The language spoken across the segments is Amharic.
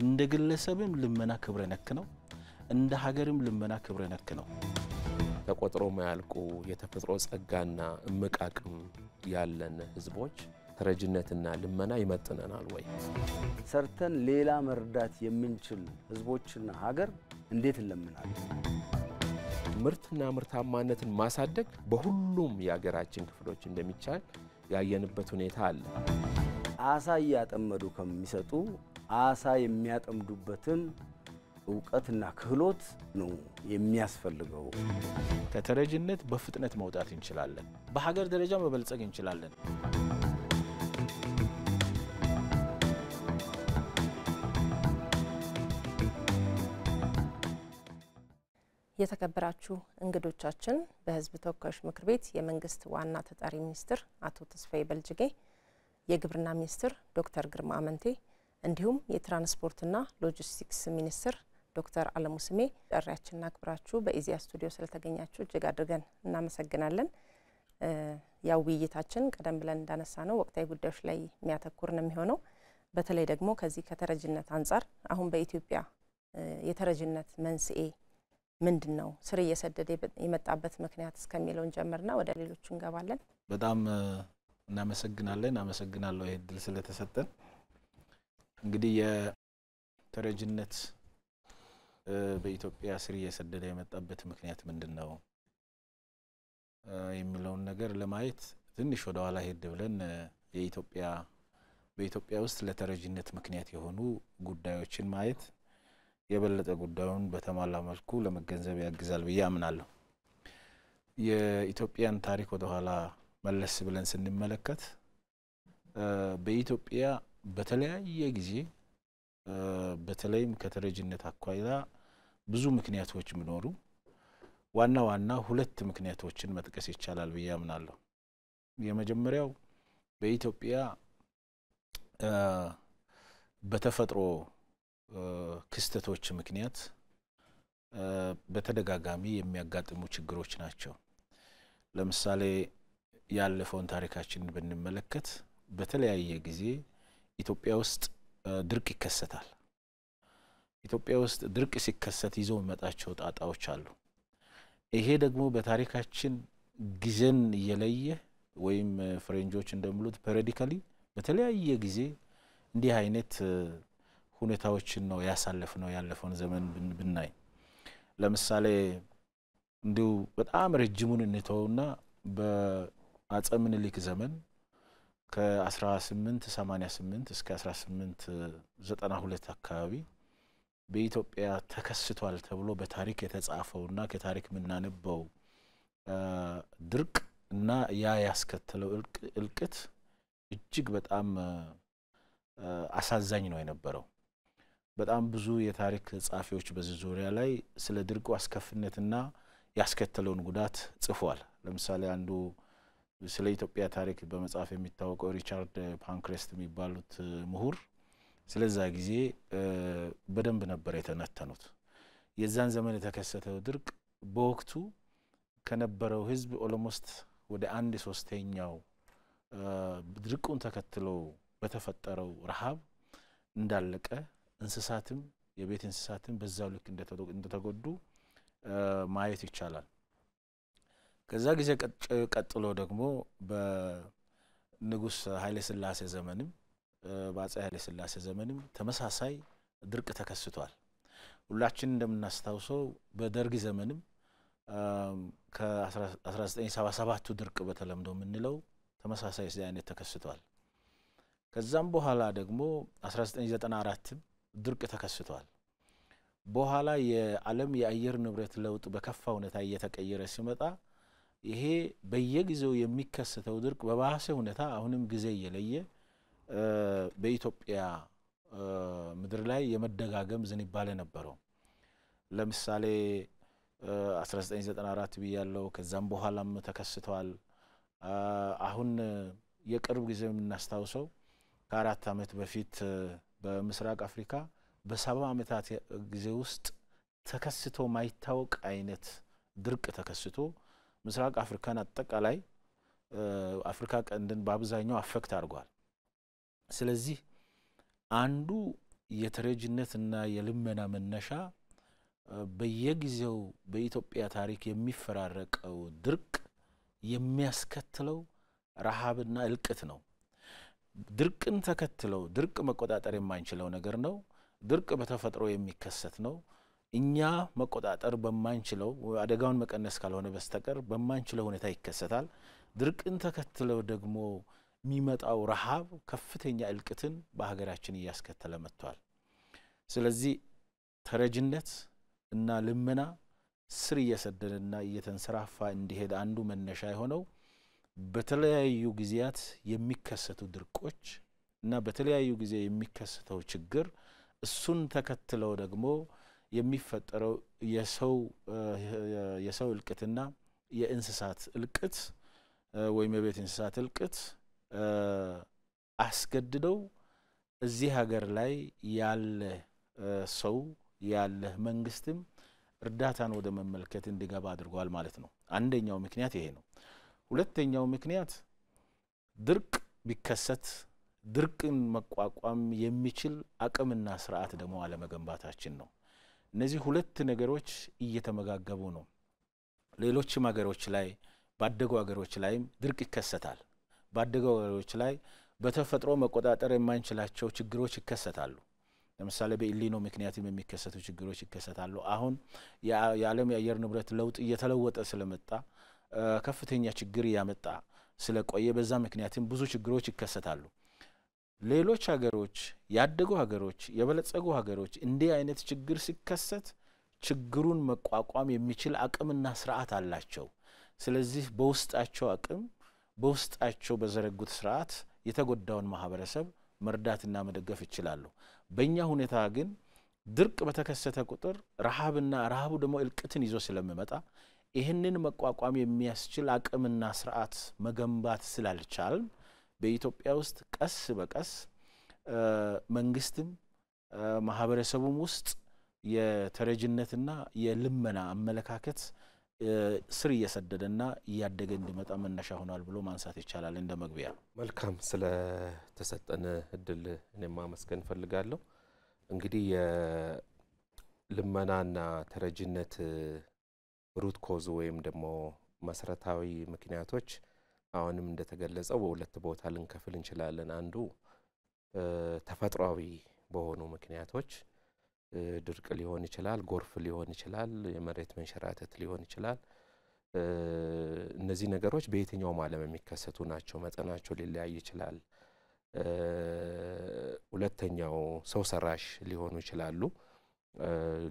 እንደ ግለሰብም ልመና ክብረ ነክ ነው፣ እንደ ሀገርም ልመና ክብረ ነክ ነው። ተቆጥሮ ማያልቁ የተፈጥሮ ጸጋና እምቅ አቅም ያለን ህዝቦች ተረጅነትና ልመና ይመጥነናል ወይ? ሰርተን ሌላ መርዳት የምንችል ህዝቦችና ሀገር እንዴት እንለምናለን? ምርትና ምርታማነትን ማሳደግ በሁሉም የሀገራችን ክፍሎች እንደሚቻል ያየንበት ሁኔታ አለ። አሳ እያጠመዱ ከሚሰጡ አሳ የሚያጠምዱበትን እውቀትና ክህሎት ነው የሚያስፈልገው። ከተረጅነት በፍጥነት መውጣት እንችላለን። በሀገር ደረጃ መበልጸግ እንችላለን። የተከበራችሁ እንግዶቻችን፣ በሕዝብ ተወካዮች ምክር ቤት የመንግስት ዋና ተጠሪ ሚኒስትር አቶ ተስፋዬ በልጅጌ የግብርና ሚኒስትር ዶክተር ግርማ አመንቴ እንዲሁም የትራንስፖርትና ሎጂስቲክስ ሚኒስትር ዶክተር አለሙ ስሜ ጥሪያችንን አክብራችሁ በኢዜአ ስቱዲዮ ስለተገኛችሁ እጅግ አድርገን እናመሰግናለን። ያው ውይይታችን ቀደም ብለን እንዳነሳ ነው ወቅታዊ ጉዳዮች ላይ የሚያተኩር ነው የሚሆነው። በተለይ ደግሞ ከዚህ ከተረጅነት አንጻር አሁን በኢትዮጵያ የተረጅነት መንስኤ ምንድን ነው፣ ስር እየሰደደ የመጣበት ምክንያት እስከሚለውን ጀምርና ወደ ሌሎቹ እንገባለን። በጣም እናመሰግናለን። አመሰግናለሁ ይህ እድል ስለተሰጠን። እንግዲህ የተረጅነት በኢትዮጵያ ስር እየሰደደ የመጣበት ምክንያት ምንድን ነው የሚለውን ነገር ለማየት ትንሽ ወደ ኋላ ሄድ ብለን የኢትዮጵያ በኢትዮጵያ ውስጥ ለተረጅነት ምክንያት የሆኑ ጉዳዮችን ማየት የበለጠ ጉዳዩን በተሟላ መልኩ ለመገንዘብ ያግዛል ብዬ አምናለሁ። የኢትዮጵያን ታሪክ ወደኋላ መለስ ብለን ስንመለከት በኢትዮጵያ በተለያየ ጊዜ በተለይም ከተረጅነት አኳያ ብዙ ምክንያቶች ቢኖሩ ዋና ዋና ሁለት ምክንያቶችን መጥቀስ ይቻላል ብዬ አምናለሁ። የመጀመሪያው በኢትዮጵያ በተፈጥሮ ክስተቶች ምክንያት በተደጋጋሚ የሚያጋጥሙ ችግሮች ናቸው። ለምሳሌ ያለፈውን ታሪካችንን ብንመለከት በተለያየ ጊዜ ኢትዮጵያ ውስጥ ድርቅ ይከሰታል። ኢትዮጵያ ውስጥ ድርቅ ሲከሰት ይዞ መጣቸው ጣጣዎች አሉ። ይሄ ደግሞ በታሪካችን ጊዜን እየለየ ወይም ፍሬንጆች እንደሚሉት ፔሪዲካሊ በተለያየ ጊዜ እንዲህ አይነት ሁኔታዎችን ነው ያሳለፍ ነው ያለፈውን ዘመን ብናይ ለምሳሌ እንዲሁ በጣም ረጅሙን እንተውና አጸ ምኒልክ ዘመን ከ1888 እስከ 1892 አካባቢ በኢትዮጵያ ተከስቷል ተብሎ በታሪክ የተጻፈውና ከታሪክ የምናነበው ድርቅ እና ያ ያስከተለው እልቅት እጅግ በጣም አሳዛኝ ነው የነበረው። በጣም ብዙ የታሪክ ጸሐፊዎች በዚህ ዙሪያ ላይ ስለ ድርቁ አስከፍነትና ያስከተለውን ጉዳት ጽፏል። ለምሳሌ አንዱ ስለ ኢትዮጵያ ታሪክ በመጽሐፍ የሚታወቀው ሪቻርድ ፓንክሬስት የሚባሉት ምሁር ስለዛ ጊዜ በደንብ ነበር የተነተኑት። የዛን ዘመን የተከሰተው ድርቅ በወቅቱ ከነበረው ህዝብ ኦሎሞስት ወደ አንድ ሶስተኛው ድርቁን ተከትሎ በተፈጠረው ረሃብ እንዳለቀ፣ እንስሳትም የቤት እንስሳትም በዛው ልክ እንደተጎዱ ማየት ይቻላል። ከዛ ጊዜ ቀጥሎ ደግሞ በንጉስ ኃይለ ስላሴ ዘመንም በአጼ ኃይለ ስላሴ ዘመንም ተመሳሳይ ድርቅ ተከስቷል። ሁላችን እንደምናስታውሰው በደርግ ዘመንም ከ1977ቱ ድርቅ በተለምዶ የምንለው ተመሳሳይ አይነት ተከስቷል። ከዛም በኋላ ደግሞ 1994ም ድርቅ ተከስቷል። በኋላ የዓለም የአየር ንብረት ለውጥ በከፋ ሁኔታ እየተቀየረ ሲመጣ ይሄ በየጊዜው የሚከሰተው ድርቅ በባሰ ሁኔታ አሁንም ጊዜ እየለየ በኢትዮጵያ ምድር ላይ የመደጋገም ዝንባሌ ነበረው። ለምሳሌ 1994 ብያለው፣ ከዛም በኋላም ተከስተዋል። አሁን የቅርብ ጊዜ የምናስታውሰው ከአራት ዓመት በፊት በምስራቅ አፍሪካ በሰባ ዓመታት ጊዜ ውስጥ ተከስቶ ማይታወቅ አይነት ድርቅ ተከስቶ ምስራቅ አፍሪካን አጠቃላይ አፍሪካ ቀንድን በአብዛኛው አፈክት አድርጓል። ስለዚህ አንዱ እና የልመና መነሻ በየጊዜው በኢትዮጵያ ታሪክ የሚፈራረቀው ድርቅ የሚያስከትለው ረሃብና እልቅት ነው። ድርቅን ተከትለው ድርቅ መቆጣጠር የማንችለው ነገር ነው። ድርቅ በተፈጥሮ የሚከሰት ነው። እኛ መቆጣጠር በማንችለው አደጋውን መቀነስ ካልሆነ በስተቀር በማንችለው ሁኔታ ይከሰታል። ድርቅን ተከትለው ደግሞ የሚመጣው ረሃብ ከፍተኛ እልቅትን በሀገራችን እያስከተለ መጥቷል። ስለዚህ ተረጅነት እና ልመና ስር እየሰደደና እየተንሰራፋ እንዲሄድ አንዱ መነሻ የሆነው በተለያዩ ጊዜያት የሚከሰቱ ድርቆች እና በተለያዩ ጊዜ የሚከሰተው ችግር እሱን ተከትለው ደግሞ የሚፈጠረው የሰው እልቅትና የእንስሳት እልቅት ወይም የቤት እንስሳት እልቅት አስገድደው እዚህ ሀገር ላይ ያለ ሰው ያለ መንግስትም እርዳታን ወደ መመልከት እንዲገባ አድርጓል ማለት ነው። አንደኛው ምክንያት ይሄ ነው። ሁለተኛው ምክንያት ድርቅ ቢከሰት ድርቅን መቋቋም የሚችል አቅምና ስርዓት ደግሞ አለመገንባታችን ነው። እነዚህ ሁለት ነገሮች እየተመጋገቡ ነው። ሌሎችም ሀገሮች ላይ ባደጉ ሀገሮች ላይም ድርቅ ይከሰታል። ባደጉ ሀገሮች ላይ በተፈጥሮ መቆጣጠር የማንችላቸው ችግሮች ይከሰታሉ። ለምሳሌ በኢሊኖ ምክንያትም የሚከሰቱ ችግሮች ይከሰታሉ። አሁን የዓለም የአየር ንብረት ለውጥ እየተለወጠ ስለመጣ ከፍተኛ ችግር እያመጣ ስለቆየ በዛ ምክንያትም ብዙ ችግሮች ይከሰታሉ። ሌሎች ሀገሮች፣ ያደጉ ሀገሮች፣ የበለጸጉ ሀገሮች እንዲህ አይነት ችግር ሲከሰት ችግሩን መቋቋም የሚችል አቅምና ስርዓት አላቸው። ስለዚህ በውስጣቸው አቅም በውስጣቸው በዘረጉት ስርዓት የተጎዳውን ማህበረሰብ መርዳትና መደገፍ ይችላሉ። በእኛ ሁኔታ ግን ድርቅ በተከሰተ ቁጥር ረሃብና ረሃቡ ደግሞ እልቅትን ይዞ ስለሚመጣ ይህንን መቋቋም የሚያስችል አቅምና ስርዓት መገንባት ስላልቻልም በኢትዮጵያ ውስጥ ቀስ በቀስ መንግስትም ማህበረሰቡም ውስጥ የተረጅነትና የልመና አመለካከት ስር እየሰደደና እያደገ እንዲመጣ መነሻ ሆኗል ብሎ ማንሳት ይቻላል። እንደ መግቢያ መልካም። ስለተሰጠን እድል እኔ ማመስገን እፈልጋለሁ። እንግዲህ የልመናና ተረጅነት ሩት ኮዝ ወይም ደግሞ መሰረታዊ ምክንያቶች አሁንም እንደተገለጸው በሁለት ቦታ ልንከፍል እንችላለን። አንዱ ተፈጥሯዊ በሆኑ ምክንያቶች ድርቅ ሊሆን ይችላል፣ ጎርፍ ሊሆን ይችላል፣ የመሬት መንሸራተት ሊሆን ይችላል። እነዚህ ነገሮች በየትኛውም ዓለም የሚከሰቱ ናቸው። መጠናቸው ሊለያይ ይችላል። ሁለተኛው ሰው ሰራሽ ሊሆኑ ይችላሉ።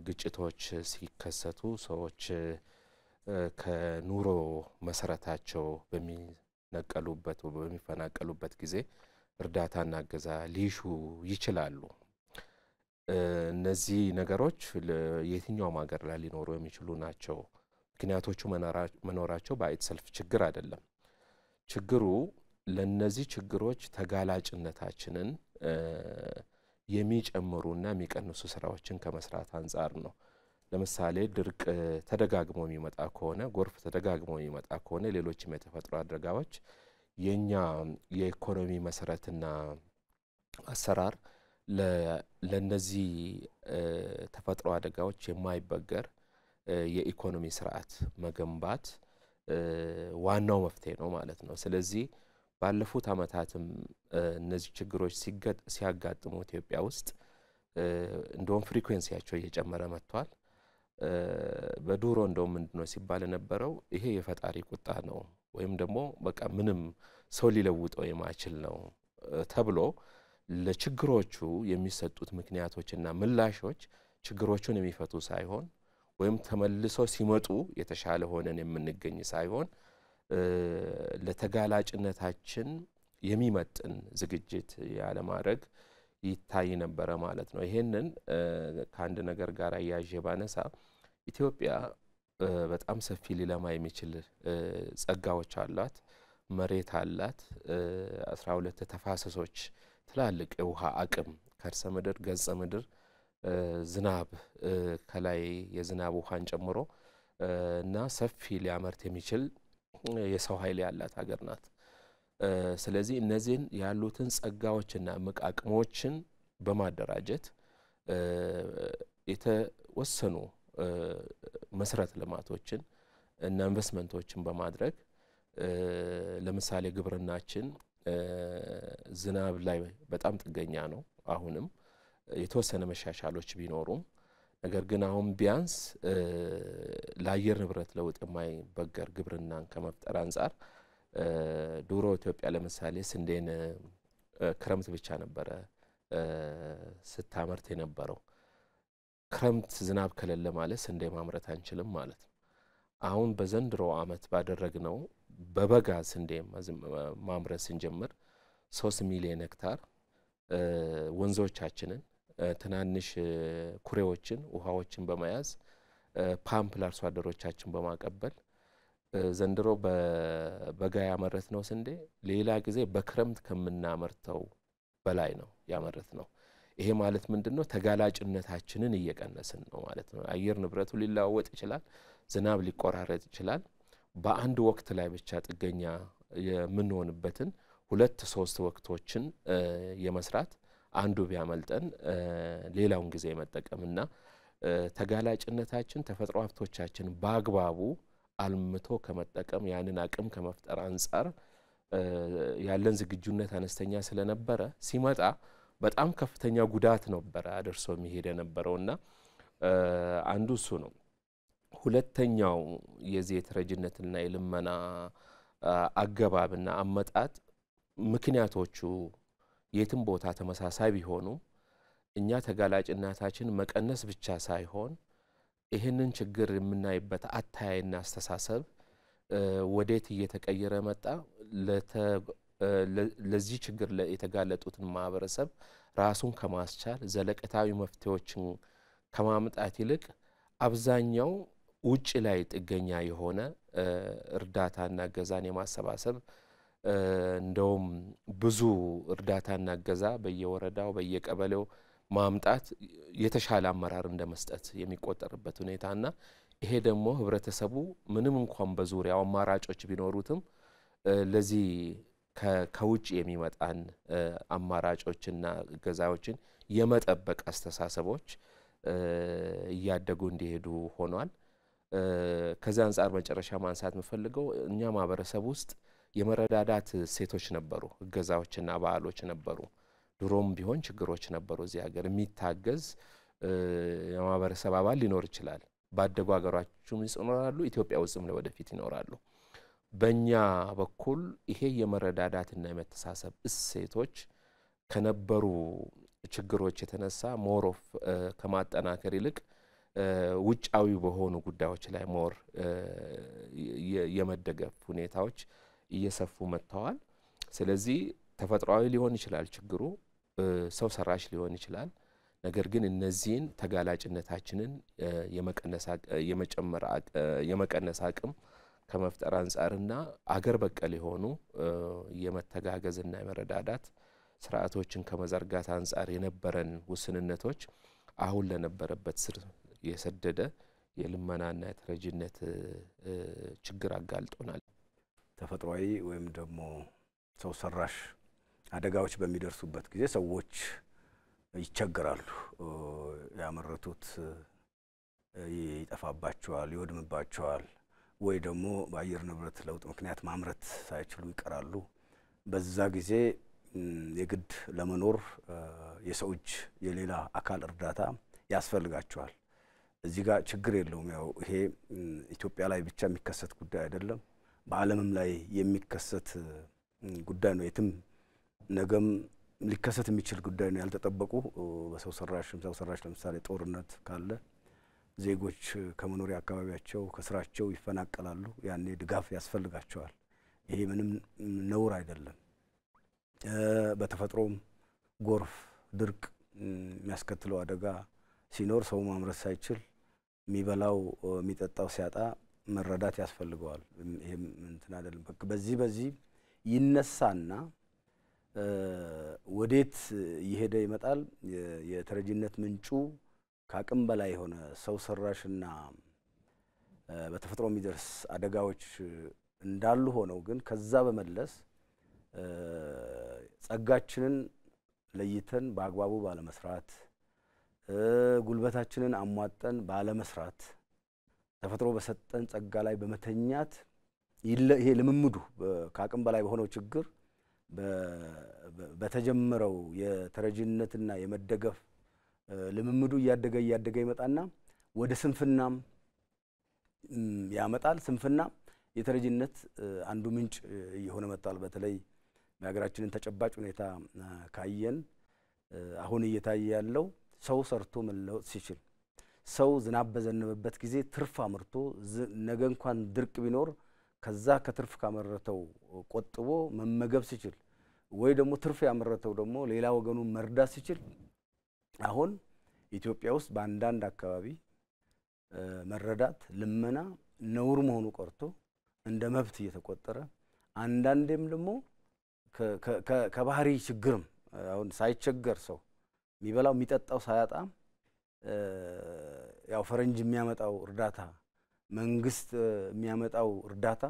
ግጭቶች ሲከሰቱ ሰዎች ከኑሮ መሰረታቸው በሚ ነቀሉበት በሚፈናቀሉበት ጊዜ እርዳታና እገዛ ሊሹ ይችላሉ። እነዚህ ነገሮች የትኛውም ሀገር ላይ ሊኖሩ የሚችሉ ናቸው። ምክንያቶቹ መኖራቸው ሰልፍ ችግር አይደለም። ችግሩ ለነዚህ ችግሮች ተጋላጭነታችንን የሚጨምሩና የሚቀንሱ ስራዎችን ከመስራት አንጻር ነው። ለምሳሌ ድርቅ ተደጋግሞ የሚመጣ ከሆነ ጎርፍ ተደጋግሞ የሚመጣ ከሆነ ሌሎችም የተፈጥሮ አደጋዎች የእኛ የኢኮኖሚ መሰረትና አሰራር ለእነዚህ ተፈጥሮ አደጋዎች የማይበገር የኢኮኖሚ ስርዓት መገንባት ዋናው መፍትሄ ነው ማለት ነው። ስለዚህ ባለፉት አመታትም እነዚህ ችግሮች ሲያጋጥሙ ኢትዮጵያ ውስጥ እንደውም ፍሪኩዌንሲያቸው እየጨመረ መጥቷል። በዱሮ እንደው ምንድነው ሲባል የነበረው ይሄ የፈጣሪ ቁጣ ነው ወይም ደግሞ በቃ ምንም ሰው ሊለውጠው የማይችል ነው ተብሎ ለችግሮቹ የሚሰጡት ምክንያቶችና ምላሾች ችግሮቹን የሚፈቱ ሳይሆን ወይም ተመልሶ ሲመጡ የተሻለ ሆነን የምንገኝ ሳይሆን ለተጋላጭነታችን የሚመጥን ዝግጅት ያለማድረግ ይታይ ነበረ ማለት ነው። ይሄንን ከአንድ ነገር ጋር እያዤ ባነሳ ኢትዮጵያ በጣም ሰፊ ሊለማ የሚችል ጸጋዎች አሏት። መሬት አላት። አስራ ሁለት ተፋሰሶች፣ ትላልቅ የውሃ አቅም፣ ከርሰ ምድር፣ ገጸ ምድር፣ ዝናብ ከላይ የዝናብ ውሃን ጨምሮ እና ሰፊ ሊያመርት የሚችል የሰው ኃይል ያላት ሀገር ናት። ስለዚህ እነዚህን ያሉትን ጸጋዎችና እምቅ አቅሞችን በማደራጀት የተወሰኑ መሰረተ ልማቶችን እና ኢንቨስትመንቶችን በማድረግ ለምሳሌ ግብርናችን ዝናብ ላይ በጣም ጥገኛ ነው። አሁንም የተወሰነ መሻሻሎች ቢኖሩም ነገር ግን አሁን ቢያንስ ለአየር ንብረት ለውጥ የማይበገር ግብርናን ከመፍጠር አንጻር ድሮ ኢትዮጵያ ለምሳሌ ስንዴን ክረምት ብቻ ነበረ ስታመርት የነበረው። ክረምት ዝናብ ከሌለ ማለት ስንዴ ማምረት አንችልም ማለት ነው። አሁን በዘንድሮ አመት ባደረግነው በበጋ ስንዴ ማምረት ስንጀምር ሶስት ሚሊዮን ሄክታር ወንዞቻችንን ትናንሽ ኩሬዎችን ውሃዎችን በመያዝ ፓምፕ ለአርሶ አደሮቻችን በማቀበል ዘንድሮ በበጋ ያመረት ነው ስንዴ ሌላ ጊዜ በክረምት ከምናመርተው በላይ ነው ያመረት ነው። ይሄ ማለት ምንድን ነው? ተጋላጭነታችንን እየቀነስን ነው ማለት ነው። አየር ንብረቱ ሊለዋወጥ ይችላል። ዝናብ ሊቆራረጥ ይችላል። በአንድ ወቅት ላይ ብቻ ጥገኛ የምንሆንበትን ሁለት ሶስት ወቅቶችን የመስራት አንዱ ቢያመልጠን ሌላውን ጊዜ መጠቀምና ተጋላጭነታችን ተፈጥሮ ሀብቶቻችን በአግባቡ አልምቶ ከመጠቀም ያንን አቅም ከመፍጠር አንጻር ያለን ዝግጁነት አነስተኛ ስለነበረ ሲመጣ በጣም ከፍተኛ ጉዳት ነበረ አደርሶ የሚሄድ የነበረውና አንዱ እሱ ነው። ሁለተኛው የዚህ የተረጅነትና የልመና አገባብና አመጣጥ ምክንያቶቹ የትም ቦታ ተመሳሳይ ቢሆኑም እኛ ተጋላጭነታችን መቀነስ ብቻ ሳይሆን ይህንን ችግር የምናይበት አታያይና አስተሳሰብ ወዴት እየተቀየረ መጣ ለዚህ ችግር የተጋለጡትን ማህበረሰብ ራሱን ከማስቻል ዘለቀታዊ መፍትሄዎችን ከማምጣት ይልቅ አብዛኛው ውጭ ላይ ጥገኛ የሆነ እርዳታና እገዛን የማሰባሰብ እንደውም ብዙ እርዳታና እገዛ በየወረዳው በየቀበሌው ማምጣት የተሻለ አመራር እንደ መስጠት የሚቆጠርበት ሁኔታና ይሄ ደግሞ ህብረተሰቡ ምንም እንኳን በዙሪያው አማራጮች ቢኖሩትም ለዚህ ከውጭ የሚመጣን አማራጮችና ገዛዎችን የመጠበቅ አስተሳሰቦች እያደጉ እንዲሄዱ ሆኗል። ከዚህ አንጻር መጨረሻ ማንሳት የምፈልገው እኛ ማህበረሰብ ውስጥ የመረዳዳት ሴቶች ነበሩ፣ እገዛዎችና ባህሎች ነበሩ። ድሮም ቢሆን ችግሮች ነበሩ። እዚህ ሀገር የሚታገዝ የማህበረሰብ አባል ሊኖር ይችላል። ባደጉ ሀገራችሁም ይኖራሉ፣ ኢትዮጵያ ውስጥም ለወደፊት ይኖራሉ። በእኛ በኩል ይሄ የመረዳዳትና የመተሳሰብ እሴቶች ከነበሩ ችግሮች የተነሳ ሞሮፍ ከማጠናከር ይልቅ ውጫዊ በሆኑ ጉዳዮች ላይ ሞር የመደገፍ ሁኔታዎች እየሰፉ መጥተዋል። ስለዚህ ተፈጥሯዊ ሊሆን ይችላል ችግሩ፣ ሰው ሰራሽ ሊሆን ይችላል። ነገር ግን እነዚህን ተጋላጭነታችንን የመቀነስ አቅም ከመፍጠር አንጻርና አገር በቀል የሆኑ የመተጋገዝና የመረዳዳት ስርዓቶችን ከመዘርጋት አንጻር የነበረን ውስንነቶች አሁን ለነበረበት ስር የሰደደ የልመናና የተረጅነት ችግር አጋልጦናል። ተፈጥሯዊ ወይም ደግሞ ሰው ሰራሽ አደጋዎች በሚደርሱበት ጊዜ ሰዎች ይቸግራሉ። ያመረቱት ይጠፋባቸዋል፣ ይወድምባቸዋል። ወይ ደግሞ በአየር ንብረት ለውጥ ምክንያት ማምረት ሳይችሉ ይቀራሉ። በዛ ጊዜ የግድ ለመኖር የሰው እጅ የሌላ አካል እርዳታ ያስፈልጋቸዋል። እዚህ ጋር ችግር የለውም። ያው ይሄ ኢትዮጵያ ላይ ብቻ የሚከሰት ጉዳይ አይደለም፣ በዓለምም ላይ የሚከሰት ጉዳይ ነው። የትም ነገም ሊከሰት የሚችል ጉዳይ ነው። ያልተጠበቁ በሰው ሰራሽ ሰው ሰራሽ ለምሳሌ ጦርነት ካለ ዜጎች ከመኖሪያ አካባቢያቸው ከስራቸው ይፈናቀላሉ። ያኔ ድጋፍ ያስፈልጋቸዋል። ይሄ ምንም ነውር አይደለም። በተፈጥሮም ጎርፍ፣ ድርቅ የሚያስከትለው አደጋ ሲኖር ሰው ማምረት ሳይችል የሚበላው የሚጠጣው ሲያጣ መረዳት ያስፈልገዋል። ይሄም እንትን አይደለም። በዚህ በዚህ ይነሳና ወዴት እየሄደ ይመጣል? የተረጂነት ምንጩ ከአቅም በላይ የሆነ ሰው ሰራሽና በተፈጥሮ የሚደርስ አደጋዎች እንዳሉ ሆነው ግን ከዛ በመለስ ጸጋችንን ለይተን በአግባቡ ባለመስራት፣ ጉልበታችንን አሟጠን ባለመስራት፣ ተፈጥሮ በሰጠን ጸጋ ላይ በመተኛት ይሄ ልምምዱ ከአቅም በላይ በሆነው ችግር በተጀመረው የተረጂነትና የመደገፍ ልምምዱ እያደገ እያደገ ይመጣና ወደ ስንፍናም ያመጣል። ስንፍና የተረጂነት አንዱ ምንጭ እየሆነ መጥቷል። በተለይ የሀገራችንን ተጨባጭ ሁኔታ ካየን አሁን እየታየ ያለው ሰው ሰርቶ መለወጥ ሲችል ሰው ዝናብ በዘነበበት ጊዜ ትርፍ አምርቶ ነገ እንኳን ድርቅ ቢኖር ከዛ ከትርፍ ካመረተው ቆጥቦ መመገብ ሲችል ወይ ደግሞ ትርፍ ያመረተው ደግሞ ሌላ ወገኑ መርዳት ሲችል አሁን ኢትዮጵያ ውስጥ በአንዳንድ አካባቢ መረዳት ልመና ነውር መሆኑ ቀርቶ እንደ መብት እየተቆጠረ አንዳንዴም ደግሞ ከባህሪ ችግርም አሁን ሳይቸገር ሰው የሚበላው የሚጠጣው ሳያጣ ያው ፈረንጅ የሚያመጣው እርዳታ መንግስት የሚያመጣው እርዳታ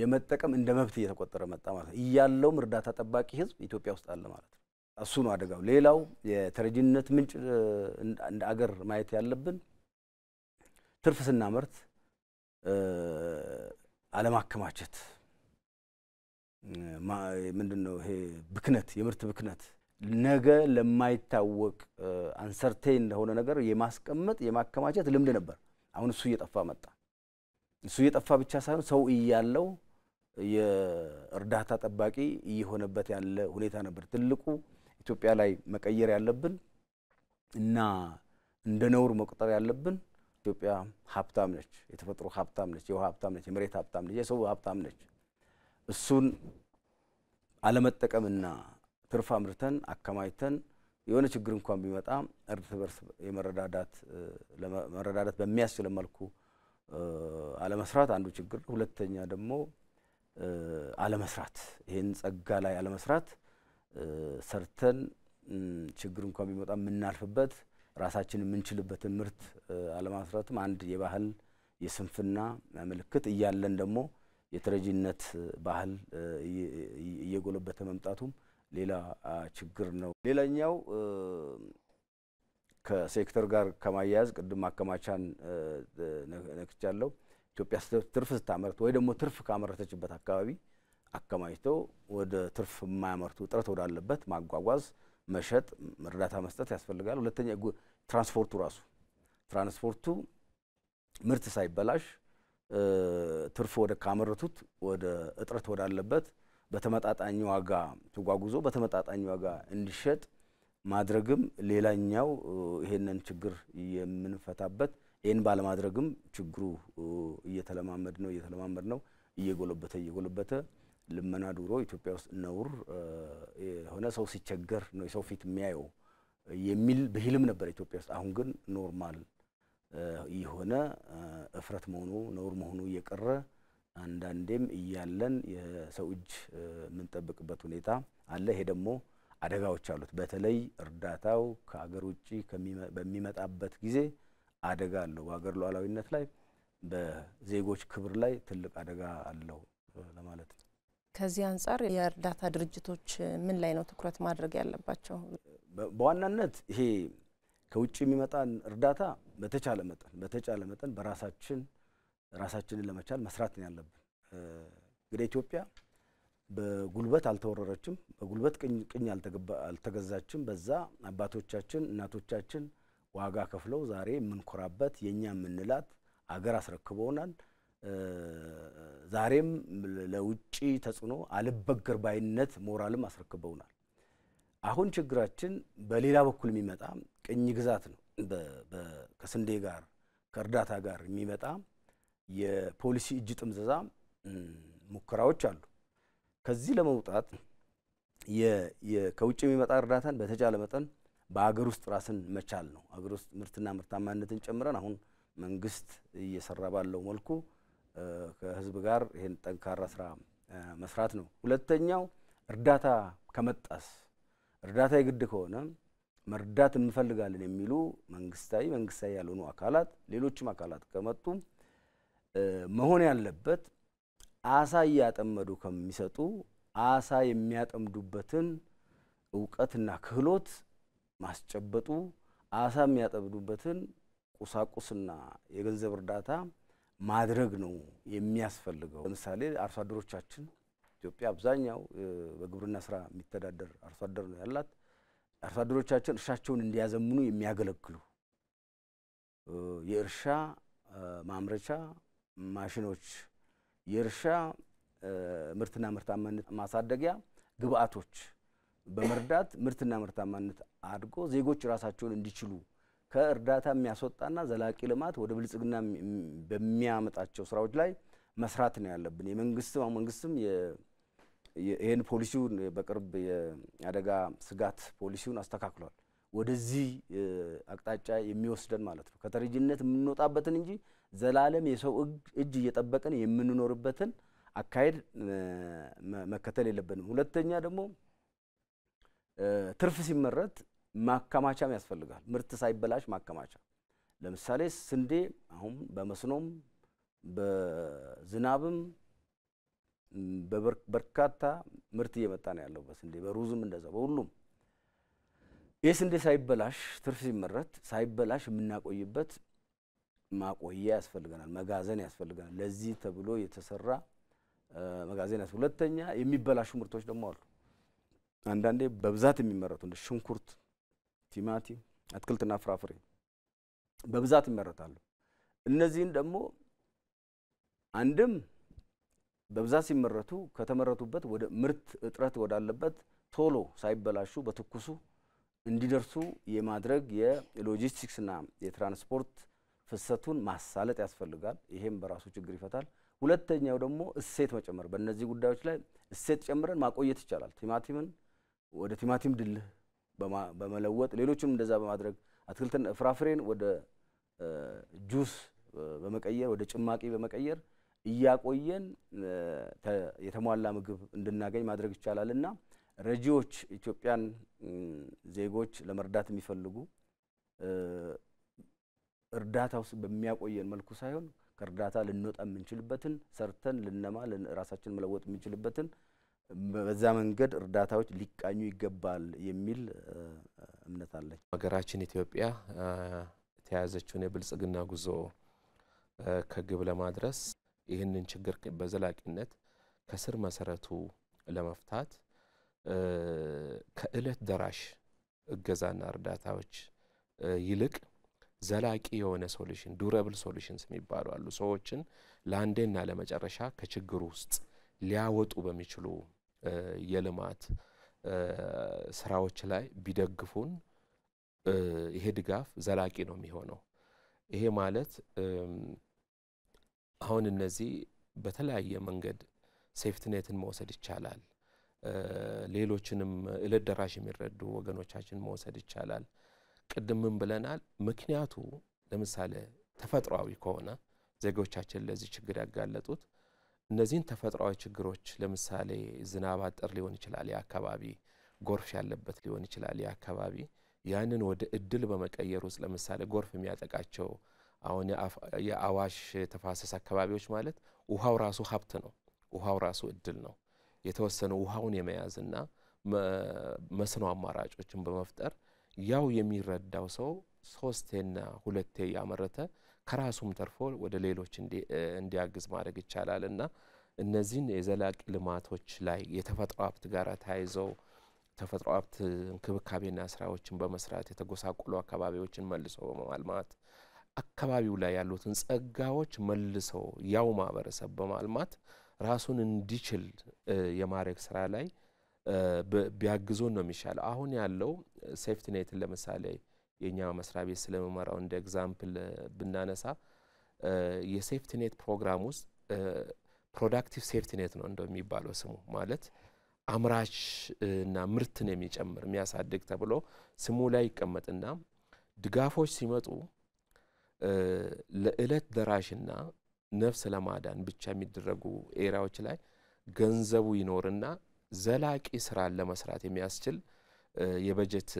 የመጠቀም እንደ መብት እየተቆጠረ መጣ ማለት ነው። እያለውም እርዳታ ጠባቂ ህዝብ ኢትዮጵያ ውስጥ አለ ማለት ነው። እሱ ነው አደጋው። ሌላው የተረጂነት ምንጭ እንደ አገር ማየት ያለብን ትርፍ ስናመርት አለማከማቸት ምንድን ነው ይሄ ብክነት፣ የምርት ብክነት ነገ ለማይታወቅ አንሰርቴን እንደሆነ ነገር የማስቀመጥ የማከማቸት ልምድ ነበር። አሁን እሱ እየጠፋ መጣ። እሱ እየጠፋ ብቻ ሳይሆን ሰው እያለው የእርዳታ ጠባቂ እየሆነበት ያለ ሁኔታ ነበር። ትልቁ ኢትዮጵያ ላይ መቀየር ያለብን እና እንደ ነውር መቁጠር ያለብን ኢትዮጵያ ሀብታም ነች፣ የተፈጥሮ ሀብታም ነች፣ የውሃ ሀብታም ነች፣ የመሬት ሀብታም ነች፣ የሰው ሀብታም ነች። እሱን አለመጠቀምና ትርፍ አምርተን አከማችተን የሆነ ችግር እንኳን ቢመጣ እርስ በርስ መረዳዳት በሚያስችል መልኩ አለመስራት አንዱ ችግር፣ ሁለተኛ ደግሞ አለመስራት ይህን ጸጋ ላይ አለመስራት ሰርተን ችግር እንኳን ቢመጣ የምናልፍበት ራሳችን የምንችልበትን ምርት አለማስረትም አንድ የባህል የስንፍና ምልክት እያለን ደግሞ የተረጂነት ባህል እየጎለበተ መምጣቱም ሌላ ችግር ነው። ሌላኛው ከሴክተር ጋር ከማያያዝ ቅድም ማከማቻን ነክቻለሁ። ኢትዮጵያ ትርፍ ስታመርት ወይ ደግሞ ትርፍ ካመረተችበት አካባቢ አከማችቶ ወደ ትርፍ የማያመርቱ እጥረት ወዳለበት ማጓጓዝ፣ መሸጥ፣ እርዳታ መስጠት ያስፈልጋል። ሁለተኛ ትራንስፖርቱ ራሱ ትራንስፖርቱ ምርት ሳይበላሽ ትርፍ ወደ ካመረቱት ወደ እጥረት ወዳለበት በተመጣጣኝ ዋጋ ተጓጉዞ በተመጣጣኝ ዋጋ እንዲሸጥ ማድረግም ሌላኛው ይሄንን ችግር የምንፈታበት ይህን ባለማድረግም ችግሩ እየተለማመድ ነው እየተለማመድ ነው እየጎለበተ እየጎለበተ ልመና ድሮ ኢትዮጵያ ውስጥ ነውር የሆነ ሰው ሲቸገር ነው የሰው ፊት የሚያየው የሚል ብሂልም ነበር ኢትዮጵያ ውስጥ። አሁን ግን ኖርማል የሆነ እፍረት መሆኑ ነውር መሆኑ እየቀረ አንዳንዴም እያለን የሰው እጅ የምንጠብቅበት ሁኔታ አለ። ይሄ ደግሞ አደጋዎች አሉት። በተለይ እርዳታው ከሀገር ውጭ በሚመጣበት ጊዜ አደጋ አለው። በሀገር ሉዓላዊነት ላይ፣ በዜጎች ክብር ላይ ትልቅ አደጋ አለው ለማለት ነው። ከዚህ አንጻር የእርዳታ ድርጅቶች ምን ላይ ነው ትኩረት ማድረግ ያለባቸው? በዋናነት ይሄ ከውጭ የሚመጣን እርዳታ በተቻለ መጠን በተቻለ መጠን በራሳችን ራሳችንን ለመቻል መስራት ነው ያለብን። እንግዲህ ኢትዮጵያ በጉልበት አልተወረረችም፣ በጉልበት ቅኝ አልተገዛችም። በዛ አባቶቻችን እናቶቻችን ዋጋ ከፍለው ዛሬ የምንኮራበት የእኛ የምንላት አገር አስረክበውናል። ዛሬም ለውጭ ተጽዕኖ አልበገር ባይነት ሞራልም አስረክበውናል። አሁን ችግራችን በሌላ በኩል የሚመጣ ቅኝ ግዛት ነው። ከስንዴ ጋር ከእርዳታ ጋር የሚመጣ የፖሊሲ እጅ ጥምዘዛ ሙከራዎች አሉ። ከዚህ ለመውጣት ከውጭ የሚመጣ እርዳታን በተቻለ መጠን በአገር ውስጥ ራስን መቻል ነው። አገር ውስጥ ምርትና ምርታማነትን ጨምረን አሁን መንግስት እየሰራ ባለው መልኩ ከህዝብ ጋር ይህን ጠንካራ ስራ መስራት ነው። ሁለተኛው እርዳታ ከመጣስ እርዳታ የግድ ከሆነ መርዳት እንፈልጋለን የሚሉ መንግስታዊ፣ መንግስታዊ ያልሆኑ አካላት፣ ሌሎችም አካላት ከመጡ መሆን ያለበት አሳ እያጠመዱ ከሚሰጡ አሳ የሚያጠምዱበትን እውቀትና ክህሎት ማስጨበጡ አሳ የሚያጠምዱበትን ቁሳቁስና የገንዘብ እርዳታ ማድረግ ነው የሚያስፈልገው። ለምሳሌ አርሶ አደሮቻችን ኢትዮጵያ አብዛኛው በግብርና ስራ የሚተዳደር አርሶ አደር ነው ያላት። አርሶ አደሮቻችን እርሻቸውን እንዲያዘምኑ የሚያገለግሉ የእርሻ ማምረቻ ማሽኖች፣ የእርሻ ምርትና ምርታማነት ማሳደጊያ ግብአቶች በመርዳት ምርትና ምርታማነት አድጎ ዜጎች ራሳቸውን እንዲችሉ ከእርዳታ የሚያስወጣና ዘላቂ ልማት ወደ ብልጽግና በሚያመጣቸው ስራዎች ላይ መስራት ነው ያለብን። የመንግስትም መንግስትም ይህን ፖሊሲውን በቅርብ የአደጋ ስጋት ፖሊሲውን አስተካክሏል። ወደዚህ አቅጣጫ የሚወስደን ማለት ነው። ከተረጂነት የምንወጣበትን እንጂ ዘላለም የሰው እጅ እየጠበቀን የምንኖርበትን አካሄድ መከተል የለብንም። ሁለተኛ ደግሞ ትርፍ ሲመረት ማከማቻም ያስፈልጋል። ምርት ሳይበላሽ ማከማቻ። ለምሳሌ ስንዴ አሁን በመስኖም በዝናብም በርካታ ምርት እየመጣ ነው ያለው በስንዴ በሩዝም እንደዛ በሁሉም ይህ ስንዴ ሳይበላሽ ትርፍ ሲመረት ሳይበላሽ የምናቆይበት ማቆያ ያስፈልገናል፣ መጋዘን ያስፈልገናል። ለዚህ ተብሎ የተሰራ መጋዘን ያስ ሁለተኛ የሚበላሹ ምርቶች ደግሞ አሉ። አንዳንዴ በብዛት የሚመረቱ እንደ ሽንኩርት ቲማቲም፣ አትክልትና ፍራፍሬ በብዛት ይመረታሉ። እነዚህን ደግሞ አንድም በብዛት ሲመረቱ ከተመረቱበት ወደ ምርት እጥረት ወዳለበት ቶሎ ሳይበላሹ በትኩሱ እንዲደርሱ የማድረግ የሎጂስቲክስና የትራንስፖርት ፍሰቱን ማሳለጥ ያስፈልጋል። ይሄም በራሱ ችግር ይፈታል። ሁለተኛው ደግሞ እሴት መጨመር። በእነዚህ ጉዳዮች ላይ እሴት ጨምረን ማቆየት ይቻላል። ቲማቲምን ወደ ቲማቲም ድልህ በመለወጥ ሌሎችም እንደዛ በማድረግ አትክልትን ፍራፍሬን ወደ ጁስ በመቀየር ወደ ጭማቂ በመቀየር እያቆየን የተሟላ ምግብ እንድናገኝ ማድረግ ይቻላል እና ረጂዎች ኢትዮጵያን ዜጎች ለመርዳት የሚፈልጉ እርዳታ ውስጥ በሚያቆየን መልኩ ሳይሆን ከእርዳታ ልንወጣ የምንችልበትን ሰርተን ልነማ ራሳችን መለወጥ የምንችልበትን በዛ መንገድ እርዳታዎች ሊቃኙ ይገባል የሚል እምነት አለኝ። ሀገራችን ኢትዮጵያ የተያዘችውን የብልጽግና ጉዞ ከግብ ለማድረስ ይህንን ችግር በዘላቂነት ከስር መሰረቱ ለመፍታት ከእለት ደራሽ እገዛና እርዳታዎች ይልቅ ዘላቂ የሆነ ሶሉሽን ዱረብል ሶሉሽንስ የሚባሉ አሉ። ሰዎችን ለአንዴና ለመጨረሻ ከችግር ውስጥ ሊያወጡ በሚችሉ የልማት ስራዎች ላይ ቢደግፉን ይሄ ድጋፍ ዘላቂ ነው የሚሆነው። ይሄ ማለት አሁን እነዚህ በተለያየ መንገድ ሴፍትኔትን መውሰድ ይቻላል። ሌሎችንም እለት ደራሽ የሚረዱ ወገኖቻችን መውሰድ ይቻላል። ቅድምም ብለናል? ምክንያቱ ለምሳሌ ተፈጥሯዊ ከሆነ ዜጎቻችን ለዚህ ችግር ያጋለጡት እነዚህን ተፈጥሯዊ ችግሮች ለምሳሌ ዝናብ አጠር ሊሆን ይችላል፣ የአካባቢ ጎርፍ ያለበት ሊሆን ይችላል። የአካባቢ ያንን ወደ እድል በመቀየር ውስጥ ለምሳሌ ጎርፍ የሚያጠቃቸው አሁን የአዋሽ ተፋሰስ አካባቢዎች ማለት ውሃው ራሱ ሀብት ነው። ውሃው ራሱ እድል ነው። የተወሰነ ውሃውን የመያዝና መስኖ አማራጮችን በመፍጠር ያው የሚረዳው ሰው ሶስቴና ሁለቴ ያመረተ ከራሱም ተርፎ ወደ ሌሎች እንዲያግዝ ማድረግ ይቻላል እና እነዚህን የዘላቂ ልማቶች ላይ የተፈጥሮ ሀብት ጋር ተያይዘው ተፈጥሮ ሀብት እንክብካቤና ስራዎችን በመስራት የተጎሳቆሉ አካባቢዎችን መልሶ በማልማት አካባቢው ላይ ያሉትን ጸጋዎች መልሶ ያው ማህበረሰብ በማልማት ራሱን እንዲችል የማድረግ ስራ ላይ ቢያግዞን ነው የሚሻለው። አሁን ያለው ሴፍትኔትን ለምሳሌ የእኛ መስሪያ ቤት ስለመመራው እንደ ኤግዛምፕል ብናነሳ የሴፍቲኔት ፕሮግራም ውስጥ ፕሮዳክቲቭ ሴፍቲኔት ነው እንደው የሚባለው ስሙ ማለት አምራች እና ምርትን የሚጨምር የሚያሳድግ ተብሎ ስሙ ላይ ይቀመጥና ድጋፎች ሲመጡ ለእለት ደራሽና ነፍስ ለማዳን ብቻ የሚደረጉ ኤሪያዎች ላይ ገንዘቡ ይኖርና ዘላቂ ስራን ለመስራት የሚያስችል የበጀት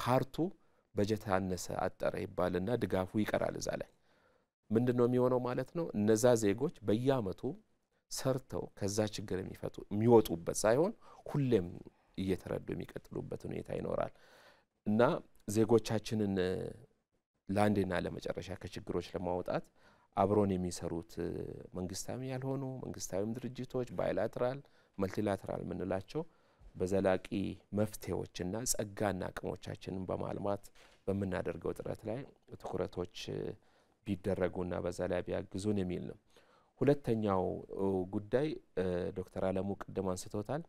ፓርቱ በጀት አነሰ አጠረ ይባልና ድጋፉ ይቀራል። እዛ ላይ ምንድን ነው የሚሆነው ማለት ነው? እነዛ ዜጎች በየአመቱ ሰርተው ከዛ ችግር የሚፈቱ የሚወጡበት ሳይሆን ሁሌም እየተረዱ የሚቀጥሉበት ሁኔታ ይኖራል እና ዜጎቻችንን ለአንዴና ለመጨረሻ ከችግሮች ለማውጣት አብሮን የሚሰሩት መንግስታዊ ያልሆኑ መንግስታዊም ድርጅቶች ባይላትራል፣ መልቲላትራል የምንላቸው በዘላቂ መፍትሄዎችና ጸጋና አቅሞቻችንን በማልማት በምናደርገው ጥረት ላይ ትኩረቶች ቢደረጉና በዛ ላይ ቢያግዙን የሚል ነው። ሁለተኛው ጉዳይ ዶክተር አለሙ ቅድም አንስቶታል።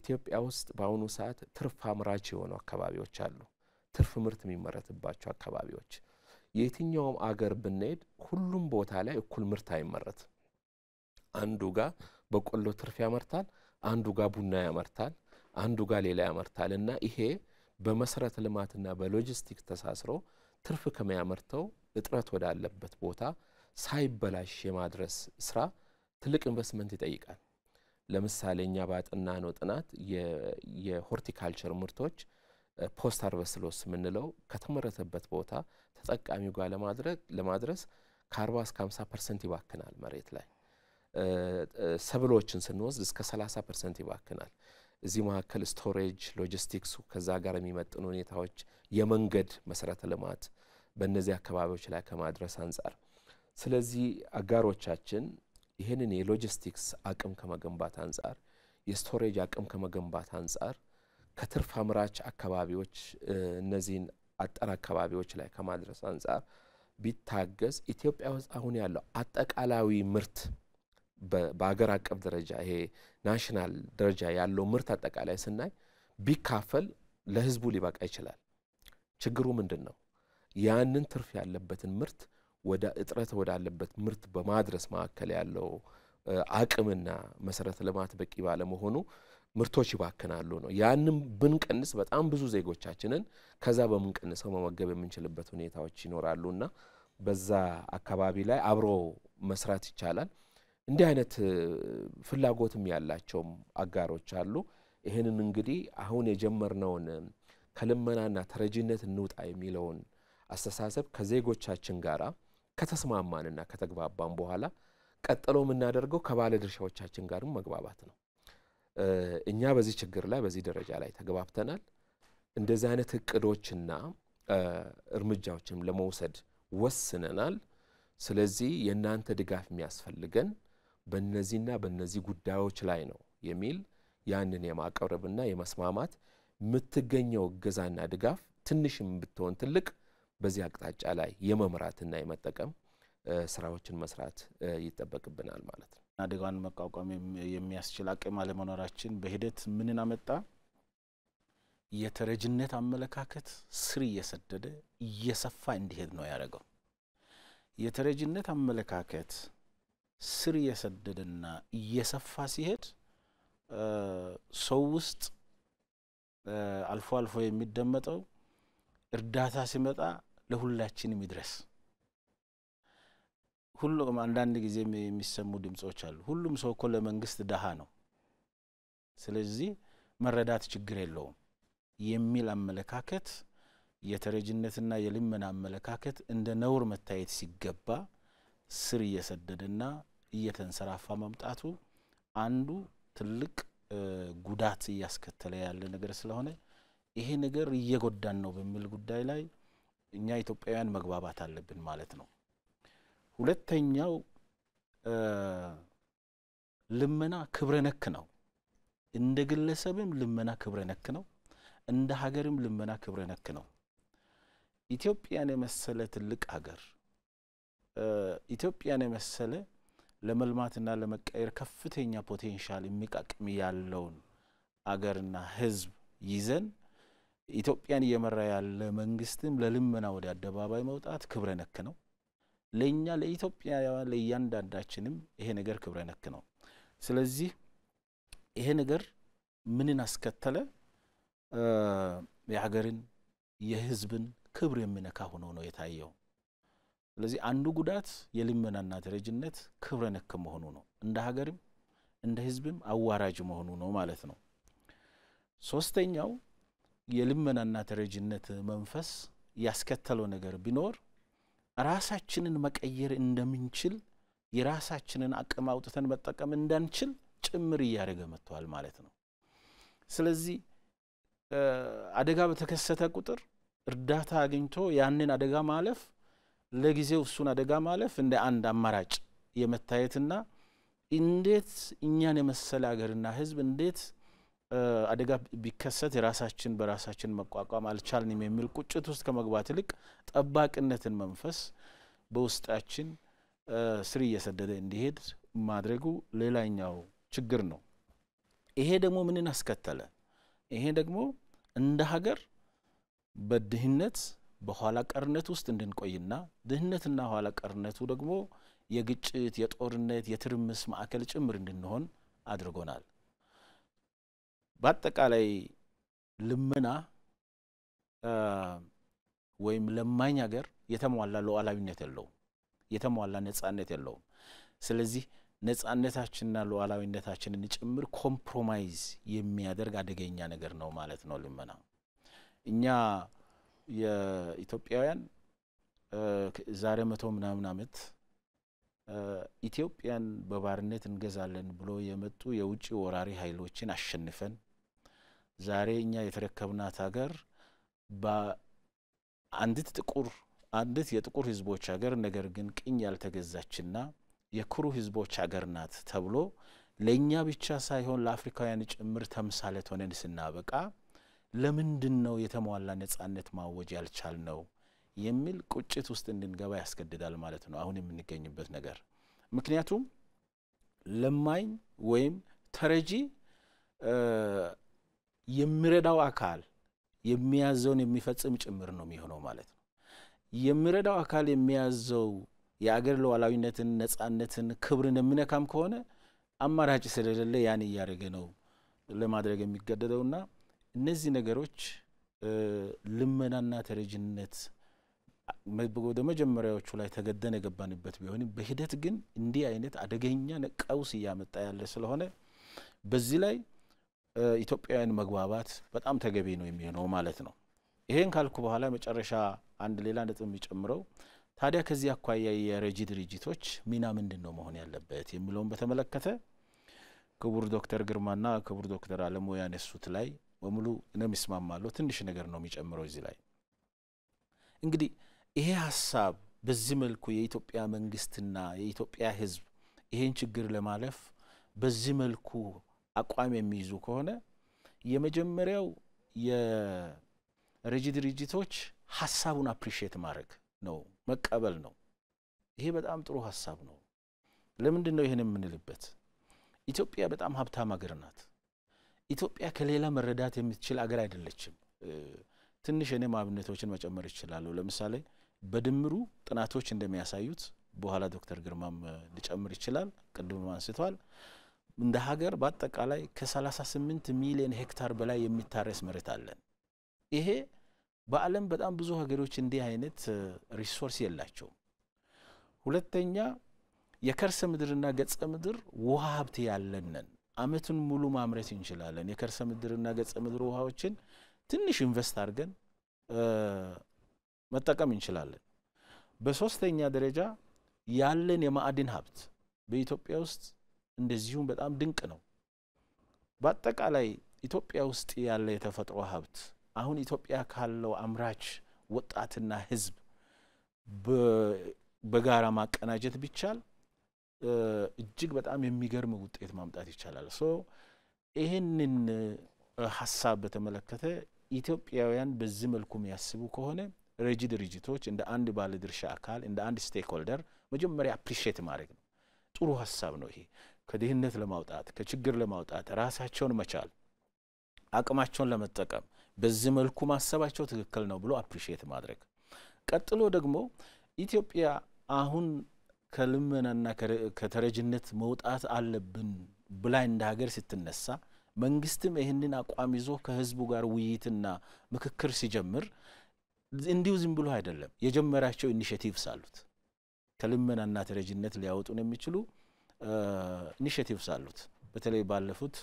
ኢትዮጵያ ውስጥ በአሁኑ ሰዓት ትርፍ አምራች የሆኑ አካባቢዎች አሉ። ትርፍ ምርት የሚመረትባቸው አካባቢዎች የትኛውም አገር ብንሄድ ሁሉም ቦታ ላይ እኩል ምርት አይመረትም። አንዱ ጋር በቆሎ ትርፍ ያመርታል፣ አንዱ ጋር ቡና ያመርታል፣ አንዱ ጋር ሌላ ያመርታል እና ይሄ በመሰረተ ልማትና በሎጂስቲክስ ተሳስሮ ትርፍ ከሚያመርተው እጥረት ወዳለበት ቦታ ሳይበላሽ የማድረስ ስራ ትልቅ ኢንቨስትመንት ይጠይቃል። ለምሳሌ እኛ በጥና ነው ጥናት የሆርቲካልቸር ምርቶች ፖስት ሃርቨስት ሎስ የምንለው ከተመረተበት ቦታ ተጠቃሚው ጋር ለማድረስ ከ40 እስከ 50 ፐርሰንት ይባክናል መሬት ላይ። ሰብሎችን ስንወስድ እስከ 30 ፐርሰንት ይባክናል። እዚህ መካከል ስቶሬጅ፣ ሎጂስቲክሱ ከዛ ጋር የሚመጥኑ ሁኔታዎች፣ የመንገድ መሰረተ ልማት በእነዚህ አካባቢዎች ላይ ከማድረስ አንጻር ስለዚህ አጋሮቻችን ይህንን የሎጂስቲክስ አቅም ከመገንባት አንጻር የስቶሬጅ አቅም ከመገንባት አንጻር ከትርፍ አምራች አካባቢዎች እነዚህን አጠር አካባቢዎች ላይ ከማድረስ አንጻር ቢታገዝ ኢትዮጵያ ውስጥ አሁን ያለው አጠቃላዊ ምርት በሀገር አቀፍ ደረጃ ይሄ ናሽናል ደረጃ ያለው ምርት አጠቃላይ ስናይ ቢካፈል ለህዝቡ ሊበቃ ይችላል። ችግሩ ምንድን ነው? ያንን ትርፍ ያለበትን ምርት ወደ እጥረት ወዳለበት ምርት በማድረስ መካከል ያለው አቅምና መሰረተ ልማት በቂ ባለመሆኑ ምርቶች ይባክናሉ ነው። ያንም ብንቀንስ በጣም ብዙ ዜጎቻችንን ከዛ በምንቀንሰው መመገብ የምንችልበት ሁኔታዎች ይኖራሉና በዛ አካባቢ ላይ አብሮ መስራት ይቻላል። እንዲህ አይነት ፍላጎትም ያላቸውም አጋሮች አሉ። ይህንን እንግዲህ አሁን የጀመርነውን ከልመናና ተረጂነት እንውጣ የሚለውን አስተሳሰብ ከዜጎቻችን ጋር ከተስማማንና ከተግባባን በኋላ ቀጥሎ የምናደርገው ከባለ ድርሻዎቻችን ጋርም መግባባት ነው። እኛ በዚህ ችግር ላይ በዚህ ደረጃ ላይ ተግባብተናል። እንደዚህ አይነት እቅዶችና እርምጃዎችንም ለመውሰድ ወስነናል። ስለዚህ የእናንተ ድጋፍ የሚያስፈልገን በነዚህና በነዚህ ጉዳዮች ላይ ነው የሚል ያንን የማቀረብና የመስማማት የምትገኘው እገዛና ድጋፍ ትንሽም ብትሆን ትልቅ በዚህ አቅጣጫ ላይ የመምራትና የመጠቀም ስራዎችን መስራት ይጠበቅብናል ማለት ነው። አደጋን መቋቋም የሚያስችል አቅም አለመኖራችን በሂደት ምንን አመጣ? የተረጅነት አመለካከት ስር እየሰደደ እየሰፋ እንዲሄድ ነው ያደረገው። የተረጅነት አመለካከት ስር እየሰደደና እየሰፋ ሲሄድ ሰው ውስጥ አልፎ አልፎ የሚደመጠው እርዳታ ሲመጣ ለሁላችንም ይድረስ። ሁሉም አንዳንድ ጊዜ የሚሰሙ ድምፆች አሉ። ሁሉም ሰው እኮ ለመንግስት ደሃ ነው፣ ስለዚህ መረዳት ችግር የለውም የሚል አመለካከት የተረጅነትና የልመና አመለካከት እንደ ነውር መታየት ሲገባ ስር እየሰደደና እየተንሰራፋ መምጣቱ አንዱ ትልቅ ጉዳት እያስከተለ ያለ ነገር ስለሆነ ይሄ ነገር እየጎዳን ነው በሚል ጉዳይ ላይ እኛ ኢትዮጵያውያን መግባባት አለብን ማለት ነው። ሁለተኛው ልመና ክብረ ነክ ነው። እንደ ግለሰብም ልመና ክብረ ነክ ነው። እንደ ሀገርም ልመና ክብረ ነክ ነው። ኢትዮጵያን የመሰለ ትልቅ ሀገር ኢትዮጵያን የመሰለ ለመልማትና ለመቀየር ከፍተኛ ፖቴንሻል የሚቃቅም ያለውን አገርና ህዝብ ይዘን ኢትዮጵያን እየመራ ያለ መንግስትም ለልመና ወደ አደባባይ መውጣት ክብረ ነክ ነው። ለእኛ ለኢትዮጵያውያን ለእያንዳንዳችንም ይሄ ነገር ክብረ ነክ ነው። ስለዚህ ይሄ ነገር ምንን አስከተለ? የሀገርን የህዝብን ክብር የሚነካ ሆኖ ነው የታየው። ስለዚህ አንዱ ጉዳት የልመናና ተረጅነት ክብረ ነክ መሆኑ ነው። እንደ ሀገርም እንደ ህዝብም አዋራጅ መሆኑ ነው ማለት ነው። ሶስተኛው የልመናና ተረጅነት መንፈስ ያስከተለው ነገር ቢኖር ራሳችንን መቀየር እንደምንችል የራሳችንን አቅም አውጥተን መጠቀም እንዳንችል ጭምር እያደረገ መጥተዋል ማለት ነው። ስለዚህ አደጋ በተከሰተ ቁጥር እርዳታ አግኝቶ ያንን አደጋ ማለፍ ለጊዜው እሱን አደጋ ማለፍ እንደ አንድ አማራጭ የመታየትና እንዴት እኛን የመሰለ ሀገርና ህዝብ እንዴት አደጋ ቢከሰት የራሳችን በራሳችን መቋቋም አልቻልንም የሚል ቁጭት ውስጥ ከመግባት ይልቅ ጠባቂነትን መንፈስ በውስጣችን ስር እየሰደደ እንዲሄድ ማድረጉ ሌላኛው ችግር ነው። ይሄ ደግሞ ምንን አስከተለ? ይሄ ደግሞ እንደ ሀገር በድህነት በኋላ ቀርነት ውስጥ እንድንቆይና ድህነትና ኋላ ቀርነቱ ደግሞ የግጭት፣ የጦርነት፣ የትርምስ ማዕከል ጭምር እንድንሆን አድርጎናል። በአጠቃላይ ልመና ወይም ለማኝ ሀገር የተሟላ ሉዓላዊነት የለውም፣ የተሟላ ነጻነት የለውም። ስለዚህ ነጻነታችንና ሉዓላዊነታችንን ጭምር ኮምፕሮማይዝ የሚያደርግ አደገኛ ነገር ነው ማለት ነው ልመና እኛ የኢትዮጵያውያን ዛሬ መቶ ምናምን ዓመት ኢትዮጵያን በባርነት እንገዛለን ብሎ የመጡ የውጭ ወራሪ ኃይሎችን አሸንፈን ዛሬ እኛ የተረከብናት ሀገር አንዲት ጥቁር አንዲት የጥቁር ህዝቦች ሀገር ነገር ግን ቅኝ ያልተገዛችና የኩሩ ህዝቦች ሀገር ናት ተብሎ ለእኛ ብቻ ሳይሆን ለአፍሪካውያን ጭምር ተምሳሌት ሆነን ስናበቃ ለምንድን ነው የተሟላ ነጻነት ማወጅ ያልቻል ነው የሚል ቁጭት ውስጥ እንድንገባ ያስገድዳል ማለት ነው አሁን የምንገኝበት ነገር። ምክንያቱም ለማኝ ወይም ተረጂ የሚረዳው አካል የሚያዘውን የሚፈጽም ጭምር ነው የሚሆነው ማለት ነው። የሚረዳው አካል የሚያዘው የአገር ሉዓላዊነትን፣ ነጻነትን፣ ክብርን የሚነካም ከሆነ አማራጭ ስለሌለ ያን እያደረገ ነው ለማድረግ የሚገደደውና እነዚህ ነገሮች ልመናና ተረጅነት ወደ መጀመሪያዎቹ ላይ ተገደን የገባንበት ቢሆንም በሂደት ግን እንዲህ አይነት አደገኛ ቀውስ እያመጣ ያለ ስለሆነ በዚህ ላይ ኢትዮጵያውያን መግባባት በጣም ተገቢ ነው የሚሆነው ማለት ነው። ይሄን ካልኩ በኋላ መጨረሻ አንድ ሌላ ነጥብ የሚጨምረው ታዲያ ከዚህ አኳያ የረጂ ድርጅቶች ሚና ምንድን ነው መሆን ያለበት የሚለውን በተመለከተ ክቡር ዶክተር ግርማና ክቡር ዶክተር አለሙ ያነሱት ላይ በሙሉ ነው የሚስማማለሁ። ትንሽ ነገር ነው የሚጨምረው እዚህ ላይ እንግዲህ ይሄ ሀሳብ በዚህ መልኩ የኢትዮጵያ መንግስትና የኢትዮጵያ ህዝብ ይሄን ችግር ለማለፍ በዚህ መልኩ አቋም የሚይዙ ከሆነ የመጀመሪያው የረጂ ድርጅቶች ሀሳቡን አፕሪሼት ማድረግ ነው፣ መቀበል ነው። ይሄ በጣም ጥሩ ሀሳብ ነው። ለምንድን ነው ይህን የምንልበት? ኢትዮጵያ በጣም ሀብታም ሀገር ናት። ኢትዮጵያ ከሌላ መረዳት የምትችል አገር አይደለችም። ትንሽ እኔም አብነቶችን መጨመር ይችላሉ። ለምሳሌ በድምሩ ጥናቶች እንደሚያሳዩት በኋላ ዶክተር ግርማም ሊጨምር ይችላል፣ ቅድምም አንስተዋል። እንደ ሀገር በአጠቃላይ ከ38 ሚሊዮን ሄክታር በላይ የሚታረስ መሬት አለን። ይሄ በዓለም በጣም ብዙ ሀገሮች እንዲህ አይነት ሪሶርስ የላቸውም። ሁለተኛ የከርሰ ምድርና ገጸ ምድር ውሃ ሀብት ያለንን አመቱን ሙሉ ማምረት እንችላለን። የከርሰ ምድርና ገጸ ምድር ውሃዎችን ትንሽ ኢንቨስት አድርገን መጠቀም እንችላለን። በሶስተኛ ደረጃ ያለን የማዕድን ሀብት በኢትዮጵያ ውስጥ እንደዚሁም በጣም ድንቅ ነው። በአጠቃላይ ኢትዮጵያ ውስጥ ያለ የተፈጥሮ ሀብት አሁን ኢትዮጵያ ካለው አምራች ወጣትና ሕዝብ በጋራ ማቀናጀት ቢቻል እጅግ በጣም የሚገርም ውጤት ማምጣት ይቻላል። ሶ ይህንን ሀሳብ በተመለከተ ኢትዮጵያውያን በዚህ መልኩ የሚያስቡ ከሆነ ረጂ ድርጅቶች እንደ አንድ ባለድርሻ አካል እንደ አንድ ስቴክሆልደር መጀመሪያ አፕሪሽት ማድረግ ነው። ጥሩ ሀሳብ ነው ይሄ። ከድህነት ለማውጣት ከችግር ለማውጣት ራሳቸውን መቻል አቅማቸውን ለመጠቀም በዚህ መልኩ ማሰባቸው ትክክል ነው ብሎ አፕሪሽት ማድረግ። ቀጥሎ ደግሞ ኢትዮጵያ አሁን ከልመናና ከተረጅነት መውጣት አለብን ብላይ እንደ ሀገር ስትነሳ መንግስትም ይህንን አቋም ይዞ ከህዝቡ ጋር ውይይትና ምክክር ሲጀምር እንዲሁ ዝም ብሎ አይደለም። የጀመራቸው ኢኒሽቲቭስ አሉት። ከልመናና ተረጅነት ሊያወጡን የሚችሉ ኢኒሽቲቭስ አሉት። በተለይ ባለፉት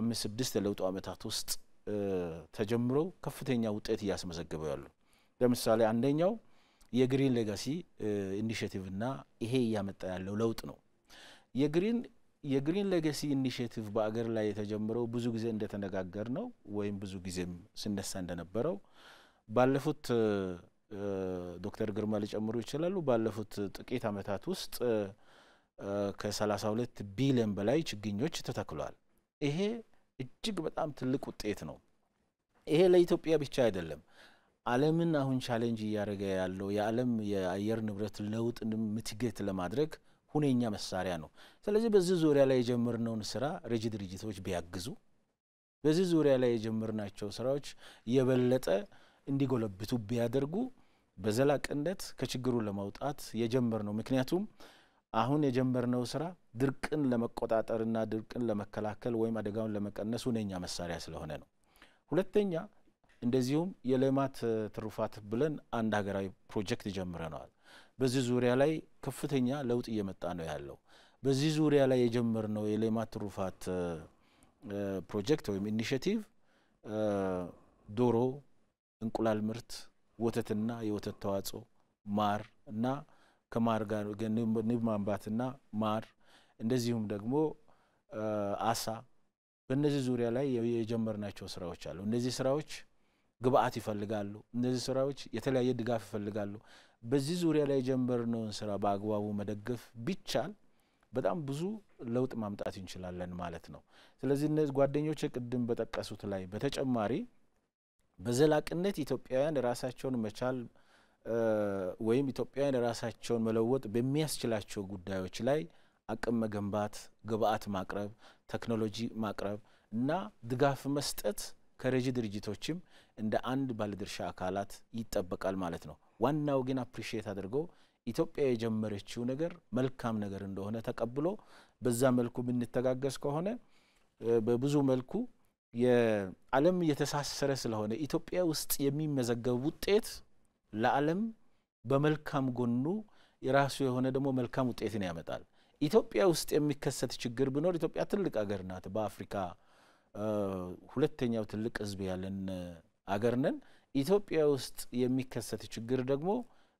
አምስት ስድስት የለውጡ ዓመታት ውስጥ ተጀምረው ከፍተኛ ውጤት እያስመዘገበው ያሉ ለምሳሌ አንደኛው የግሪን ሌጋሲ ኢኒሽቲቭ እና ይሄ እያመጣ ያለው ለውጥ ነው። የግሪን የግሪን ሌጋሲ ኢኒሽቲቭ በአገር ላይ የተጀመረው ብዙ ጊዜ እንደተነጋገር ነው ወይም ብዙ ጊዜም ሲነሳ እንደነበረው ባለፉት ዶክተር ግርማ ሊጨምሩ ይችላሉ። ባለፉት ጥቂት ዓመታት ውስጥ ከ32 ቢሊዮን በላይ ችግኞች ተተክሏል። ይሄ እጅግ በጣም ትልቅ ውጤት ነው። ይሄ ለኢትዮጵያ ብቻ አይደለም ዓለምን አሁን ቻሌንጅ እያደረገ ያለው የዓለም የአየር ንብረት ለውጥ ምትጌት ለማድረግ ሁነኛ መሳሪያ ነው። ስለዚህ በዚህ ዙሪያ ላይ የጀመርነውን ስራ ረጂ ድርጅቶች ቢያግዙ፣ በዚህ ዙሪያ ላይ የጀመርናቸው ስራዎች የበለጠ እንዲጎለብቱ ቢያደርጉ በዘላቅነት ከችግሩ ለማውጣት ነው ምክንያቱም አሁን የጀመርነው ስራ ድርቅን ለመቆጣጠርና ድርቅን ለመከላከል ወይም አደጋውን ለመቀነስ ሁነኛ መሳሪያ ስለሆነ ነው። ሁለተኛ እንደዚሁም የሌማት ትሩፋት ብለን አንድ ሀገራዊ ፕሮጀክት ጀምረነዋል። በዚህ ዙሪያ ላይ ከፍተኛ ለውጥ እየመጣ ነው ያለው። በዚህ ዙሪያ ላይ የጀመርነው የሌማት ትሩፋት ፕሮጀክት ወይም ኢኒሽቲቭ ዶሮ፣ እንቁላል ምርት፣ ወተትና የወተት ተዋጽኦ፣ ማር እና ከማር ጋር ንብ ማንባትና ማር እንደዚሁም ደግሞ አሳ በእነዚህ ዙሪያ ላይ የጀመርናቸው ስራዎች አሉ። እነዚህ ስራዎች ግብአት ይፈልጋሉ። እነዚህ ስራዎች የተለያየ ድጋፍ ይፈልጋሉ። በዚህ ዙሪያ ላይ የጀመርነውን ስራ በአግባቡ መደገፍ ቢቻል በጣም ብዙ ለውጥ ማምጣት እንችላለን ማለት ነው። ስለዚህ እነዚህ ጓደኞቼ ቅድም በጠቀሱት ላይ በተጨማሪ በዘላቅነት ኢትዮጵያውያን ራሳቸውን መቻል ወይም ኢትዮጵያውያን ራሳቸውን መለወጥ በሚያስችላቸው ጉዳዮች ላይ አቅም መገንባት፣ ግብአት ማቅረብ፣ ቴክኖሎጂ ማቅረብ እና ድጋፍ መስጠት ከረጂ ድርጅቶችም እንደ አንድ ባለድርሻ አካላት ይጠበቃል ማለት ነው። ዋናው ግን አፕሪሺየት አድርገው ኢትዮጵያ የጀመረችው ነገር መልካም ነገር እንደሆነ ተቀብሎ በዛ መልኩ ብንተጋገዝ ከሆነ በብዙ መልኩ የዓለም የተሳሰረ ስለሆነ ኢትዮጵያ ውስጥ የሚመዘገብ ውጤት ለዓለም በመልካም ጎኑ የራሱ የሆነ ደግሞ መልካም ውጤትን ያመጣል። ኢትዮጵያ ውስጥ የሚከሰት ችግር ቢኖር ኢትዮጵያ ትልቅ አገር ናት በአፍሪካ ሁለተኛው ትልቅ ህዝብ ያለን አገር ነን። ኢትዮጵያ ውስጥ የሚከሰት ችግር ደግሞ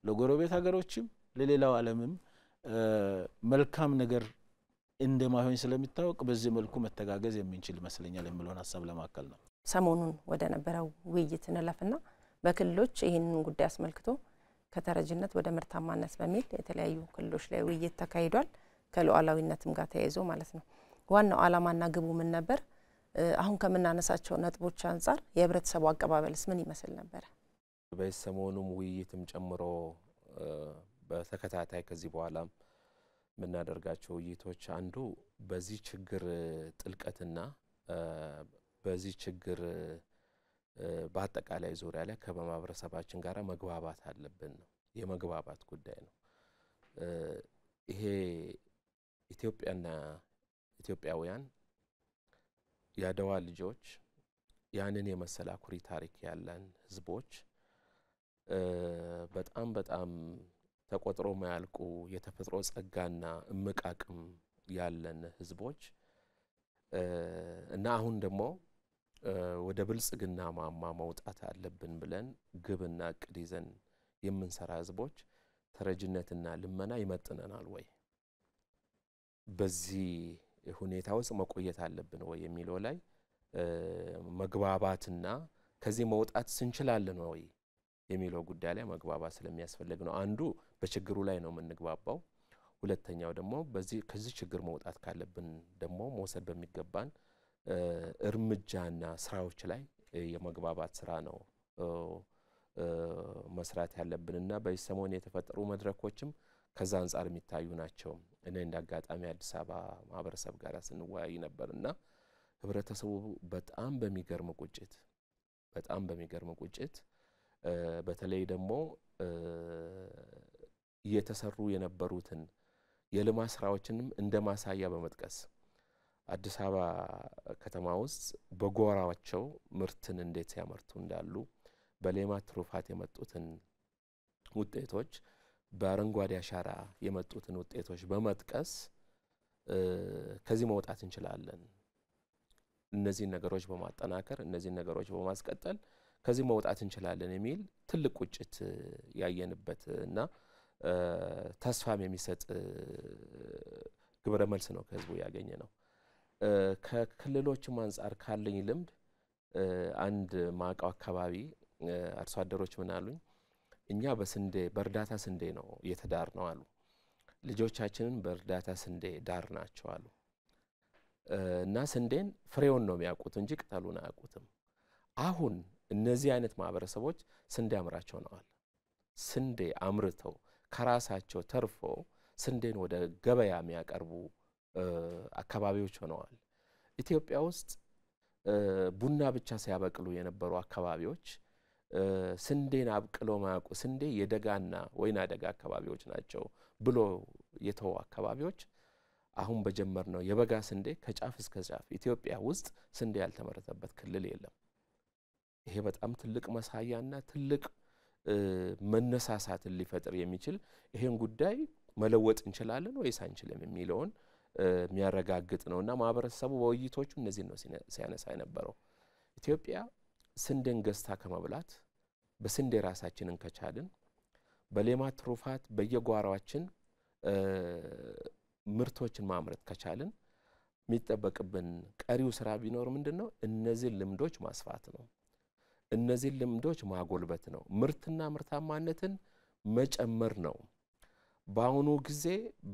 ለጎረቤት ሀገሮችም ለሌላው ዓለምም መልካም ነገር እንደማይሆን ስለሚታወቅ በዚህ መልኩ መተጋገዝ የምንችል ይመስለኛል የሚለውን ሀሳብ ለማካከል ነው። ሰሞኑን ወደ ነበረው ውይይት እንለፍና በክልሎች ይህንን ጉዳይ አስመልክቶ ከተረጅነት ወደ ምርታማነት በሚል የተለያዩ ክልሎች ላይ ውይይት ተካሂዷል። ከሉዓላዊነትም ጋር ተያይዞ ማለት ነው። ዋናው ዓላማና ግቡ ምን ነበር? አሁን ከምናነሳቸው ነጥቦች አንጻር የህብረተሰቡ አቀባበልስ ምን ይመስል ነበረ? በሰሞኑም ውይይትም ጨምሮ በተከታታይ ከዚህ በኋላም የምናደርጋቸው ውይይቶች አንዱ በዚህ ችግር ጥልቀትና በዚህ ችግር በአጠቃላይ ዙሪያ ላይ ከማህበረሰባችን ጋር መግባባት አለብን ነው። የመግባባት ጉዳይ ነው። ይሄ ኢትዮጵያና ኢትዮጵያውያን የአድዋ ልጆች ያንን የመሰለ አኩሪ ታሪክ ያለን ህዝቦች በጣም በጣም ተቆጥሮ ማያልቁ የተፈጥሮ ጸጋና እምቅ አቅም ያለን ህዝቦች እና አሁን ደግሞ ወደ ብልጽግና ማማ መውጣት አለብን ብለን ግብና እቅድ ይዘን የምንሰራ ህዝቦች ተረጅነትና ልመና ይመጥነናል ወይ? በዚህ ሁኔታ ውስጥ መቆየት አለብን ወይ የሚለው ላይ መግባባትና ከዚህ መውጣት ስንችላለን ወይ የሚለው ጉዳይ ላይ መግባባት ስለሚያስፈልግ ነው። አንዱ በችግሩ ላይ ነው የምንግባባው። ሁለተኛው ደግሞ በዚህ ከዚህ ችግር መውጣት ካለብን ደግሞ መውሰድ በሚገባን እርምጃና ስራዎች ላይ የመግባባት ስራ ነው መስራት ያለብንና በዚህ ሰሞን የተፈጠሩ መድረኮችም ከዛ አንጻር የሚታዩ ናቸው። እኔ እንደ አጋጣሚ አዲስ አበባ ማህበረሰብ ጋር ስንወያይ ነበርና ህብረተሰቡ በጣም በሚገርም ቁጭት በጣም በሚገርም ቁጭት በተለይ ደግሞ እየተሰሩ የነበሩትን የልማት ስራዎችንም እንደ ማሳያ በመጥቀስ አዲስ አበባ ከተማ ውስጥ በጓሯቸው ምርትን እንዴት ሲያመርቱ እንዳሉ በሌማት ትሩፋት የመጡትን ውጤቶች በአረንጓዴ አሻራ የመጡትን ውጤቶች በመጥቀስ ከዚህ መውጣት እንችላለን። እነዚህን ነገሮች በማጠናከር እነዚህን ነገሮች በማስቀጠል ከዚህ መውጣት እንችላለን የሚል ትልቅ ቁጭት ያየንበት እና ተስፋም የሚሰጥ ግብረ መልስ ነው ከህዝቡ ያገኘ ነው። ከክልሎችም አንጻር ካለኝ ልምድ አንድ ማውቀው አካባቢ አርሶ አደሮች ምን አሉኝ እኛ በስንዴ በእርዳታ ስንዴ ነው እየተዳር ነው አሉ። ልጆቻችንን በእርዳታ ስንዴ ዳር ናቸው አሉ። እና ስንዴን ፍሬውን ነው የሚያውቁት እንጂ ቅጠሉን አያውቁትም። አሁን እነዚህ አይነት ማህበረሰቦች ስንዴ አምራቸው ነዋል። ስንዴ አምርተው ከራሳቸው ተርፎ ስንዴን ወደ ገበያ የሚያቀርቡ አካባቢዎች ሆነዋል። ኢትዮጵያ ውስጥ ቡና ብቻ ሲያበቅሉ የነበሩ አካባቢዎች ስንዴን አብቅሎ ማያውቁ ስንዴ የደጋና ወይና ደጋ አካባቢዎች ናቸው ብሎ የተው አካባቢዎች አሁን በጀመርነው የበጋ ስንዴ ከጫፍ እስከ ጫፍ ኢትዮጵያ ውስጥ ስንዴ ያልተመረተበት ክልል የለም። ይሄ በጣም ትልቅ መሳያና ትልቅ መነሳሳትን ሊፈጥር የሚችል ይሄን ጉዳይ መለወጥ እንችላለን ወይስ አንችልም የሚለውን የሚያረጋግጥ ነው እና ማህበረሰቡ በውይይቶቹ እነዚህን ነው ሲያነሳ የነበረው ኢትዮጵያ ስንዴን ገዝታ ከመብላት በስንዴ ራሳችንን ከቻልን በሌማት ትሩፋት በየጓሯችን ምርቶችን ማምረት ከቻልን የሚጠበቅብን ቀሪው ስራ ቢኖር ምንድን ነው? እነዚህን ልምዶች ማስፋት ነው። እነዚህን ልምዶች ማጎልበት ነው። ምርትና ምርታማነትን መጨመር ነው። በአሁኑ ጊዜ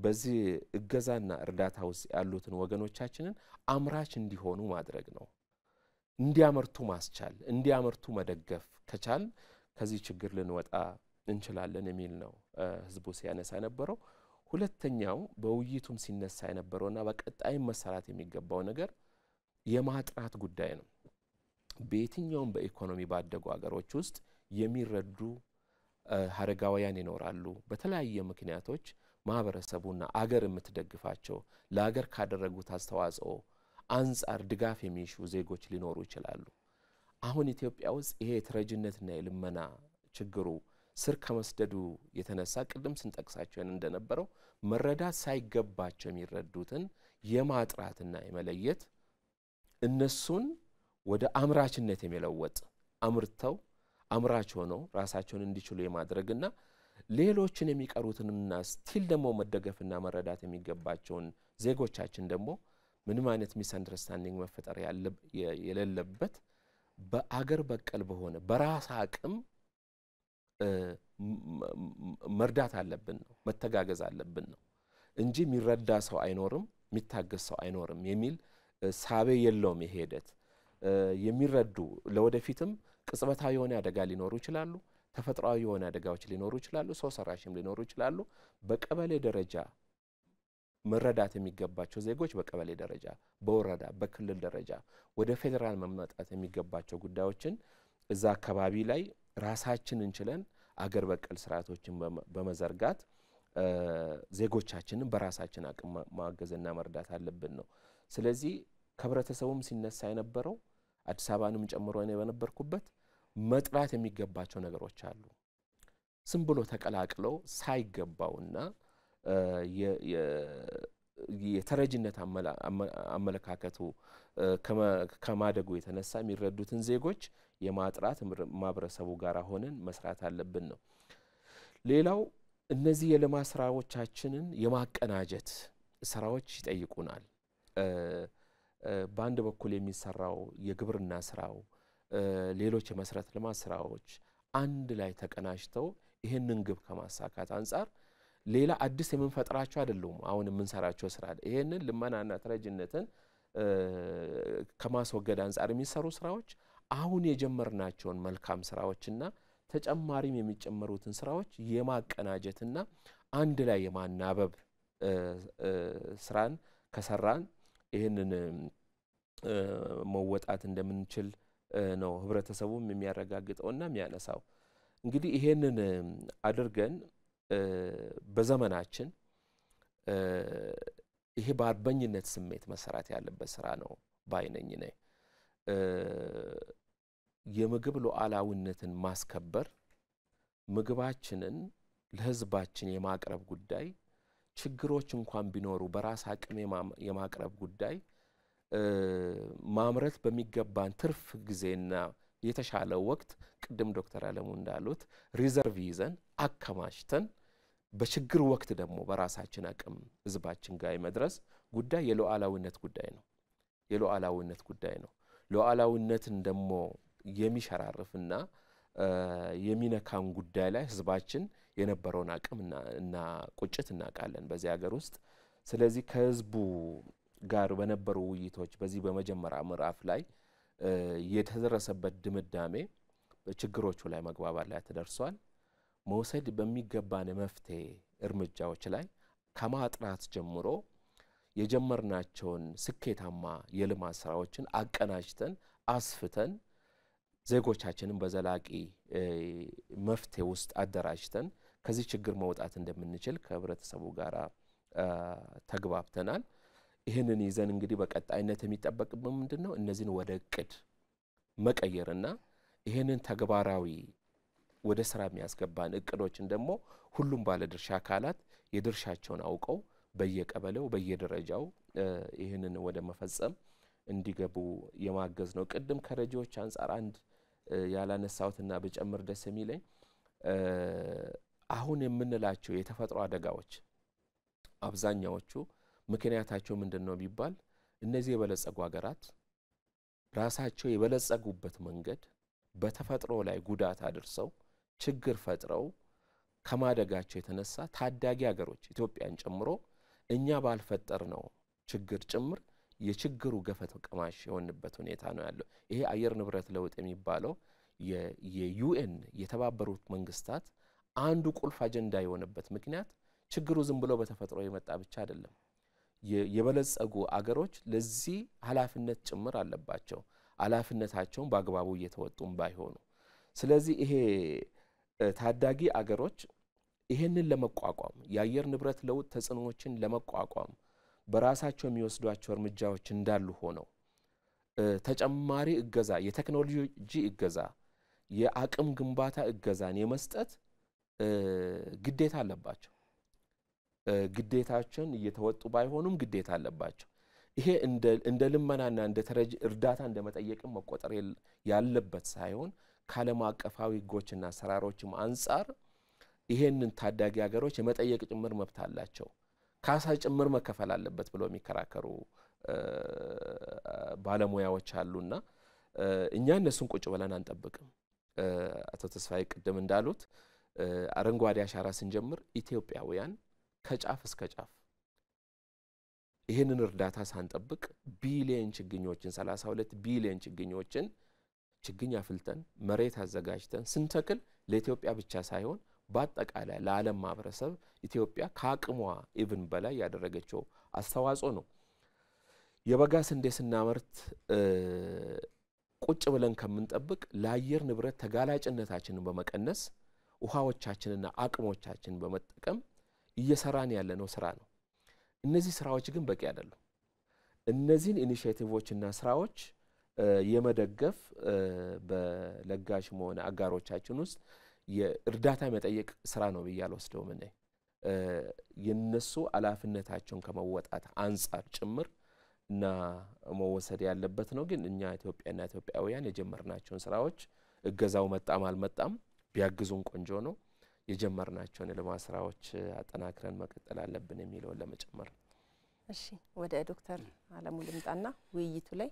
በዚህ እገዛና እርዳታ ውስጥ ያሉትን ወገኖቻችንን አምራች እንዲሆኑ ማድረግ ነው። እንዲያመርቱ ማስቻል እንዲያመርቱ መደገፍ ከቻል ከዚህ ችግር ልንወጣ እንችላለን የሚል ነው ህዝቡ ሲያነሳ የነበረው። ሁለተኛው በውይይቱም ሲነሳ የነበረውና በቀጣይም መሰራት የሚገባው ነገር የማጥራት ጉዳይ ነው። በየትኛውም በኢኮኖሚ ባደጉ ሀገሮች ውስጥ የሚረዱ ሀረጋውያን ይኖራሉ። በተለያየ ምክንያቶች ማህበረሰቡና አገር የምትደግፋቸው ለአገር ካደረጉት አስተዋጽኦ አንጻር ድጋፍ የሚሹ ዜጎች ሊኖሩ ይችላሉ። አሁን ኢትዮጵያ ውስጥ ይሄ የተረጅነትና የልመና ችግሩ ስር ከመስደዱ የተነሳ ቅድም ስንጠቅሳቸው እንደነበረው መረዳት ሳይገባቸው የሚረዱትን የማጥራትና የመለየት እነሱን ወደ አምራችነት የሚለወጥ አምርተው አምራች ሆነው ራሳቸውን እንዲችሉ የማድረግና ሌሎችን የሚቀሩትንና ስቲል ደግሞ መደገፍና መረዳት የሚገባቸውን ዜጎቻችን ደግሞ ምንም አይነት ሚስ አንደርስታንዲንግ መፈጠር የሌለበት በአገር በቀል በሆነ በራስ አቅም መርዳት አለብን ነው መተጋገዝ አለብን ነው እንጂ የሚረዳ ሰው አይኖርም፣ የሚታገዝ ሰው አይኖርም የሚል ሳቤ የለውም። የሄደት የሚረዱ ለወደፊትም ቅጽበታዊ የሆነ አደጋ ሊኖሩ ይችላሉ። ተፈጥሯዊ የሆነ አደጋዎች ሊኖሩ ይችላሉ። ሰው ሰራሽም ሊኖሩ ይችላሉ። በቀበሌ ደረጃ መረዳት የሚገባቸው ዜጎች በቀበሌ ደረጃ፣ በወረዳ፣ በክልል ደረጃ ወደ ፌዴራል መምጣት የሚገባቸው ጉዳዮችን እዛ አካባቢ ላይ ራሳችንን ችለን አገር በቀል ስርዓቶችን በመዘርጋት ዜጎቻችንን በራሳችን አቅም ማገዝና መርዳት አለብን ነው። ስለዚህ ከህብረተሰቡም ሲነሳ የነበረው አዲስ አበባንም ጨምሮ እኔ በነበርኩበት መጥራት የሚገባቸው ነገሮች አሉ። ስም ብሎ ተቀላቅለው ሳይገባውና የተረጅነት አመለካከቱ ከማደጉ የተነሳ የሚረዱትን ዜጎች የማጥራት ማህበረሰቡ ጋር ሆነን መስራት አለብን ነው። ሌላው እነዚህ የልማት ስራዎቻችንን የማቀናጀት ስራዎች ይጠይቁናል። በአንድ በኩል የሚሰራው የግብርና ስራው፣ ሌሎች የመሰረተ ልማት ስራዎች አንድ ላይ ተቀናጅተው ይህንን ግብ ከማሳካት አንጻር ሌላ አዲስ የምንፈጥራቸው አይደሉም። አሁን የምንሰራቸው ስራ ይሄንን ልመናና ተረጅነትን ከማስወገድ አንጻር የሚሰሩ ስራዎች አሁን የጀመርናቸውን መልካም ስራዎችና ተጨማሪም የሚጨመሩትን ስራዎች የማቀናጀትና አንድ ላይ የማናበብ ስራን ከሰራን ይህንን መወጣት እንደምንችል ነው ህብረተሰቡም የሚያረጋግጠውና የሚያነሳው። እንግዲህ ይሄንን አድርገን በዘመናችን ይሄ በአርበኝነት ስሜት መሰራት ያለበት ስራ ነው ባይነኝ ነ የምግብ ሉዓላዊነትን ማስከበር ምግባችንን ለህዝባችን የማቅረብ ጉዳይ ችግሮች እንኳን ቢኖሩ በራስ አቅም የማቅረብ ጉዳይ ማምረት በሚገባን ትርፍ ጊዜና የተሻለ ወቅት ቅድም ዶክተር አለሙ እንዳሉት ሪዘርቭ ይዘን አከማችተን በችግር ወቅት ደግሞ በራሳችን አቅም ህዝባችን ጋር የመድረስ ጉዳይ የሉዓላዊነት ጉዳይ ነው። የሉዓላዊነት ጉዳይ ነው። ሉዓላዊነትን ደግሞ የሚሸራርፍና የሚነካን ጉዳይ ላይ ህዝባችን የነበረውን አቅም እና ቁጭት እናውቃለን በዚህ ሀገር ውስጥ። ስለዚህ ከህዝቡ ጋር በነበሩ ውይይቶች በዚህ በመጀመሪያ ምዕራፍ ላይ የተደረሰበት ድምዳሜ ችግሮቹ ላይ መግባባት ላይ ተደርሷል። መውሰድ በሚገባን መፍትሄ እርምጃዎች ላይ ከማጥናት ጀምሮ የጀመርናቸውን ስኬታማ የልማት ስራዎችን አቀናጅተን አስፍተን ዜጎቻችንን በዘላቂ መፍትሄ ውስጥ አደራጅተን ከዚህ ችግር መውጣት እንደምንችል ከህብረተሰቡ ጋር ተግባብተናል። ይህንን ይዘን እንግዲህ በቀጣይነት የሚጠበቅብን ምንድን ነው? እነዚህን ወደ እቅድ መቀየርና ይህንን ተግባራዊ ወደ ስራ የሚያስገባን እቅዶችን ደግሞ ሁሉም ባለድርሻ አካላት የድርሻቸውን አውቀው በየቀበሌው በየደረጃው ይህንን ወደ መፈጸም እንዲገቡ የማገዝ ነው። ቅድም ከረጂዎች አንጻር አንድ ያላነሳሁትና ብጨምር ደስ የሚለኝ አሁን የምንላቸው የተፈጥሮ አደጋዎች አብዛኛዎቹ ምክንያታቸው ምንድን ነው ቢባል እነዚህ የበለጸጉ ሀገራት ራሳቸው የበለጸጉበት መንገድ በተፈጥሮ ላይ ጉዳት አድርሰው ችግር ፈጥረው ከማደጋቸው የተነሳ ታዳጊ ሀገሮች ኢትዮጵያን ጨምሮ እኛ ባልፈጠር ነው ችግር ጭምር የችግሩ ገፈት ቀማሽ የሆንበት ሁኔታ ነው ያለው። ይሄ አየር ንብረት ለውጥ የሚባለው የዩኤን የተባበሩት መንግስታት አንዱ ቁልፍ አጀንዳ የሆነበት ምክንያት ችግሩ ዝም ብሎ በተፈጥሮ የመጣ ብቻ አይደለም። የበለጸጉ አገሮች ለዚህ ኃላፊነት ጭምር አለባቸው። ኃላፊነታቸውን በአግባቡ እየተወጡም ባይሆኑ ስለዚህ ይሄ ታዳጊ አገሮች ይህንን ለመቋቋም የአየር ንብረት ለውጥ ተጽዕኖዎችን ለመቋቋም በራሳቸው የሚወስዷቸው እርምጃዎች እንዳሉ ሆነው ተጨማሪ እገዛ፣ የቴክኖሎጂ እገዛ፣ የአቅም ግንባታ እገዛን የመስጠት ግዴታ አለባቸው። ግዴታቸውን እየተወጡ ባይሆኑም ግዴታ አለባቸው። ይሄ እንደ ልመናና እንደ ተረጅ እርዳታ እንደ መጠየቅም መቆጠር ያለበት ሳይሆን ከዓለም አቀፋዊ ህጎችና አሰራሮችም አንጻር ይሄንን ታዳጊ ሀገሮች የመጠየቅ ጭምር መብት አላቸው። ካሳ ጭምር መከፈል አለበት ብለው የሚከራከሩ ባለሙያዎች አሉና እኛ እነሱን ቁጭ ብለን አንጠብቅም። አቶ ተስፋዬ ቅድም እንዳሉት አረንጓዴ አሻራ ስንጀምር ኢትዮጵያውያን ከጫፍ እስከ ጫፍ ይህንን እርዳታ ሳንጠብቅ ቢሊየን ችግኞችን 32 ቢሊየን ችግኞችን ችግኝ አፍልተን መሬት አዘጋጅተን ስንተክል ለኢትዮጵያ ብቻ ሳይሆን በአጠቃላይ ለዓለም ማህበረሰብ ኢትዮጵያ ከአቅሟ ኢቭን በላይ ያደረገችው አስተዋጽኦ ነው። የበጋ ስንዴ ስናመርት ቁጭ ብለን ከምንጠብቅ ለአየር ንብረት ተጋላጭነታችንን በመቀነስ ውሃዎቻችንና አቅሞቻችንን በመጠቀም እየሰራን ያለነው ስራ ነው። እነዚህ ስራዎች ግን በቂ አይደሉም። እነዚህን ኢኒሽቲቮችና ስራዎች የመደገፍ በለጋሽ መሆነ አጋሮቻችን ውስጥ የእርዳታ መጠየቅ ስራ ነው ብዬ አልወስደው እኔ የነሱ አላፍነታቸውን ከመወጣት አንጻር ጭምር እና መወሰድ ያለበት ነው። ግን እኛ ኢትዮጵያና ኢትዮጵያውያን የጀመርናቸውን ስራዎች እገዛው መጣም አልመጣም ቢያግዙን ቆንጆ ነው። የጀመርናቸውን የልማት ስራዎች አጠናክረን መቀጠል አለብን የሚለውን ለመጨመር። እሺ፣ ወደ ዶክተር አለሙ ልምጣና ውይይቱ ላይ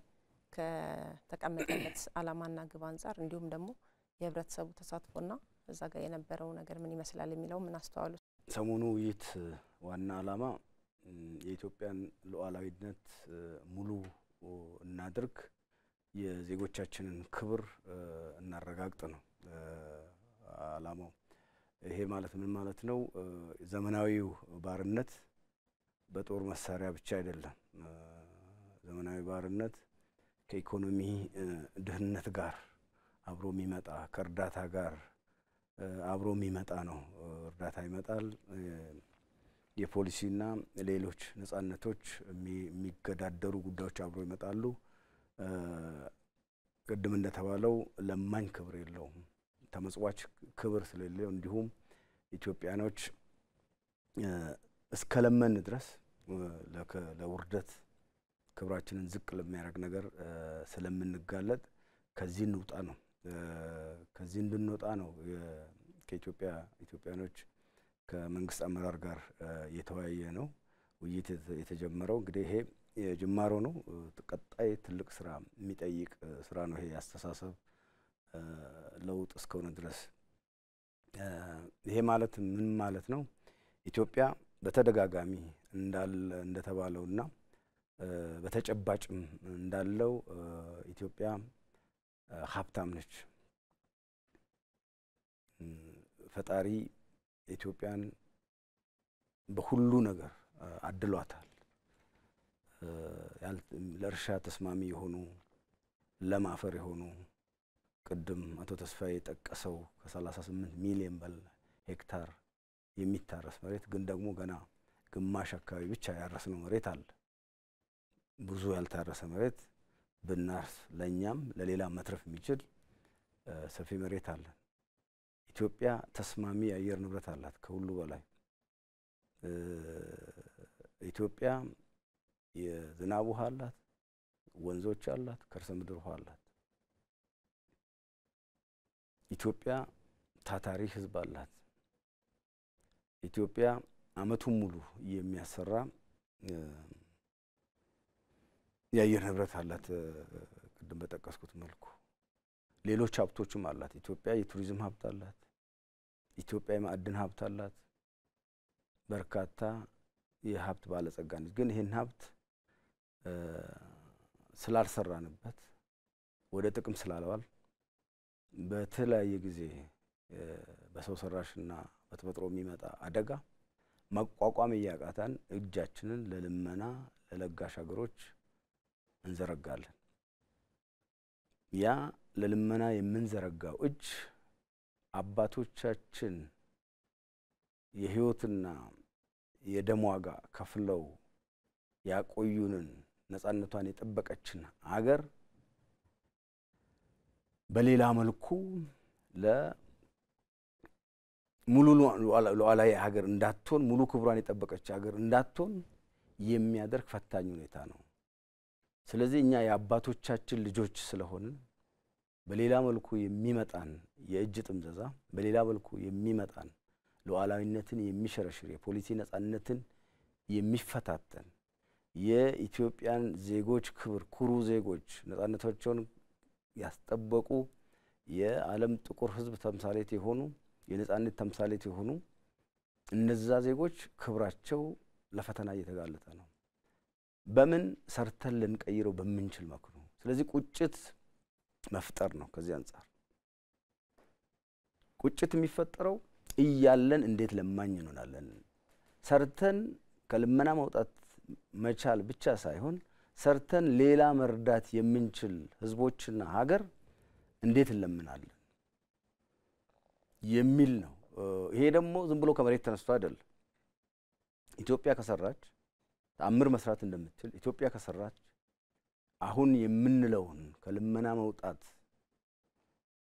ከተቀመጠለት አላማና ግብ አንጻር እንዲሁም ደግሞ የህብረተሰቡ ተሳትፎና እዛ ጋር የነበረው ነገር ምን ይመስላል የሚለው ምን አስተዋሉ? ሰሞኑ ውይይት ዋና አላማ የኢትዮጵያን ሉዓላዊነት ሙሉ እናድርግ፣ የዜጎቻችንን ክብር እናረጋግጥ ነው አላማው ይሄ ማለት ምን ማለት ነው? ዘመናዊው ባርነት በጦር መሳሪያ ብቻ አይደለም። ዘመናዊ ባርነት ከኢኮኖሚ ድህነት ጋር አብሮ የሚመጣ ከእርዳታ ጋር አብሮ የሚመጣ ነው። እርዳታ ይመጣል። የፖሊሲና ሌሎች ነጻነቶች የሚገዳደሩ ጉዳዮች አብሮ ይመጣሉ። ቅድም እንደተባለው ለማኝ ክብር የለውም፣ ተመጽዋች ክብር ስለሌለው እንዲሁም ኢትዮጵያኖች እስከ ለመን ድረስ ለውርደት ክብራችንን ዝቅ ለሚያደርግ ነገር ስለምንጋለጥ ከዚህ እንውጣ ነው ከዚህ እንድንወጣ ነው ከኢትዮጵያ ኢትዮጵያኖች ከመንግስት አመራር ጋር የተወያየ ነው ውይይት የተጀመረው። እንግዲህ ይሄ የጅማሮ ነው። ቀጣይ ትልቅ ስራ የሚጠይቅ ስራ ነው። ይሄ ያስተሳሰብ ለውጥ እስከሆነ ድረስ ይሄ ማለት ምን ማለት ነው? ኢትዮጵያ በተደጋጋሚ እንዳል እንደተባለውና በተጨባጭም እንዳለው ኢትዮጵያ ሀብታም ነች። ፈጣሪ ኢትዮጵያን በሁሉ ነገር አድሏታል። ለእርሻ ተስማሚ የሆኑ ለም አፈር የሆኑ ቅድም አቶ ተስፋዬ የጠቀሰው ከ38 ሚሊዮን በላይ ሄክታር የሚታረስ መሬት ግን ደግሞ ገና ግማሽ አካባቢ ብቻ ያረስነው መሬት አለ። ብዙ ያልታረሰ መሬት ብናርስ ለእኛም ለሌላ መትረፍ የሚችል ሰፊ መሬት አለን። ኢትዮጵያ ተስማሚ የአየር ንብረት አላት። ከሁሉ በላይ ኢትዮጵያ የዝናብ ውሃ አላት፣ ወንዞች አላት፣ ከርሰ ምድር ውሃ አላት። ኢትዮጵያ ታታሪ ሕዝብ አላት። ኢትዮጵያ ዓመቱን ሙሉ የሚያሰራ የአየር ንብረት አላት። ቅድም በጠቀስኩት መልኩ ሌሎች ሀብቶችም አላት። ኢትዮጵያ የቱሪዝም ሀብት አላት። ኢትዮጵያ የማዕድን ሀብት አላት። በርካታ የሀብት ባለጸጋ ነች። ግን ይህን ሀብት ስላልሰራንበት ወደ ጥቅም ስላለዋል በተለያየ ጊዜ በሰው ሰራሽና በተፈጥሮ የሚመጣ አደጋ መቋቋም እያቃታን እጃችንን ለልመና ለለጋሽ ሀገሮች እንዘረጋለን። ያ ለልመና የምንዘረጋው እጅ አባቶቻችን የህይወትና የደም ዋጋ ከፍለው ያቆዩንን ነፃነቷን የጠበቀችን አገር በሌላ መልኩ ለሙሉ ሉዓላዊ ሀገር እንዳትሆን ሙሉ ክብሯን የጠበቀች ሀገር እንዳትሆን የሚያደርግ ፈታኝ ሁኔታ ነው። ስለዚህ እኛ የአባቶቻችን ልጆች ስለሆንን በሌላ መልኩ የሚመጣን የእጅ ጥምዘዛ፣ በሌላ መልኩ የሚመጣን ሉዓላዊነትን የሚሸረሽር የፖሊሲ ነጻነትን የሚፈታተን የኢትዮጵያን ዜጎች ክብር ኩሩ ዜጎች ነጻነታቸውን ያስጠበቁ የዓለም ጥቁር ሕዝብ ተምሳሌት የሆኑ የነጻነት ተምሳሌት የሆኑ እነዛ ዜጎች ክብራቸው ለፈተና እየተጋለጠ ነው። በምን ሰርተን ልንቀይረው በምንችል መልኩ ነው። ስለዚህ ቁጭት መፍጠር ነው። ከዚህ አንጻር ቁጭት የሚፈጠረው እያለን እንዴት ለማኝ እንሆናለን። ሰርተን ከልመና መውጣት መቻል ብቻ ሳይሆን ሰርተን ሌላ መርዳት የምንችል ህዝቦችና ሀገር እንዴት እንለምናለን የሚል ነው። ይሄ ደግሞ ዝም ብሎ ከመሬት ተነስቶ አይደለም። ኢትዮጵያ ከሰራች ተአምር መስራት እንደምትችል ኢትዮጵያ ከሰራች አሁን የምንለውን ከልመና መውጣት፣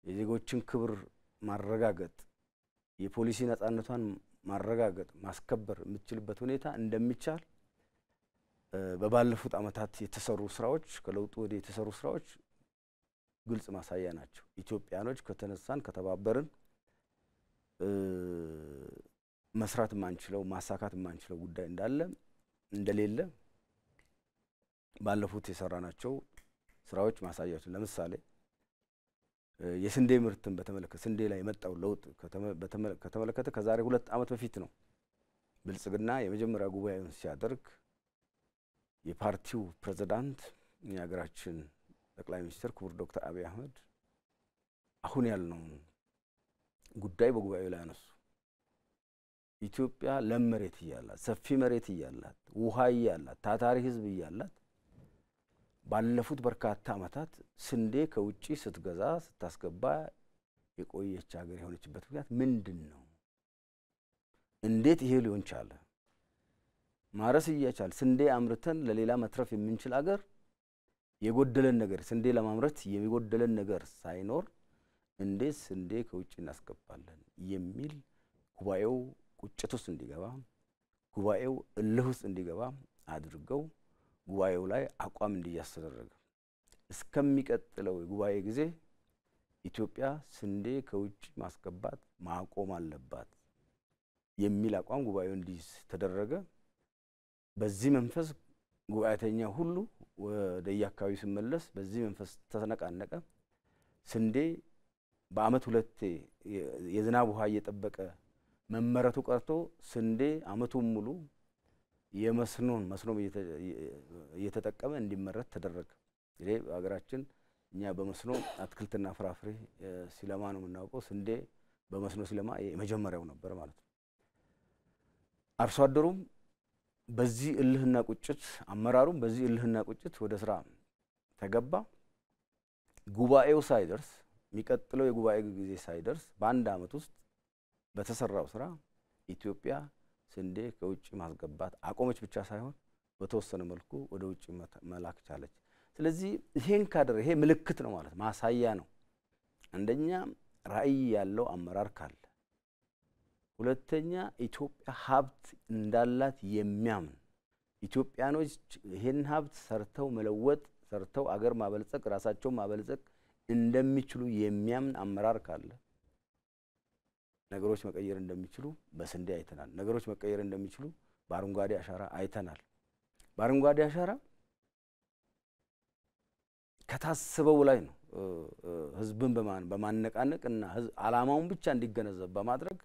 የዜጎችን ክብር ማረጋገጥ፣ የፖሊሲ ነፃነቷን ማረጋገጥ፣ ማስከበር የምትችልበት ሁኔታ እንደሚቻል በባለፉት ዓመታት የተሰሩ ስራዎች ከለውጡ ወዲህ የተሰሩ ስራዎች ግልጽ ማሳያ ናቸው። ኢትዮጵያኖች ከተነሳን ከተባበርን መስራት የማንችለው ማሳካት የማንችለው ጉዳይ እንዳለ እንደሌለ ባለፉት የሰራናቸው ስራዎች ማሳያቸው። ለምሳሌ የስንዴ ምርትን በተመለከተ ስንዴ ላይ የመጣው ለውጥ ከተመለከተ ከዛሬ ሁለት ዓመት በፊት ነው ብልጽግና የመጀመሪያ ጉባኤውን ሲያደርግ የፓርቲው ፕሬዝዳንት የሀገራችን ጠቅላይ ሚኒስትር ክቡር ዶክተር አብይ አህመድ አሁን ያልነው ጉዳይ በጉባኤው ላይ አነሱ። ኢትዮጵያ ለም መሬት እያላት ሰፊ መሬት እያላት ውሃ እያላት ታታሪ ህዝብ እያላት ባለፉት በርካታ ዓመታት ስንዴ ከውጭ ስትገዛ ስታስገባ የቆየች ሀገር የሆነችበት ምክንያት ምንድን ነው? እንዴት ይሄ ሊሆን ቻለ? ማረስ እያቻል ስንዴ አምርተን ለሌላ መትረፍ የምንችል አገር የጎደለን ነገር ስንዴ ለማምረት የሚጎደለን ነገር ሳይኖር እንዴት ስንዴ ከውጭ እናስገባለን የሚል ጉባኤው ቁጭት ውስጥ እንዲገባ ጉባኤው እልህ ውስጥ እንዲገባ አድርገው ጉባኤው ላይ አቋም እንዲያዝ ተደረገ። እስከሚቀጥለው የጉባኤ ጊዜ ኢትዮጵያ ስንዴ ከውጭ ማስገባት ማቆም አለባት የሚል አቋም ጉባኤው እንዲይዝ ተደረገ። በዚህ መንፈስ ጉባኤተኛ ሁሉ ወደየአካባቢው ሲመለስ በዚህ መንፈስ ተነቃነቀ። ስንዴ በአመት ሁለቴ የዝናብ ውሃ እየጠበቀ መመረቱ ቀርቶ ስንዴ አመቱን ሙሉ የመስኖን መስኖም እየተጠቀመ እንዲመረት ተደረገ። ይሄ ሀገራችን እኛ በመስኖ አትክልትና ፍራፍሬ ሲለማ ነው የምናውቀው። ስንዴ በመስኖ ሲለማ የመጀመሪያው ነበር ማለት ነው። አርሶ አደሩም በዚህ እልህና ቁጭት፣ አመራሩም በዚህ እልህና ቁጭት ወደ ስራ ተገባ። ጉባኤው ሳይደርስ የሚቀጥለው የጉባኤ ጊዜ ሳይደርስ በአንድ አመት ውስጥ በተሰራው ስራ ኢትዮጵያ ስንዴ ከውጭ ማስገባት አቆመች ብቻ ሳይሆን በተወሰነ መልኩ ወደ ውጭ መላክ ቻለች። ስለዚህ ይሄን ካደረ ይሄ ምልክት ነው ማለት ማሳያ ነው። አንደኛ ራዕይ ያለው አመራር ካለ፣ ሁለተኛ ኢትዮጵያ ሀብት እንዳላት የሚያምን ኢትዮጵያኖች ይህን ሀብት ሰርተው መለወጥ፣ ሰርተው አገር ማበልጸግ፣ ራሳቸውን ማበልጸግ እንደሚችሉ የሚያምን አመራር ካለ ነገሮች መቀየር እንደሚችሉ በስንዴ አይተናል። ነገሮች መቀየር እንደሚችሉ በአረንጓዴ አሻራ አይተናል። በአረንጓዴ አሻራ ከታስበው ላይ ነው ህዝብን በማነቃነቅ እና አላማውን ብቻ እንዲገነዘብ በማድረግ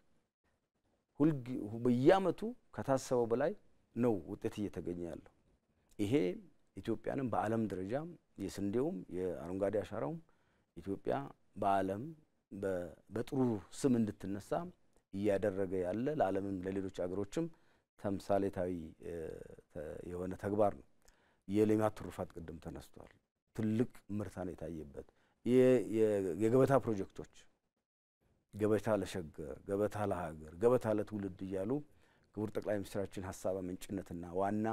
በየአመቱ ከታሰበው በላይ ነው ውጤት እየተገኘ ያለው። ይሄ ኢትዮጵያንም በዓለም ደረጃ የስንዴውም የአረንጓዴ አሻራውም ኢትዮጵያ በዓለም በጥሩ ስም እንድትነሳ እያደረገ ያለ ለዓለምም ለሌሎች አገሮችም ተምሳሌታዊ የሆነ ተግባር ነው። የሌማት ትሩፋት ቅድም ተነስቷል። ትልቅ ምርታን የታየበት የገበታ ፕሮጀክቶች ገበታ ለሸገር፣ ገበታ ለሀገር፣ ገበታ ለትውልድ እያሉ ክቡር ጠቅላይ ሚኒስትራችን ሀሳብ ምንጭነትና ዋና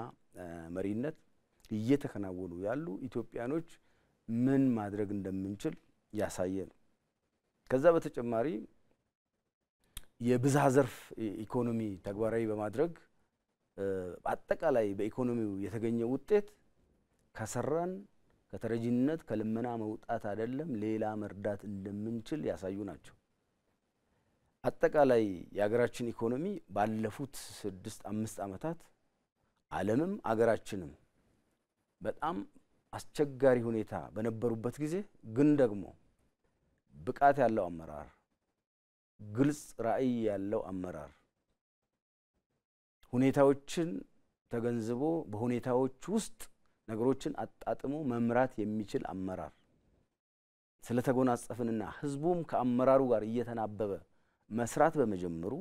መሪነት እየተከናወኑ ያሉ ኢትዮጵያኖች ምን ማድረግ እንደምንችል ያሳየ ነው። ከዛ በተጨማሪ የብዝሃ ዘርፍ ኢኮኖሚ ተግባራዊ በማድረግ አጠቃላይ በኢኮኖሚው የተገኘ ውጤት ከሰራን ከተረጂነት ከልመና መውጣት አይደለም ሌላ መርዳት እንደምንችል ያሳዩ ናቸው። አጠቃላይ የሀገራችን ኢኮኖሚ ባለፉት ስድስት አምስት ዓመታት ዓለምም አገራችንም በጣም አስቸጋሪ ሁኔታ በነበሩበት ጊዜ ግን ደግሞ ብቃት ያለው አመራር፣ ግልጽ ራዕይ ያለው አመራር፣ ሁኔታዎችን ተገንዝቦ በሁኔታዎች ውስጥ ነገሮችን አጣጥሞ መምራት የሚችል አመራር ስለተጎናጸፍንና ህዝቡም ከአመራሩ ጋር እየተናበበ መስራት በመጀመሩ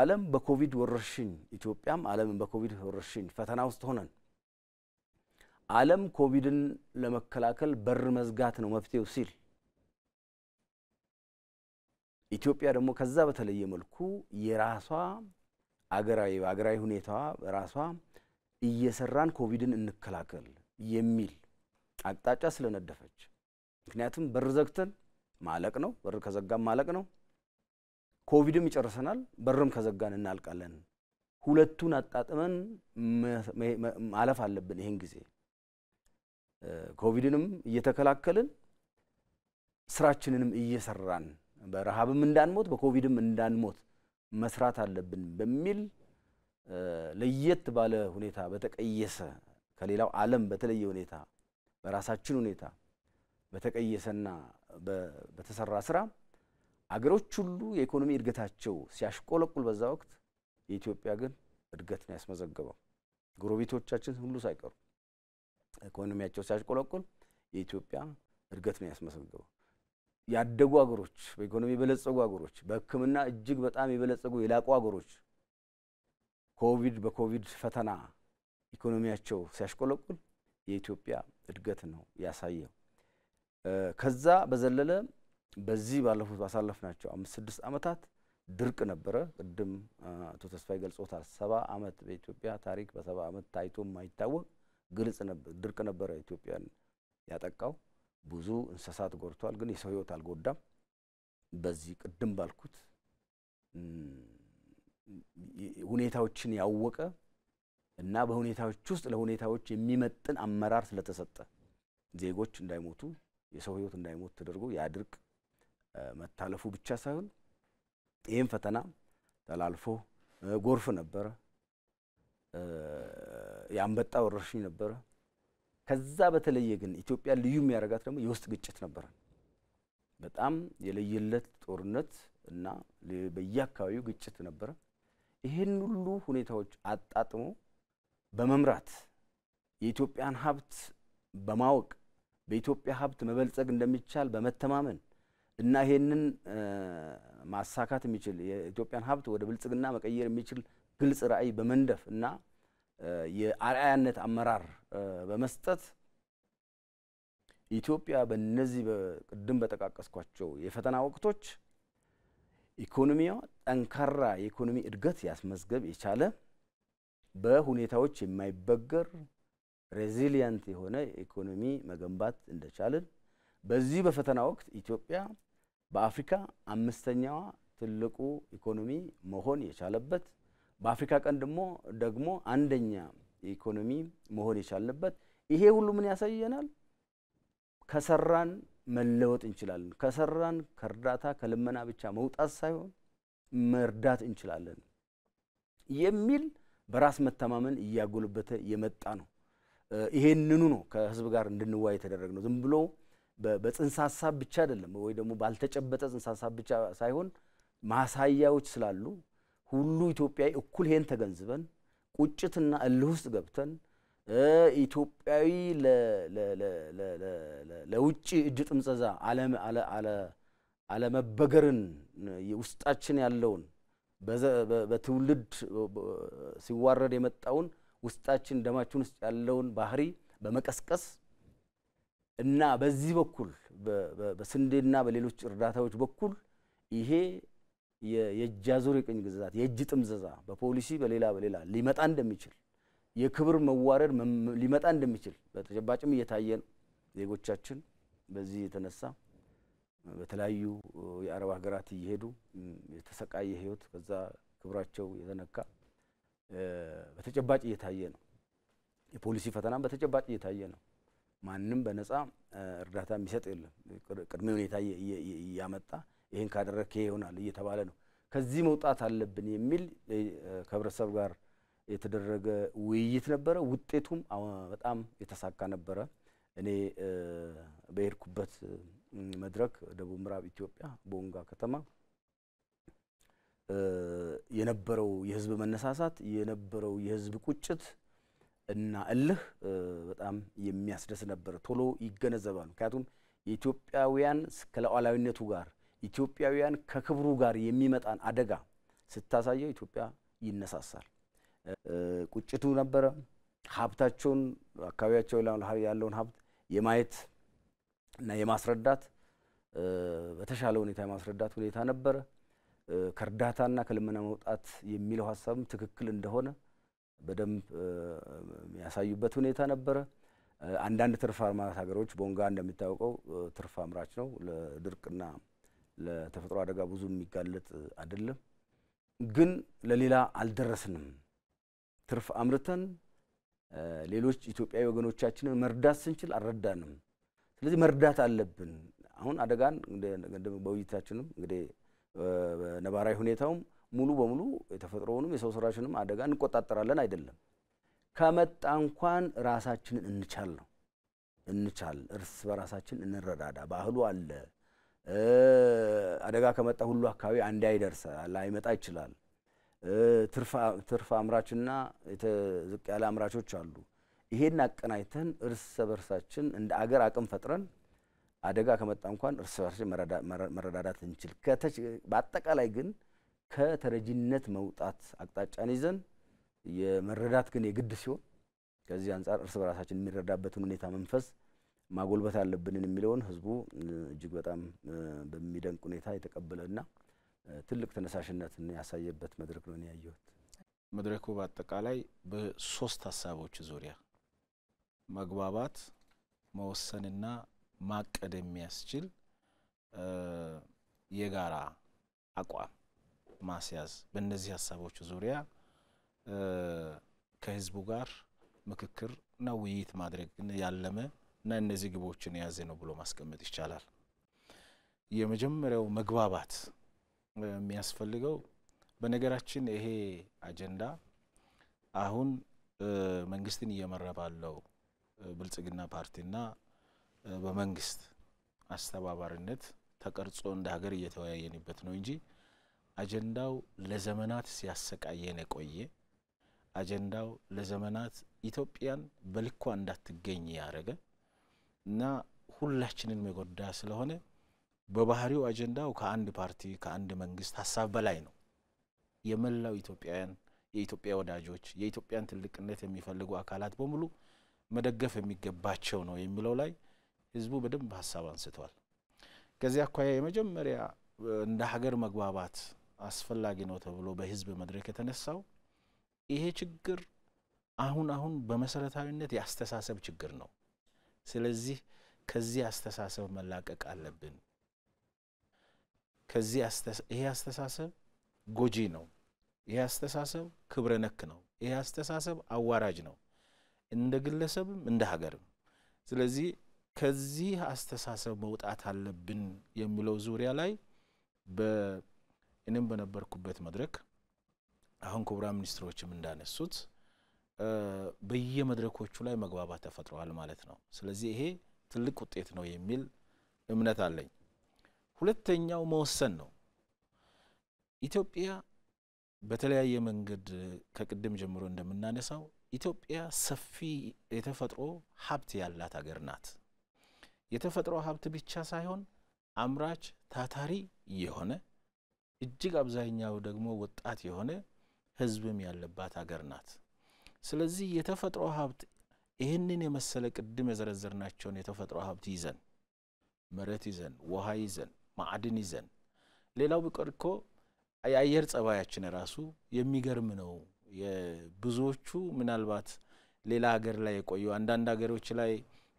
ዓለም በኮቪድ ወረርሽኝ ኢትዮጵያም ዓለምን በኮቪድ ወረርሽኝ ፈተና ውስጥ ሆነን ዓለም ኮቪድን ለመከላከል በር መዝጋት ነው መፍትሄው ሲል ኢትዮጵያ ደግሞ ከዛ በተለየ መልኩ የራሷ አገራዊ አገራዊ ሁኔታዋ ራሷ እየሰራን ኮቪድን እንከላከል የሚል አቅጣጫ ስለነደፈች፣ ምክንያቱም በር ዘግተን ማለቅ ነው። በር ከዘጋን ማለቅ ነው። ኮቪድም ይጨርሰናል፣ በርም ከዘጋን እናልቃለን። ሁለቱን አጣጥመን ማለፍ አለብን ይህን ጊዜ ኮቪድንም እየተከላከልን ስራችንንም እየሰራን በረሃብም እንዳንሞት በኮቪድም እንዳንሞት መስራት አለብን በሚል ለየት ባለ ሁኔታ በተቀየሰ ከሌላው ዓለም በተለየ ሁኔታ በራሳችን ሁኔታ በተቀየሰና በተሰራ ስራ አገሮች ሁሉ የኢኮኖሚ እድገታቸው ሲያሽቆለቁል በዛ ወቅት የኢትዮጵያ ግን እድገት ነው ያስመዘገበው፣ ጎረቤቶቻችን ሁሉ ሳይቀሩ ኢኮኖሚያቸው ሲያሽቆለቁል የኢትዮጵያ እድገት ነው ያስመዘገበው። ያደጉ አገሮች፣ በኢኮኖሚ የበለጸጉ አገሮች፣ በሕክምና እጅግ በጣም የበለጸጉ የላቁ አገሮች ኮቪድ በኮቪድ ፈተና ኢኮኖሚያቸው ሲያሽቆለቁል የኢትዮጵያ እድገት ነው ያሳየው። ከዛ በዘለለ በዚህ ባለፉት ባሳለፍናቸው አምስት ስድስት ዓመታት ድርቅ ነበረ። ቅድም አቶ ተስፋዬ ገልጾታል። ሰባ ዓመት በኢትዮጵያ ታሪክ በሰባ ዓመት ታይቶ የማይታወቅ ግልጽ ነበር። ድርቅ ነበረ ኢትዮጵያን ያጠቃው። ብዙ እንስሳት ጎድቷል፣ ግን የሰው ህይወት አልጎዳም። በዚህ ቅድም ባልኩት ሁኔታዎችን ያወቀ እና በሁኔታዎች ውስጥ ለሁኔታዎች የሚመጥን አመራር ስለተሰጠ ዜጎች እንዳይሞቱ የሰው ህይወት እንዳይሞት ተደርጎ ያ ድርቅ መታለፉ ብቻ ሳይሆን ይህም ፈተና ተላልፎ ጎርፍ ነበረ። የአንበጣ ወረርሽኝ ነበረ። ከዛ በተለየ ግን ኢትዮጵያ ልዩ የሚያደርጋት ደግሞ የውስጥ ግጭት ነበረ። በጣም የለየለት ጦርነት እና በየአካባቢው ግጭት ነበረ። ይህን ሁሉ ሁኔታዎች አጣጥሞ በመምራት የኢትዮጵያን ሀብት በማወቅ በኢትዮጵያ ሀብት መበልጸግ እንደሚቻል በመተማመን እና ይሄንን ማሳካት የሚችል የኢትዮጵያን ሀብት ወደ ብልጽግና መቀየር የሚችል ግልጽ ራዕይ በመንደፍ እና የአርአያነት አመራር በመስጠት ኢትዮጵያ በነዚህ ቅድም በጠቃቀስኳቸው የፈተና ወቅቶች ኢኮኖሚዋ ጠንካራ የኢኮኖሚ እድገት ያስመዝገብ የቻለ በሁኔታዎች የማይበገር ሬዚሊየንት የሆነ ኢኮኖሚ መገንባት እንደቻልን በዚህ በፈተና ወቅት ኢትዮጵያ በአፍሪካ አምስተኛዋ ትልቁ ኢኮኖሚ መሆን የቻለበት በአፍሪካ ቀን ደግሞ ደግሞ አንደኛ ኢኮኖሚ መሆን የቻልንበት ይሄ ሁሉ ምን ያሳየናል? ከሰራን መለወጥ እንችላለን። ከሰራን ከእርዳታ ከልመና ብቻ መውጣት ሳይሆን መርዳት እንችላለን የሚል በራስ መተማመን እያጎለበተ የመጣ ነው። ይሄንኑ ነው ከህዝብ ጋር እንድንዋይ ነው። ዝም ብሎ በጽንሰ ሀሳብ ብቻ አይደለም ወይ ደግሞ ባልተጨበጠ ጽንሰ ሀሳብ ብቻ ሳይሆን ማሳያዎች ስላሉ ሁሉ ኢትዮጵያዊ እኩል ይሄን ተገንዝበን ቁጭትና እልህ ውስጥ ገብተን ኢትዮጵያዊ ለውጭ እጅ ጥምዘዛ አለመበገርን ውስጣችን ያለውን በትውልድ ሲዋረድ የመጣውን ውስጣችን ደማችን ውስጥ ያለውን ባህሪ በመቀስቀስ እና በዚህ በኩል በስንዴና በሌሎች እርዳታዎች በኩል ይሄ የእጃዙር የቅኝ ግዛት የእጅ ጥምዘዛ በፖሊሲ በሌላ በሌላ ሊመጣ እንደሚችል የክብር መዋረድ ሊመጣ እንደሚችል በተጨባጭም እየታየ ነው። ዜጎቻችን በዚህ የተነሳ በተለያዩ የአረብ ሀገራት እየሄዱ የተሰቃየ ህይወት ከዛ ክብራቸው የተነካ በተጨባጭ እየታየ ነው። የፖሊሲ ፈተናም በተጨባጭ እየታየ ነው። ማንም በነፃ እርዳታ የሚሰጥ የለም። ቅድመ ሁኔታ እያመጣ ይህን ካደረግክ ይሆናል እየተባለ ነው። ከዚህ መውጣት አለብን የሚል ከህብረተሰብ ጋር የተደረገ ውይይት ነበረ። ውጤቱም በጣም የተሳካ ነበረ። እኔ በሄድኩበት መድረክ ደቡብ ምዕራብ ኢትዮጵያ ቦንጋ ከተማ የነበረው የህዝብ መነሳሳት የነበረው የህዝብ ቁጭት እና እልህ በጣም የሚያስደስት ነበረ። ቶሎ ይገነዘባል። ምክንያቱም የኢትዮጵያውያን ከሉዓላዊነቱ ጋር ኢትዮጵያውያን ከክብሩ ጋር የሚመጣን አደጋ ስታሳየው ኢትዮጵያ ይነሳሳል። ቁጭቱ ነበረ። ሀብታቸውን አካባቢያቸው ያለውን ሀብት የማየት እና የማስረዳት በተሻለ ሁኔታ የማስረዳት ሁኔታ ነበረ። ከእርዳታና ከልመና መውጣት የሚለው ሀሳብም ትክክል እንደሆነ በደንብ የሚያሳዩበት ሁኔታ ነበረ። አንዳንድ ትርፍ አምራች ሀገሮች ቦንጋ እንደሚታወቀው ትርፍ አምራች ነው ለድርቅና ለተፈጥሮ አደጋ ብዙ የሚጋለጥ አይደለም፣ ግን ለሌላ አልደረስንም። ትርፍ አምርተን ሌሎች ኢትዮጵያዊ ወገኖቻችንን መርዳት ስንችል አልረዳንም። ስለዚህ መርዳት አለብን። አሁን አደጋን በውይይታችንም እንግዲህ ነባራዊ ሁኔታውም ሙሉ በሙሉ የተፈጥሮውንም የሰው ሰራሽንም አደጋ እንቆጣጠራለን አይደለም። ከመጣ እንኳን ራሳችንን እንቻል ነው እንቻል፣ እርስ በራሳችን እንረዳዳ ባህሉ አለ። አደጋ ከመጣ ሁሉ አካባቢ አንድ ይደርሳል፣ አይመጣ ይችላል። ትርፍ አምራችና ዝቅ ያለ አምራቾች አሉ። ይሄን አቀናጅተን እርስ በርሳችን እንደ አገር አቅም ፈጥረን አደጋ ከመጣ እንኳን እርስ በርሳችን መረዳዳት እንችል። በአጠቃላይ ግን ከተረጂነት መውጣት አቅጣጫን ይዘን የመረዳት ግን የግድ ሲሆን ከዚህ አንጻር እርስ በራሳችን የሚረዳበትን ሁኔታ መንፈስ ማጎልበት አለብንን የሚለውን ህዝቡ እጅግ በጣም በሚደንቅ ሁኔታ የተቀበለና ትልቅ ተነሳሽነትን ያሳየበት መድረክ ነው ያየሁት። መድረኩ በአጠቃላይ በሶስት ሀሳቦች ዙሪያ መግባባት፣ መወሰንና ማቀድ የሚያስችል የጋራ አቋም ማስያዝ በእነዚህ ሀሳቦች ዙሪያ ከህዝቡ ጋር ምክክርና ውይይት ማድረግ ያለመ እና እነዚህ ግቦችን የያዘ ነው ብሎ ማስቀመጥ ይቻላል። የመጀመሪያው መግባባት የሚያስፈልገው በነገራችን ይሄ አጀንዳ አሁን መንግስትን እየመራ ባለው ብልጽግና ፓርቲና በመንግስት አስተባባሪነት ተቀርጾ እንደ ሀገር እየተወያየንበት ነው እንጂ አጀንዳው ለዘመናት ሲያሰቃየን የቆየ አጀንዳው ለዘመናት ኢትዮጵያን በልኳ እንዳትገኝ ያደረገ እና ሁላችንን የሚጎዳ ስለሆነ በባህሪው አጀንዳው ከአንድ ፓርቲ ከአንድ መንግስት ሀሳብ በላይ ነው። የመላው ኢትዮጵያውያን፣ የኢትዮጵያ ወዳጆች፣ የኢትዮጵያን ትልቅነት የሚፈልጉ አካላት በሙሉ መደገፍ የሚገባቸው ነው የሚለው ላይ ህዝቡ በደንብ ሀሳብ አንስተዋል። ከዚህ አኳያ የመጀመሪያ እንደ ሀገር መግባባት አስፈላጊ ነው ተብሎ በህዝብ መድረክ የተነሳው ይሄ ችግር አሁን አሁን በመሰረታዊነት የአስተሳሰብ ችግር ነው። ስለዚህ ከዚህ አስተሳሰብ መላቀቅ አለብን። ከዚህ ይሄ አስተሳሰብ ጎጂ ነው። ይሄ አስተሳሰብ ክብረ ነክ ነው። ይሄ አስተሳሰብ አዋራጅ ነው፣ እንደ ግለሰብም እንደ ሀገርም። ስለዚህ ከዚህ አስተሳሰብ መውጣት አለብን የሚለው ዙሪያ ላይ እኔም በነበርኩበት መድረክ አሁን ክቡራን ሚኒስትሮችም እንዳነሱት በየመድረኮቹ ላይ መግባባት ተፈጥረዋል ማለት ነው። ስለዚህ ይሄ ትልቅ ውጤት ነው የሚል እምነት አለኝ። ሁለተኛው መወሰን ነው። ኢትዮጵያ በተለያየ መንገድ ከቅድም ጀምሮ እንደምናነሳው ኢትዮጵያ ሰፊ የተፈጥሮ ሀብት ያላት ሀገር ናት። የተፈጥሮ ሀብት ብቻ ሳይሆን አምራች ታታሪ የሆነ እጅግ አብዛኛው ደግሞ ወጣት የሆነ ሕዝብም ያለባት ሀገር ናት። ስለዚህ የተፈጥሮ ሀብት ይህንን የመሰለ ቅድም የዘረዘርናቸውን የተፈጥሮ ሀብት ይዘን መሬት ይዘን ውሃ ይዘን ማዕድን ይዘን ሌላው ቢቀር እኮ የአየር ጸባያችን ራሱ የሚገርም ነው። ብዙዎቹ ምናልባት ሌላ ሀገር ላይ የቆዩ አንዳንድ ሀገሮች ላይ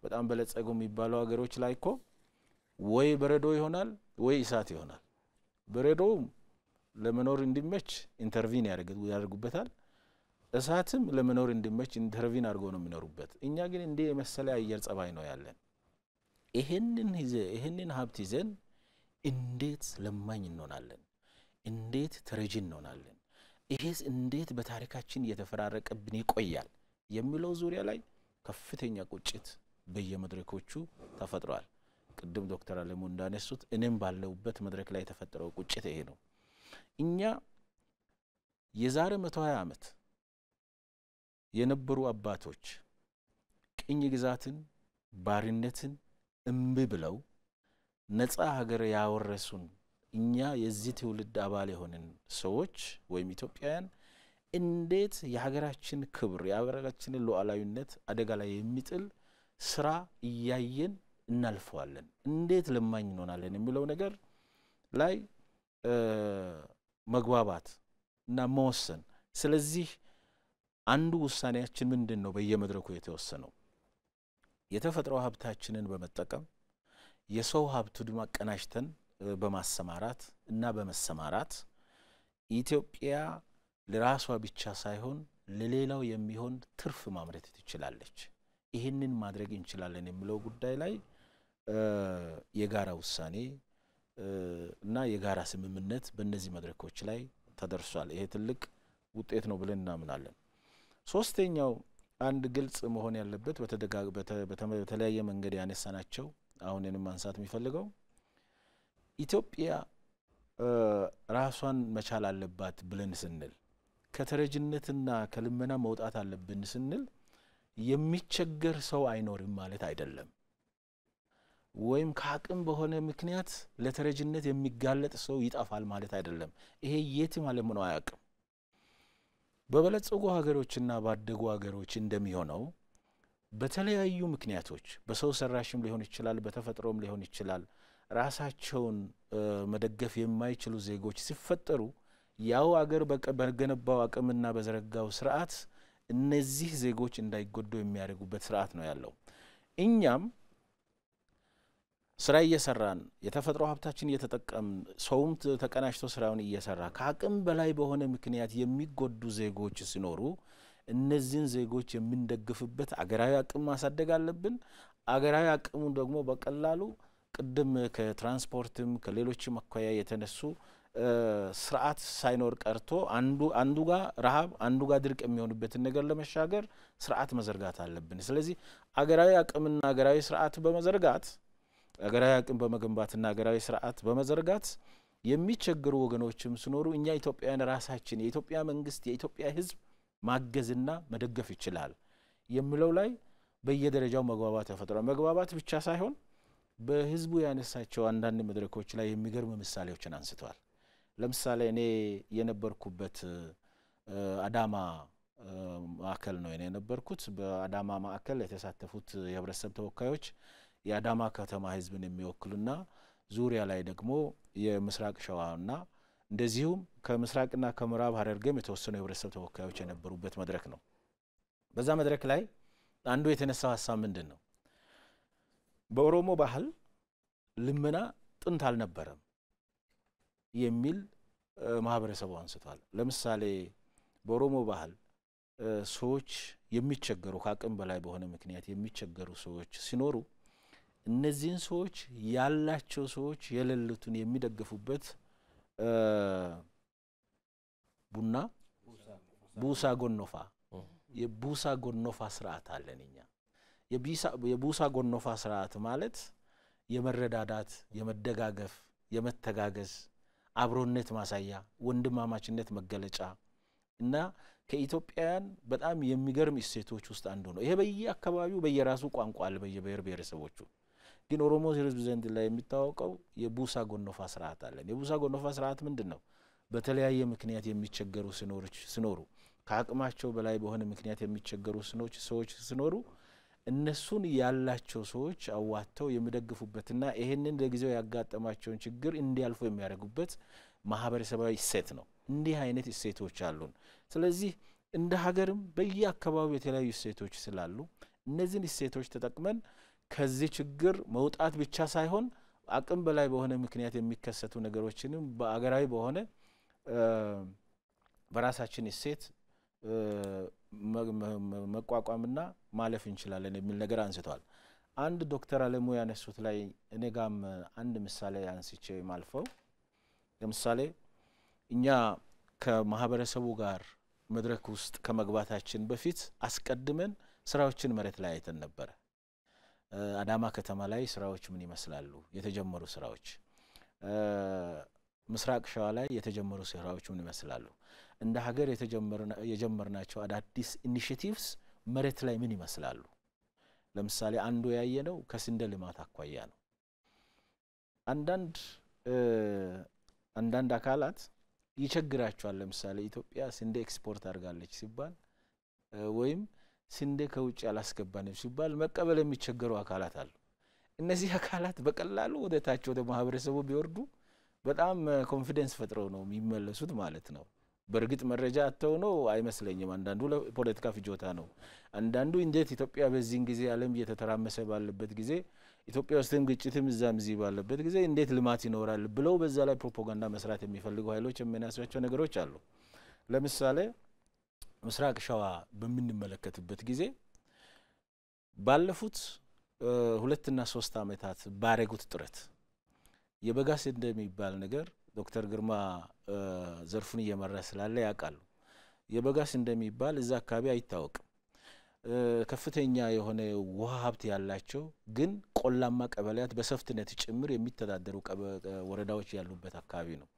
በጣም በለጸጉ የሚባሉ ሀገሮች ላይ እኮ ወይ በረዶ ይሆናል ወይ እሳት ይሆናል። በረዶ ለመኖር እንዲመች ኢንተርቪን ያደርጉበታል። እሳትም ለመኖር እንዲመች ኢንተርቪን አድርጎ ነው የሚኖሩበት። እኛ ግን እንዲህ የመሰለ አየር ጸባይ ነው ያለን። ይህንን ሀብት ይዘን እንዴት ለማኝ እንሆናለን? እንዴት ተረጂ እንሆናለን? ይሄስ እንዴት በታሪካችን እየተፈራረቀብን ይቆያል የሚለው ዙሪያ ላይ ከፍተኛ ቁጭት በየመድረኮቹ ተፈጥሯል። ቅድም ዶክተር አለሙ እንዳነሱት እኔም ባለሁበት መድረክ ላይ የተፈጠረው ቁጭት ይሄ ነው። እኛ የዛሬ መቶ ሀያ ዓመት የነበሩ አባቶች ቅኝ ግዛትን፣ ባርነትን እምቢ ብለው ነፃ ሀገር ያወረሱን እኛ የዚህ ትውልድ አባል የሆንን ሰዎች ወይም ኢትዮጵያውያን እንዴት የሀገራችን ክብር የሀገራችንን ሉዓላዊነት አደጋ ላይ የሚጥል ስራ እያየን እናልፈዋለን? እንዴት ለማኝ እንሆናለን? የሚለው ነገር ላይ መግባባት እና መወሰን ስለዚህ አንዱ ውሳኔያችን ምንድን ነው? በየመድረኩ የተወሰነው የተፈጥሮ ሀብታችንን በመጠቀም የሰው ሀብቱን አቀናጅተን በማሰማራት እና በመሰማራት ኢትዮጵያ ለራሷ ብቻ ሳይሆን ለሌላው የሚሆን ትርፍ ማምረት ትችላለች። ይህንን ማድረግ እንችላለን የሚለው ጉዳይ ላይ የጋራ ውሳኔ እና የጋራ ስምምነት በእነዚህ መድረኮች ላይ ተደርሷል። ይሄ ትልቅ ውጤት ነው ብለን እናምናለን። ሶስተኛው አንድ ግልጽ መሆን ያለበት በተለያየ መንገድ ያነሳናቸው አሁን ንም ማንሳት የሚፈልገው ኢትዮጵያ ራሷን መቻል አለባት ብለን ስንል ከተረጅነትና ከልመና መውጣት አለብን ስንል የሚቸገር ሰው አይኖርም ማለት አይደለም። ወይም ከአቅም በሆነ ምክንያት ለተረጅነት የሚጋለጥ ሰው ይጠፋል ማለት አይደለም። ይሄ የትም ዓለም ነው አያውቅም። በበለጸጉ ሀገሮችና ባደጉ ሀገሮች እንደሚሆነው በተለያዩ ምክንያቶች በሰው ሰራሽም ሊሆን ይችላል፣ በተፈጥሮም ሊሆን ይችላል፣ ራሳቸውን መደገፍ የማይችሉ ዜጎች ሲፈጠሩ ያው አገር በገነባው አቅምና በዘረጋው ስርዓት እነዚህ ዜጎች እንዳይጎዱ የሚያደርጉበት ስርዓት ነው ያለው እኛም ስራ እየሰራን የተፈጥሮ ሀብታችን እየተጠቀምን ሰውም ተቀናጅቶ ስራውን እየሰራ ከአቅም በላይ በሆነ ምክንያት የሚጎዱ ዜጎች ሲኖሩ እነዚህን ዜጎች የምንደግፍበት አገራዊ አቅም ማሳደግ አለብን። አገራዊ አቅሙ ደግሞ በቀላሉ ቅድም ከትራንስፖርትም ከሌሎችም አኳያ የተነሱ ስርዓት ሳይኖር ቀርቶ አንዱ አንዱ ጋር ረሃብ አንዱ ጋር ድርቅ የሚሆንበትን ነገር ለመሻገር ስርዓት መዘርጋት አለብን። ስለዚህ አገራዊ አቅምና አገራዊ ስርዓት በመዘርጋት ሀገራዊ አቅም በመገንባትና አገራዊ ስርዓት በመዘርጋት የሚቸገሩ ወገኖችም ሲኖሩ እኛ ኢትዮጵያውያን ራሳችን የኢትዮጵያ መንግስት የኢትዮጵያ ህዝብ ማገዝና መደገፍ ይችላል የሚለው ላይ በየደረጃው መግባባት ተፈጥሯል። መግባባት ብቻ ሳይሆን በህዝቡ ያነሳቸው አንዳንድ መድረኮች ላይ የሚገርሙ ምሳሌዎችን አንስተዋል። ለምሳሌ እኔ የነበርኩበት አዳማ ማዕከል ነው የነበርኩት። በአዳማ ማዕከል የተሳተፉት የህብረተሰብ ተወካዮች የአዳማ ከተማ ህዝብን የሚወክሉና ዙሪያ ላይ ደግሞ የምስራቅ ሸዋና እንደዚሁም ከምስራቅና ከምዕራብ ሀረርጌም የተወሰኑ የህብረተሰብ ተወካዮች የነበሩበት መድረክ ነው። በዛ መድረክ ላይ አንዱ የተነሳው ሀሳብ ምንድን ነው? በኦሮሞ ባህል ልመና ጥንት አልነበረም የሚል ማህበረሰቡ አንስቷል። ለምሳሌ በኦሮሞ ባህል ሰዎች የሚቸገሩ ከአቅም በላይ በሆነ ምክንያት የሚቸገሩ ሰዎች ሲኖሩ እነዚህን ሰዎች ያላቸው ሰዎች የሌሉትን የሚደግፉበት ቡና ቡሳ ጎኖፋ የቡሳ ጎኖፋ ስርዓት አለን እኛ። የቡሳ ጎኖፋ ስርዓት ማለት የመረዳዳት፣ የመደጋገፍ፣ የመተጋገዝ አብሮነት ማሳያ ወንድማማችነት መገለጫ እና ከኢትዮጵያውያን በጣም የሚገርም እሴቶች ውስጥ አንዱ ነው። ይሄ በየአካባቢው በየራሱ ቋንቋ አለ በየብሔር ብሔረሰቦቹ ግን ኦሮሞ ህዝብ ዘንድ ላይ የሚታወቀው የቡሳ ጎኖፋ ስርዓት አለን። የቡሳ ጎኖፋ ስርዓት ምንድን ነው? በተለያየ ምክንያት የሚቸገሩ ስኖሩ ከአቅማቸው በላይ በሆነ ምክንያት የሚቸገሩ ሰዎች ስኖሩ እነሱን ያላቸው ሰዎች አዋጥተው የሚደግፉበትና ይህንን ለጊዜው ያጋጠማቸውን ችግር እንዲያልፉ የሚያደርጉበት ማህበረሰባዊ እሴት ነው። እንዲህ አይነት እሴቶች አሉን። ስለዚህ እንደ ሀገርም በየአካባቢው የተለያዩ እሴቶች ስላሉ እነዚህን እሴቶች ተጠቅመን ከዚህ ችግር መውጣት ብቻ ሳይሆን አቅም በላይ በሆነ ምክንያት የሚከሰቱ ነገሮችንም በአገራዊ በሆነ በራሳችን እሴት መቋቋምና ማለፍ እንችላለን የሚል ነገር አንስተዋል። አንድ ዶክተር አለሙ ያነሱት ላይ እኔ ጋም አንድ ምሳሌ አንስቼ ማልፈው ለምሳሌ እኛ ከማህበረሰቡ ጋር መድረክ ውስጥ ከመግባታችን በፊት አስቀድመን ስራዎችን መሬት ላይ አይተን ነበረ። አዳማ ከተማ ላይ ስራዎች ምን ይመስላሉ? የተጀመሩ ስራዎች፣ ምስራቅ ሸዋ ላይ የተጀመሩ ስራዎች ምን ይመስላሉ? እንደ ሀገር የጀመርናቸው አዳዲስ ኢኒሽቲቭስ መሬት ላይ ምን ይመስላሉ? ለምሳሌ አንዱ ያየነው ከስንዴ ልማት አኳያ ነው። አንዳንድ አንዳንድ አካላት ይቸግራቸዋል። ለምሳሌ ኢትዮጵያ ስንዴ ኤክስፖርት አድርጋለች ሲባል ወይም ስንዴ ከውጭ አላስገባንም ሲባል መቀበል የሚቸገሩ አካላት አሉ። እነዚህ አካላት በቀላሉ ወደ ታች ወደ ማህበረሰቡ ቢወርዱ በጣም ኮንፊደንስ ፈጥረው ነው የሚመለሱት ማለት ነው። በእርግጥ መረጃ አተው ነው አይመስለኝም። አንዳንዱ ለፖለቲካ ፍጆታ ነው። አንዳንዱ እንዴት ኢትዮጵያ በዚህን ጊዜ ዓለም እየተተራመሰ ባለበት ጊዜ ኢትዮጵያ ውስጥም ግጭትም እዛም እዚህ ባለበት ጊዜ እንዴት ልማት ይኖራል ብለው በዛ ላይ ፕሮፓጋንዳ መስራት የሚፈልጉ ኃይሎች የሚያነሷቸው ነገሮች አሉ። ለምሳሌ ምስራቅ ሸዋ በምንመለከትበት ጊዜ ባለፉት ሁለትና ሶስት ዓመታት ባረጉት ጥረት የበጋስ እንደሚባል ነገር ዶክተር ግርማ ዘርፉን እየመራ ስላለ ያውቃሉ። የበጋስ እንደሚባል እዛ አካባቢ አይታወቅም። ከፍተኛ የሆነ ውሃ ሀብት ያላቸው ግን ቆላማ ቀበሌያት በሰፍትነት ጭምር የሚተዳደሩ ወረዳዎች ያሉበት አካባቢ ነው።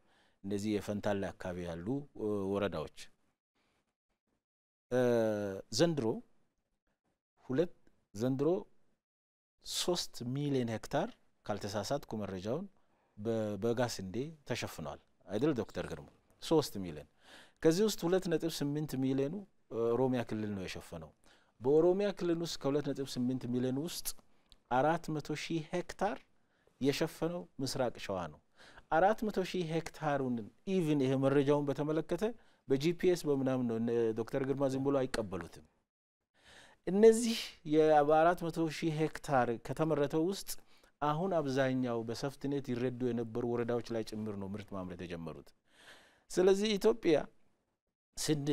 እነዚህ የፈንታሌ አካባቢ ያሉ ወረዳዎች ዘንድሮ ሁለት ዘንድሮ ሶስት ሚሊዮን ሄክታር ካልተሳሳትኩ መረጃውን በበጋ ስንዴ ተሸፍኗል አይደል ዶክተር ግርሙ ሶስት ሚሊዮን ከዚህ ውስጥ ሁለት ነጥብ ስምንት ሚሊዮኑ ኦሮሚያ ክልል ነው የሸፈነው በኦሮሚያ ክልል ውስጥ ከሁለት ነጥብ ስምንት ሚሊዮን ውስጥ አራት መቶ ሺህ ሄክታር የሸፈነው ምስራቅ ሸዋ ነው አራት መቶ ሺህ ሄክታሩን ኢቭን ይሄ መረጃውን በተመለከተ በጂፒኤስ በምናምን ነው። ዶክተር ግርማ ዝም ብሎ አይቀበሉትም። እነዚህ የአራት መቶ ሺህ ሄክታር ከተመረተው ውስጥ አሁን አብዛኛው በሰፍትኔት ይረዱ የነበሩ ወረዳዎች ላይ ጭምር ነው ምርት ማምረት የጀመሩት። ስለዚህ ኢትዮጵያ ስንዴ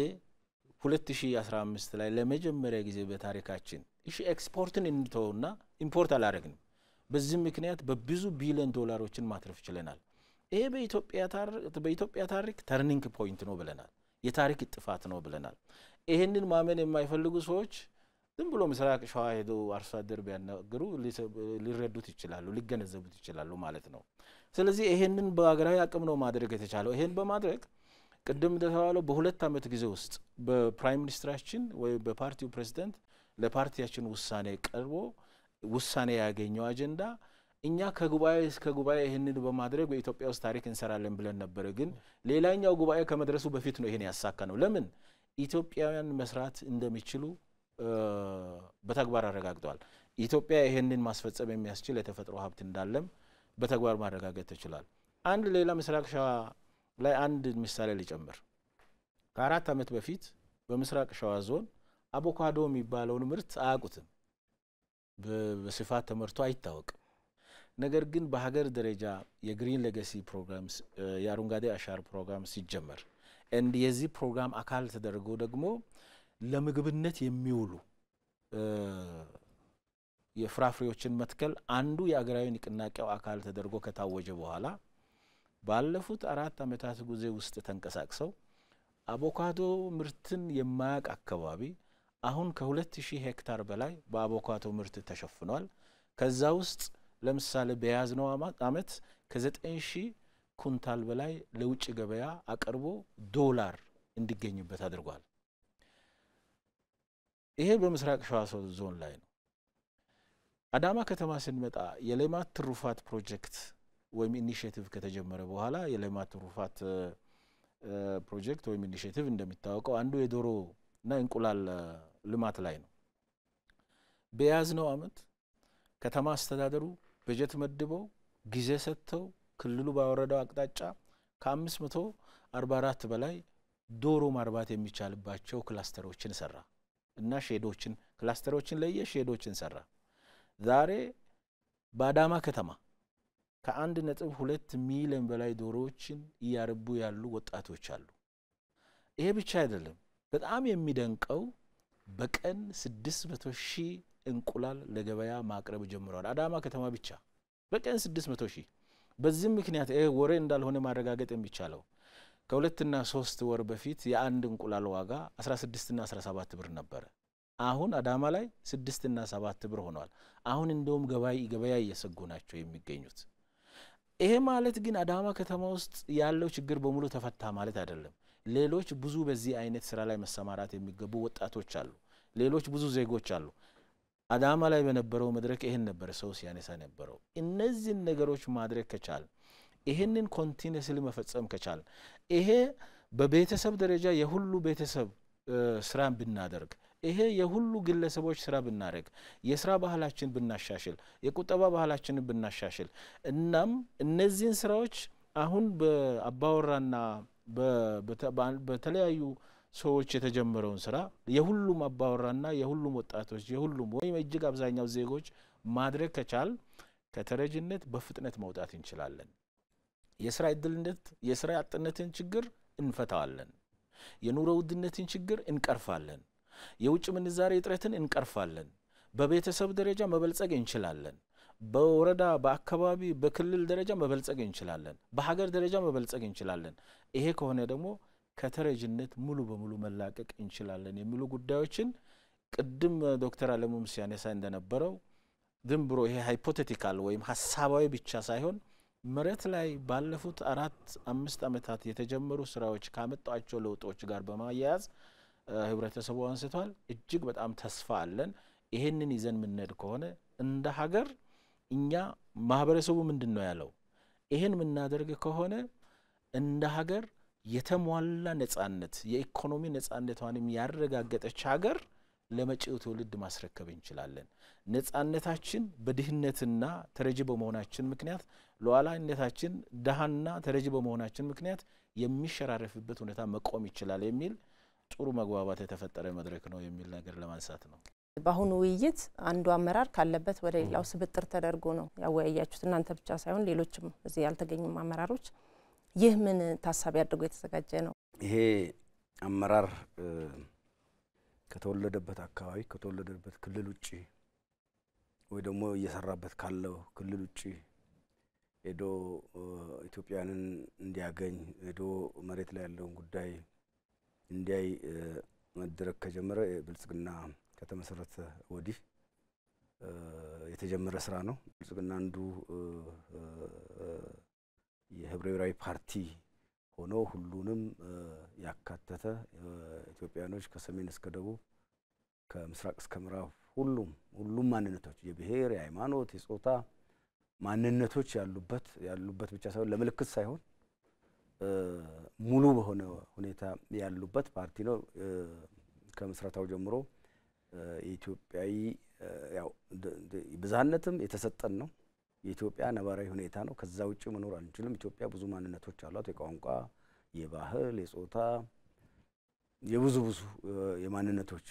2015 ላይ ለመጀመሪያ ጊዜ በታሪካችን እሺ ኤክስፖርትን እንተውና ኢምፖርት አላደረግንም። በዚህ ምክንያት በብዙ ቢሊዮን ዶላሮችን ማትረፍ ችለናል። ይሄ በኢትዮጵያ ታሪክ ተርኒንግ ፖይንት ነው ብለናል። የታሪክ ጥፋት ነው ብለናል። ይህንን ማመን የማይፈልጉ ሰዎች ዝም ብሎ ምስራቅ ሸዋ ሄዶ አርሶ አደር ቢያናገሩ ሊረዱት ይችላሉ፣ ሊገነዘቡት ይችላሉ ማለት ነው። ስለዚህ ይሄንን በሀገራዊ አቅም ነው ማድረግ የተቻለው። ይሄን በማድረግ ቅድም እንደተባለው በሁለት ዓመት ጊዜ ውስጥ በፕራይም ሚኒስትራችን ወይም በፓርቲው ፕሬዚደንት ለፓርቲያችን ውሳኔ ቀርቦ ውሳኔ ያገኘው አጀንዳ እኛ ከጉባኤ እስከ ጉባኤ ይህንን በማድረግ በኢትዮጵያ ውስጥ ታሪክ እንሰራለን ብለን ነበረ። ግን ሌላኛው ጉባኤ ከመድረሱ በፊት ነው ይህን ያሳካ ነው። ለምን ኢትዮጵያውያን መስራት እንደሚችሉ በተግባር አረጋግጠዋል። ኢትዮጵያ ይህንን ማስፈጸም የሚያስችል የተፈጥሮ ሀብት እንዳለም በተግባር ማረጋገጥ ተችሏል። አንድ ሌላ ምስራቅ ሸዋ ላይ አንድ ምሳሌ ሊጨምር ከአራት ዓመት በፊት በምስራቅ ሸዋ ዞን አቮካዶ የሚባለውን ምርት አያውቁትም። በስፋት ተመርቶ አይታወቅም። ነገር ግን በሀገር ደረጃ የግሪን ሌገሲ ፕሮግራም የአረንጓዴ አሻራ ፕሮግራም ሲጀመር እንድ የዚህ ፕሮግራም አካል ተደርጎ ደግሞ ለምግብነት የሚውሉ የፍራፍሬዎችን መትከል አንዱ የአገራዊ ንቅናቄው አካል ተደርጎ ከታወጀ በኋላ ባለፉት አራት ዓመታት ጊዜ ውስጥ ተንቀሳቅሰው አቮካዶ ምርትን የማያውቅ አካባቢ አሁን ከሁለት ሺህ ሄክታር በላይ በአቮካዶ ምርት ተሸፍኗል። ከዛ ውስጥ ለምሳሌ በያዝነው አመት ከዘጠኝ ሺህ ኩንታል በላይ ለውጭ ገበያ አቅርቦ ዶላር እንዲገኝበት አድርጓል። ይሄ በምስራቅ ሸዋ ዞን ላይ ነው። አዳማ ከተማ ስንመጣ የሌማት ትሩፋት ፕሮጀክት ወይም ኢኒሽቲቭ ከተጀመረ በኋላ የሌማት ትሩፋት ፕሮጀክት ወይም ኢኒሽቲቭ እንደሚታወቀው አንዱ የዶሮ እና እንቁላል ልማት ላይ ነው። በያዝነው አመት ከተማ አስተዳደሩ በጀት መድበው ጊዜ ሰጥተው ክልሉ ባወረደው አቅጣጫ አርባ አራት በላይ ዶሮ ማርባት የሚቻልባቸው ክላስተሮችን ሰራ እና ሼዶችን ክላስተሮችን ለየ ሼዶችን ሰራ። ዛሬ በአዳማ ከተማ ከአንድ ነጥብ ሁለት ሚሊዮን በላይ ዶሮዎችን እያረቡ ያሉ ወጣቶች አሉ። ይሄ ብቻ አይደለም። በጣም የሚደንቀው በቀን መቶ ሺህ እንቁላል ለገበያ ማቅረብ ጀምረዋል። አዳማ ከተማ ብቻ በቀን 600 ሺህ። በዚህም ምክንያት ይህ ወሬ እንዳልሆነ ማረጋገጥ የሚቻለው ከሁለትና ሶስት ወር በፊት የአንድ እንቁላል ዋጋ 16ና 17 ብር ነበረ። አሁን አዳማ ላይ 6 ሰባት ብር ሆኗል። አሁን እንደውም ገበያ እየሰጉ ናቸው የሚገኙት። ይሄ ማለት ግን አዳማ ከተማ ውስጥ ያለው ችግር በሙሉ ተፈታ ማለት አይደለም። ሌሎች ብዙ በዚህ አይነት ስራ ላይ መሰማራት የሚገቡ ወጣቶች አሉ። ሌሎች ብዙ ዜጎች አሉ። አዳማ ላይ በነበረው መድረክ ይህን ነበር ሰው ሲያነሳ ነበረው። እነዚህን ነገሮች ማድረግ ከቻል ይህንን ኮንቲነስሊ መፈጸም ከቻል ይሄ በቤተሰብ ደረጃ የሁሉ ቤተሰብ ስራን ብናደርግ ይሄ የሁሉ ግለሰቦች ስራ ብናደርግ የስራ ባህላችን ብናሻሽል የቁጠባ ባህላችንን ብናሻሽል እናም እነዚህን ስራዎች አሁን በአባወራና በተለያዩ ሰዎች የተጀመረውን ስራ የሁሉም አባወራና የሁሉም ወጣቶች የሁሉም ወይም እጅግ አብዛኛው ዜጎች ማድረግ ከቻል ከተረጅነት በፍጥነት መውጣት እንችላለን። የስራ እድልነት የስራ አጥነትን ችግር እንፈታዋለን። የኑሮ ውድነትን ችግር እንቀርፋለን። የውጭ ምንዛሬ እጥረትን እንቀርፋለን። በቤተሰብ ደረጃ መበልጸግ እንችላለን። በወረዳ፣ በአካባቢ፣ በክልል ደረጃ መበልጸግ እንችላለን። በሀገር ደረጃ መበልጸግ እንችላለን። ይሄ ከሆነ ደግሞ ከተረጅነት ሙሉ በሙሉ መላቀቅ እንችላለን የሚሉ ጉዳዮችን ቅድም ዶክተር አለሙ ምስያን እንደነበረው ዝም ብሎ ይሄ ሃይፖቴቲካል ወይም ሀሳባዊ ብቻ ሳይሆን መሬት ላይ ባለፉት አራት አምስት ዓመታት የተጀመሩ ስራዎች ካመጧቸው ለውጦች ጋር በማያያዝ ህብረተሰቡ አንስቷል። እጅግ በጣም ተስፋ አለን። ይሄንን ይዘን የምንሄድ ከሆነ እንደ ሀገር እኛ ማህበረሰቡ ምንድን ነው ያለው? ይሄን የምናደርግ ከሆነ እንደ ሀገር የተሟላ ነጻነት የኢኮኖሚ ነጻነቷንም ያረጋገጠች ሀገር ለመጪው ትውልድ ማስረከብ እንችላለን። ነጻነታችን በድህነትና ተረጂ በመሆናችን ምክንያት ሉዓላዊነታችን ድሃና ተረጂ በመሆናችን ምክንያት የሚሸራረፍበት ሁኔታ መቆም ይችላል የሚል ጥሩ መግባባት የተፈጠረ መድረክ ነው የሚል ነገር ለማንሳት ነው። በአሁኑ ውይይት አንዱ አመራር ካለበት ወደ ሌላው ስብጥር ተደርጎ ነው ያወያያችሁት እናንተ ብቻ ሳይሆን ሌሎችም እዚህ ያልተገኙም አመራሮች ይህ ምን ታሳቢ አድርጎ የተዘጋጀ ነው? ይሄ አመራር ከተወለደበት አካባቢ ከተወለደበት ክልል ውጭ ወይ ደግሞ እየሰራበት ካለው ክልል ውጭ ሄዶ ኢትዮጵያንን እንዲያገኝ ሄዶ መሬት ላይ ያለውን ጉዳይ እንዲያይ መደረግ ከጀመረ ብልጽግና ከተመሰረተ ወዲህ የተጀመረ ስራ ነው። ብልጽግና አንዱ የህብረ ብሔራዊ ፓርቲ ሆኖ ሁሉንም ያካተተ ኢትዮጵያኖች ከሰሜን እስከ ደቡብ ከምስራቅ እስከ ምዕራብ ሁሉም ሁሉም ማንነቶች የብሔር፣ የሃይማኖት፣ የጾታ ማንነቶች ያሉበት ያሉበት ብቻ ሳይሆን ለምልክት ሳይሆን ሙሉ በሆነ ሁኔታ ያሉበት ፓርቲ ነው። ከምስረታው ጀምሮ የኢትዮጵያዊ ያው ብዝሃነትም የተሰጠን ነው። የኢትዮጵያ ነባራዊ ሁኔታ ነው። ከዛ ውጭ መኖር አንችልም። ኢትዮጵያ ብዙ ማንነቶች አሏት። የቋንቋ፣ የባህል፣ የጾታ፣ የብዙ ብዙ የማንነቶች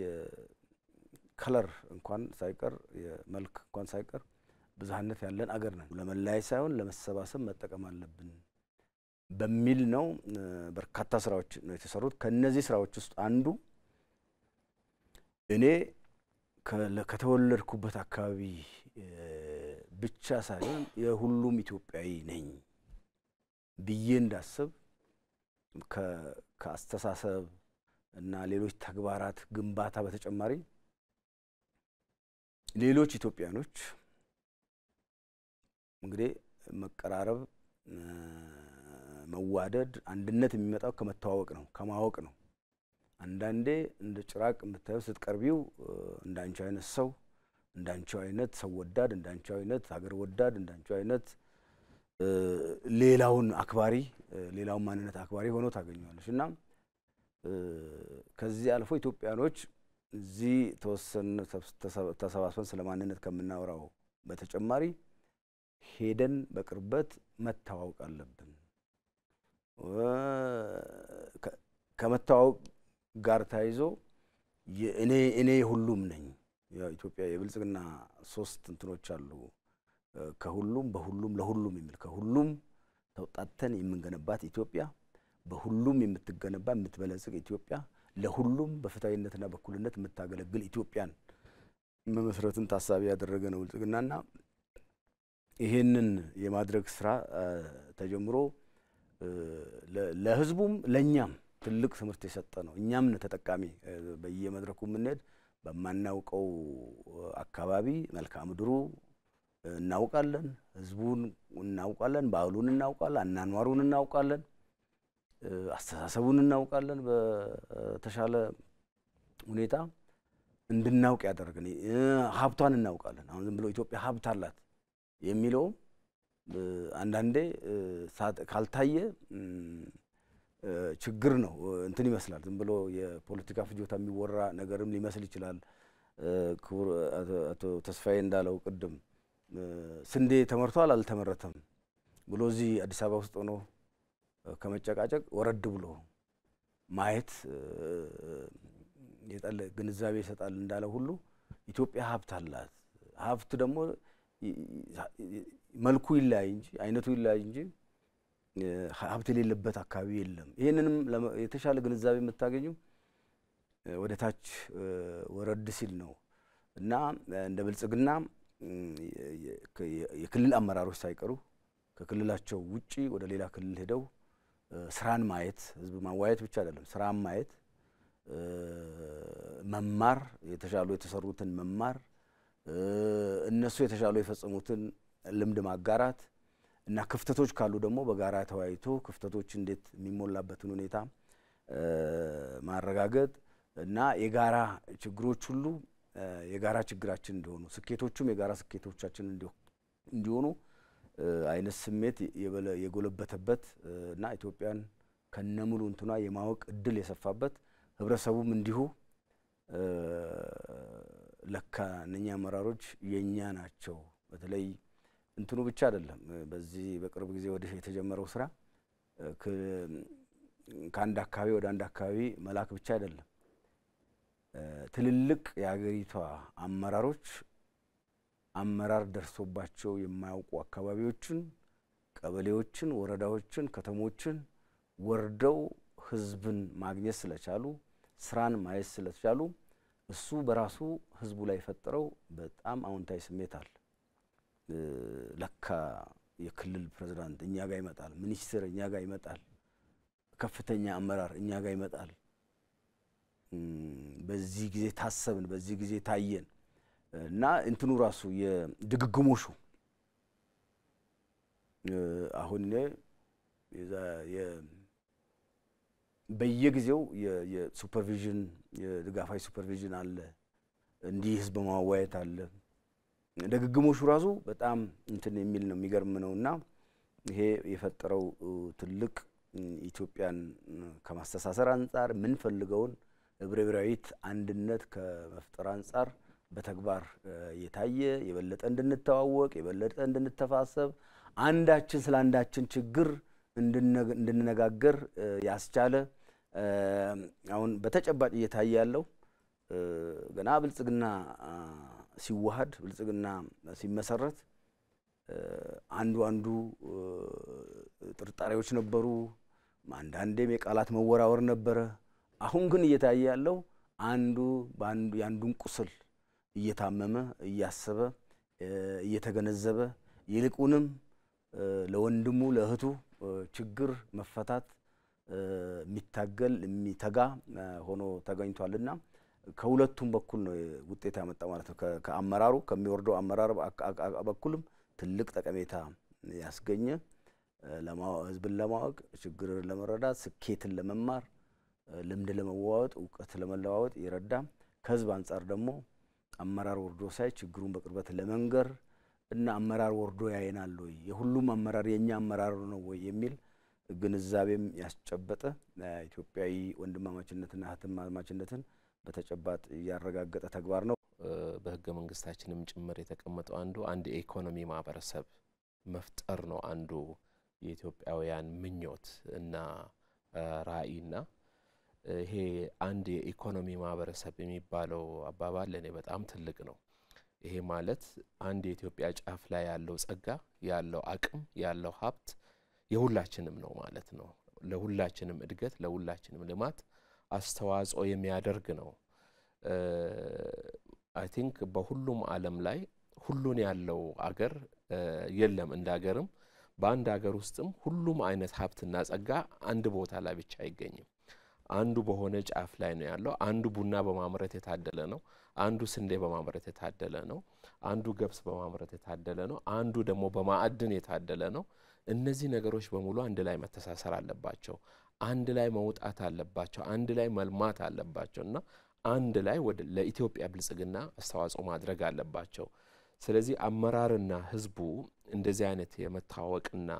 የከለር እንኳን ሳይቀር የመልክ እንኳን ሳይቀር ብዝሃነት ያለን አገር ነን። ለመለያይ ሳይሆን ለመሰባሰብ መጠቀም አለብን በሚል ነው በርካታ ስራዎች ነው የተሰሩት። ከእነዚህ ስራዎች ውስጥ አንዱ እኔ ከተወለድኩበት አካባቢ ብቻ ሳይሆን የሁሉም ኢትዮጵያዊ ነኝ ብዬ እንዳስብ ከአስተሳሰብ እና ሌሎች ተግባራት ግንባታ በተጨማሪ ሌሎች ኢትዮጵያኖች እንግዲህ መቀራረብ፣ መዋደድ፣ አንድነት የሚመጣው ከመተዋወቅ ነው፣ ከማወቅ ነው። አንዳንዴ እንደ ጭራቅ የምታየው ስትቀርቢው እንዳንቺ አይነት ሰው እንዳንቸው አይነት ሰው ወዳድ፣ እንዳንቸው አይነት ሀገር ወዳድ፣ እንዳንቸው አይነት ሌላውን አክባሪ፣ ሌላውን ማንነት አክባሪ ሆኖ ታገኘዋለች እና ከዚህ አልፎ ኢትዮጵያኖች እዚህ ተወሰን ተሰባስበን ስለ ማንነት ከምናወራው በተጨማሪ ሄደን በቅርበት መተዋወቅ አለብን። ከመተዋወቅ ጋር ተያይዞ እኔ እኔ ነኝ ኢትዮጵያ የብልጽግና ሶስት እንትኖች አሉ። ከሁሉም በሁሉም ለሁሉም የሚል ከሁሉም ተውጣተን የምንገነባት ኢትዮጵያ፣ በሁሉም የምትገነባ የምትበለጽግ ኢትዮጵያ፣ ለሁሉም በፍትሐዊነትና በኩልነት የምታገለግል ኢትዮጵያን መመስረትን ታሳቢ ያደረገ ነው ብልጽግናና ይህንን የማድረግ ስራ ተጀምሮ ለህዝቡም ለእኛም ትልቅ ትምህርት የሰጠ ነው። እኛም ተጠቃሚ በየመድረኩ የምንሄድ በማናውቀው አካባቢ መልክዓ ምድሩ እናውቃለን፣ ህዝቡን እናውቃለን፣ ባህሉን እናውቃለን፣ አናኗሩን እናውቃለን፣ አስተሳሰቡን እናውቃለን። በተሻለ ሁኔታ እንድናውቅ ያደረግን ሀብቷን እናውቃለን። አሁን ዝም ብሎ ኢትዮጵያ ሀብት አላት የሚለውም አንዳንዴ ካልታየ ችግር ነው። እንትን ይመስላል ዝም ብሎ የፖለቲካ ፍጆታ የሚወራ ነገርም ሊመስል ይችላል። ክቡር አቶ ተስፋዬ እንዳለው ቅድም ስንዴ ተመርቷል አልተመረተም ብሎ እዚህ አዲስ አበባ ውስጥ ሆኖ ከመጨቃጨቅ ወረድ ብሎ ማየት ግንዛቤ ይሰጣል። እንዳለ ሁሉ ኢትዮጵያ ሀብት አላት። ሀብት ደግሞ መልኩ ይለያይ እንጂ አይነቱ ይለያይ እንጂ ሀብት የሌለበት አካባቢ የለም። ይህንንም የተሻለ ግንዛቤ የምታገኙ ወደ ታች ወረድ ሲል ነው እና እንደ ብልጽግና የክልል አመራሮች ሳይቀሩ ከክልላቸው ውጪ ወደ ሌላ ክልል ሄደው ስራን ማየት ህዝብ ማዋየት ብቻ አይደለም፣ ስራን ማየት፣ መማር፣ የተሻሉ የተሰሩትን መማር፣ እነሱ የተሻሉ የፈጸሙትን ልምድ ማጋራት እና ክፍተቶች ካሉ ደግሞ በጋራ ተወያይቶ ክፍተቶች እንዴት የሚሞላበትን ሁኔታ ማረጋገጥ እና የጋራ ችግሮች ሁሉ የጋራ ችግራችን እንዲሆኑ ስኬቶቹም የጋራ ስኬቶቻችን እንዲሆኑ አይነት ስሜት የጎለበተበት እና ኢትዮጵያን ከነሙሉ እንትኗ የማወቅ እድል የሰፋበት ህብረተሰቡም እንዲሁ ለካ እነኛ አመራሮች የእኛ ናቸው በተለይ እንትኑ ብቻ አይደለም። በዚህ በቅርብ ጊዜ ወዲህ የተጀመረው ስራ ከአንድ አካባቢ ወደ አንድ አካባቢ መላክ ብቻ አይደለም። ትልልቅ የሀገሪቷ አመራሮች አመራር ደርሶባቸው የማያውቁ አካባቢዎችን፣ ቀበሌዎችን፣ ወረዳዎችን፣ ከተሞችን ወርደው ህዝብን ማግኘት ስለቻሉ ስራን ማየት ስለቻሉ እሱ በራሱ ህዝቡ ላይ የፈጠረው በጣም አዎንታዊ ስሜት አለ። ለካ የክልል ፕሬዝዳንት እኛ ጋር ይመጣል፣ ሚኒስትር እኛ ጋር ይመጣል፣ ከፍተኛ አመራር እኛ ጋር ይመጣል። በዚህ ጊዜ ታሰብን፣ በዚህ ጊዜ ታየን እና እንትኑ ራሱ የድግግሞሹ አሁን በየጊዜው የሱፐርቪዥን የድጋፋዊ ሱፐርቪዥን አለ፣ እንዲህ ህዝብ ማዋየት አለ ደግግሞሹ ራሱ በጣም እንትን የሚል ነው የሚገርም ነው እና ይሄ የፈጠረው ትልቅ ኢትዮጵያን ከማስተሳሰር አንጻር የምንፈልገውን ህብረ ብሔራዊት አንድነት ከመፍጠር አንጻር በተግባር የታየ የበለጠ እንድንተዋወቅ የበለጠ እንድንተፋሰብ አንዳችን ስለ አንዳችን ችግር እንድንነጋገር ያስቻለ አሁን በተጨባጭ እየታየ ያለው ገና ብልጽግና ሲዋሃድ ብልጽግና ሲመሰረት አንዱ አንዱ ጥርጣሬዎች ነበሩ። አንዳንዴም የቃላት መወራወር ነበረ። አሁን ግን እየታየ ያለው አንዱ የአንዱን ቁስል እየታመመ እያሰበ እየተገነዘበ ይልቁንም ለወንድሙ ለእህቱ ችግር መፈታት የሚታገል የሚተጋ ሆኖ ተገኝቷልና ከሁለቱም በኩል ነው ውጤት ያመጣው ማለት ነው። ከአመራሩ ከሚወርደው አመራር በኩልም ትልቅ ጠቀሜታ ያስገኘ ህዝብን ለማወቅ ችግርን ለመረዳት ስኬትን ለመማር ልምድ ለመዋወጥ እውቀት ለመለዋወጥ ይረዳ። ከህዝብ አንጻር ደግሞ አመራር ወርዶ ሳይ ችግሩን በቅርበት ለመንገር እና አመራር ወርዶ ያይናል ወይ የሁሉም አመራር የእኛ አመራር ነው ወይ የሚል ግንዛቤም ያስጨበጠ ኢትዮጵያዊ ወንድማማችነትና እህትማማችነትን በተጨባጥ ያረጋገጠ ተግባር ነው። በህገ መንግስታችንም ጭምር የተቀመጠው አንዱ አንድ የኢኮኖሚ ማህበረሰብ መፍጠር ነው። አንዱ የኢትዮጵያውያን ምኞት እና ራዕይና ይሄ አንድ የኢኮኖሚ ማህበረሰብ የሚባለው አባባል ለእኔ በጣም ትልቅ ነው። ይሄ ማለት አንድ የኢትዮጵያ ጫፍ ላይ ያለው ጸጋ፣ ያለው አቅም፣ ያለው ሀብት የሁላችንም ነው ማለት ነው። ለሁላችንም እድገት፣ ለሁላችንም ልማት አስተዋጽኦ የሚያደርግ ነው። አይ ቲንክ በሁሉም ዓለም ላይ ሁሉን ያለው አገር የለም። እንደ አገርም በአንድ አገር ውስጥም ሁሉም አይነት ሀብትና ጸጋ አንድ ቦታ ላይ ብቻ አይገኝም። አንዱ በሆነ ጫፍ ላይ ነው ያለው። አንዱ ቡና በማምረት የታደለ ነው። አንዱ ስንዴ በማምረት የታደለ ነው። አንዱ ገብስ በማምረት የታደለ ነው። አንዱ ደግሞ በማዕድን የታደለ ነው። እነዚህ ነገሮች በሙሉ አንድ ላይ መተሳሰር አለባቸው። አንድ ላይ መውጣት አለባቸው፣ አንድ ላይ መልማት አለባቸው እና አንድ ላይ ወደ ለኢትዮጵያ ብልጽግና አስተዋጽኦ ማድረግ አለባቸው። ስለዚህ አመራርና ህዝቡ እንደዚህ አይነት የመታወቅና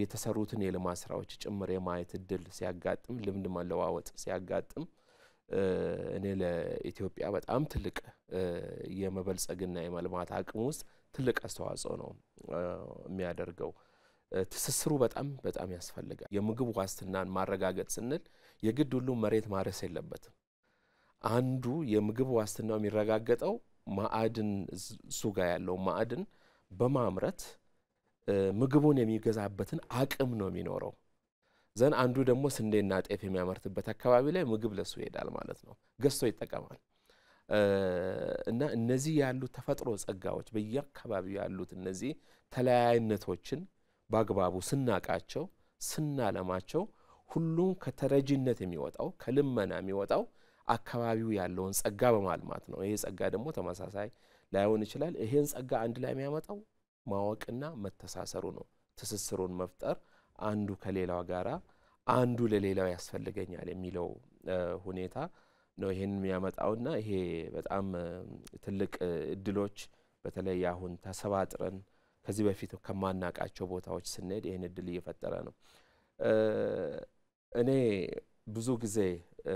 የተሰሩትን የልማት ስራዎች ጭምር የማየት እድል ሲያጋጥም፣ ልምድ መለዋወጥ ሲያጋጥም እኔ ለኢትዮጵያ በጣም ትልቅ የመበልጸግና የመልማት አቅም ውስጥ ትልቅ አስተዋጽኦ ነው የሚያደርገው። ትስስሩ በጣም በጣም ያስፈልጋል። የምግብ ዋስትናን ማረጋገጥ ስንል የግድ ሁሉም መሬት ማረስ የለበትም። አንዱ የምግብ ዋስትናው የሚረጋገጠው ማዕድን እሱ ጋር ያለው ማዕድን በማምረት ምግቡን የሚገዛበትን አቅም ነው የሚኖረው። ዘን አንዱ ደግሞ ስንዴና ጤፍ የሚያመርትበት አካባቢ ላይ ምግብ ለሱ ይሄዳል ማለት ነው፣ ገዝቶ ይጠቀማል። እና እነዚህ ያሉት ተፈጥሮ ጸጋዎች በየአካባቢው ያሉት እነዚህ ተለያይነቶችን በአግባቡ ስናቃቸው ስናለማቸው ሁሉም ከተረጂነት የሚወጣው ከልመና የሚወጣው አካባቢው ያለውን ጸጋ በማልማት ነው። ይሄ ጸጋ ደግሞ ተመሳሳይ ላይሆን ይችላል። ይሄን ጸጋ አንድ ላይ የሚያመጣው ማወቅና መተሳሰሩ ነው። ትስስሩን መፍጠር አንዱ ከሌላው ጋራ አንዱ ለሌላው ያስፈልገኛል የሚለው ሁኔታ ነው ይሄን የሚያመጣውና ይሄ በጣም ትልቅ እድሎች በተለይ አሁን ተሰባጥረን ከዚህ በፊት ከማናቃቸው ቦታዎች ስንሄድ ይህን እድል እየፈጠረ ነው። እኔ ብዙ ጊዜ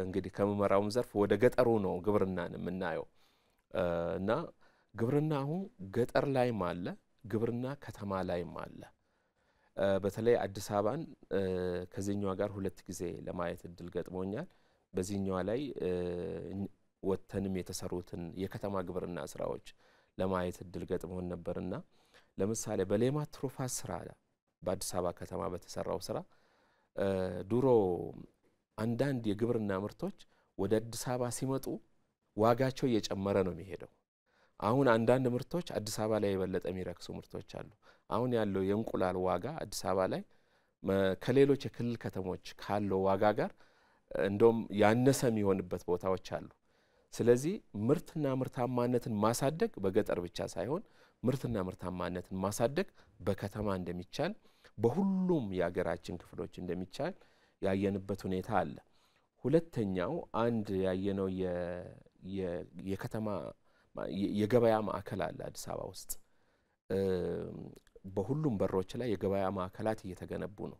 እንግዲህ ከምመራውም ዘርፍ ወደ ገጠሩ ነው ግብርናን የምናየው እና ግብርና አሁን ገጠር ላይም አለ፣ ግብርና ከተማ ላይም አለ። በተለይ አዲስ አበባን ከዚህኛዋ ጋር ሁለት ጊዜ ለማየት እድል ገጥሞኛል። በዚህኛዋ ላይ ወጥተንም የተሰሩትን የከተማ ግብርና ስራዎች ለማየት እድል ገጥሞን ነበርና ለምሳሌ በሌማት ትሩፋት ስራ በአዲስ አበባ ከተማ በተሰራው ስራ ድሮ አንዳንድ የግብርና ምርቶች ወደ አዲስ አበባ ሲመጡ ዋጋቸው እየጨመረ ነው የሚሄደው። አሁን አንዳንድ ምርቶች አዲስ አበባ ላይ የበለጠ የሚረክሱ ምርቶች አሉ። አሁን ያለው የእንቁላል ዋጋ አዲስ አበባ ላይ ከሌሎች የክልል ከተሞች ካለው ዋጋ ጋር እንደውም ያነሰ የሚሆንበት ቦታዎች አሉ። ስለዚህ ምርትና ምርታማነትን ማሳደግ በገጠር ብቻ ሳይሆን ምርትና ምርታማነትን ማሳደግ በከተማ እንደሚቻል በሁሉም የሀገራችን ክፍሎች እንደሚቻል ያየንበት ሁኔታ አለ። ሁለተኛው አንድ ያየነው የከተማ የገበያ ማዕከል አለ አዲስ አበባ ውስጥ በሁሉም በሮች ላይ የገበያ ማዕከላት እየተገነቡ ነው።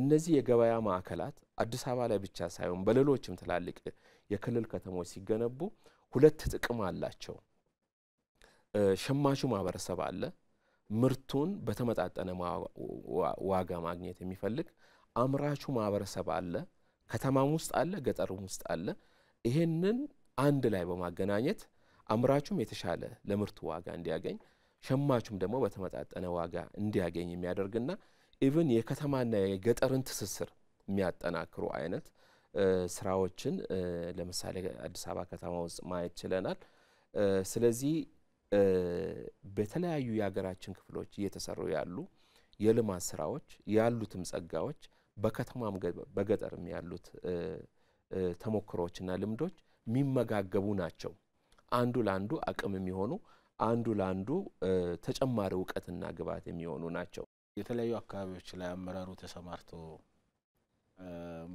እነዚህ የገበያ ማዕከላት አዲስ አበባ ላይ ብቻ ሳይሆን በሌሎችም ትላልቅ የክልል ከተሞች ሲገነቡ ሁለት ጥቅም አላቸው። ሸማቹ ማህበረሰብ አለ። ምርቱን በተመጣጠነ ዋጋ ማግኘት የሚፈልግ አምራቹ ማህበረሰብ አለ። ከተማም ውስጥ አለ፣ ገጠርም ውስጥ አለ። ይሄንን አንድ ላይ በማገናኘት አምራቹም የተሻለ ለምርቱ ዋጋ እንዲያገኝ፣ ሸማቹም ደግሞ በተመጣጠነ ዋጋ እንዲያገኝ የሚያደርግና ኢቭን የከተማና የገጠርን ትስስር የሚያጠናክሩ አይነት ስራዎችን ለምሳሌ አዲስ አበባ ከተማ ውስጥ ማየት ችለናል። ስለዚህ በተለያዩ የሀገራችን ክፍሎች እየተሰሩ ያሉ የልማት ስራዎች ያሉትም ጸጋዎች በከተማም በገጠርም ያሉት ተሞክሮዎችና ልምዶች የሚመጋገቡ ናቸው። አንዱ ለአንዱ አቅም የሚሆኑ አንዱ ለአንዱ ተጨማሪ እውቀትና ግብዓት የሚሆኑ ናቸው። የተለያዩ አካባቢዎች ላይ አመራሩ ተሰማርቶ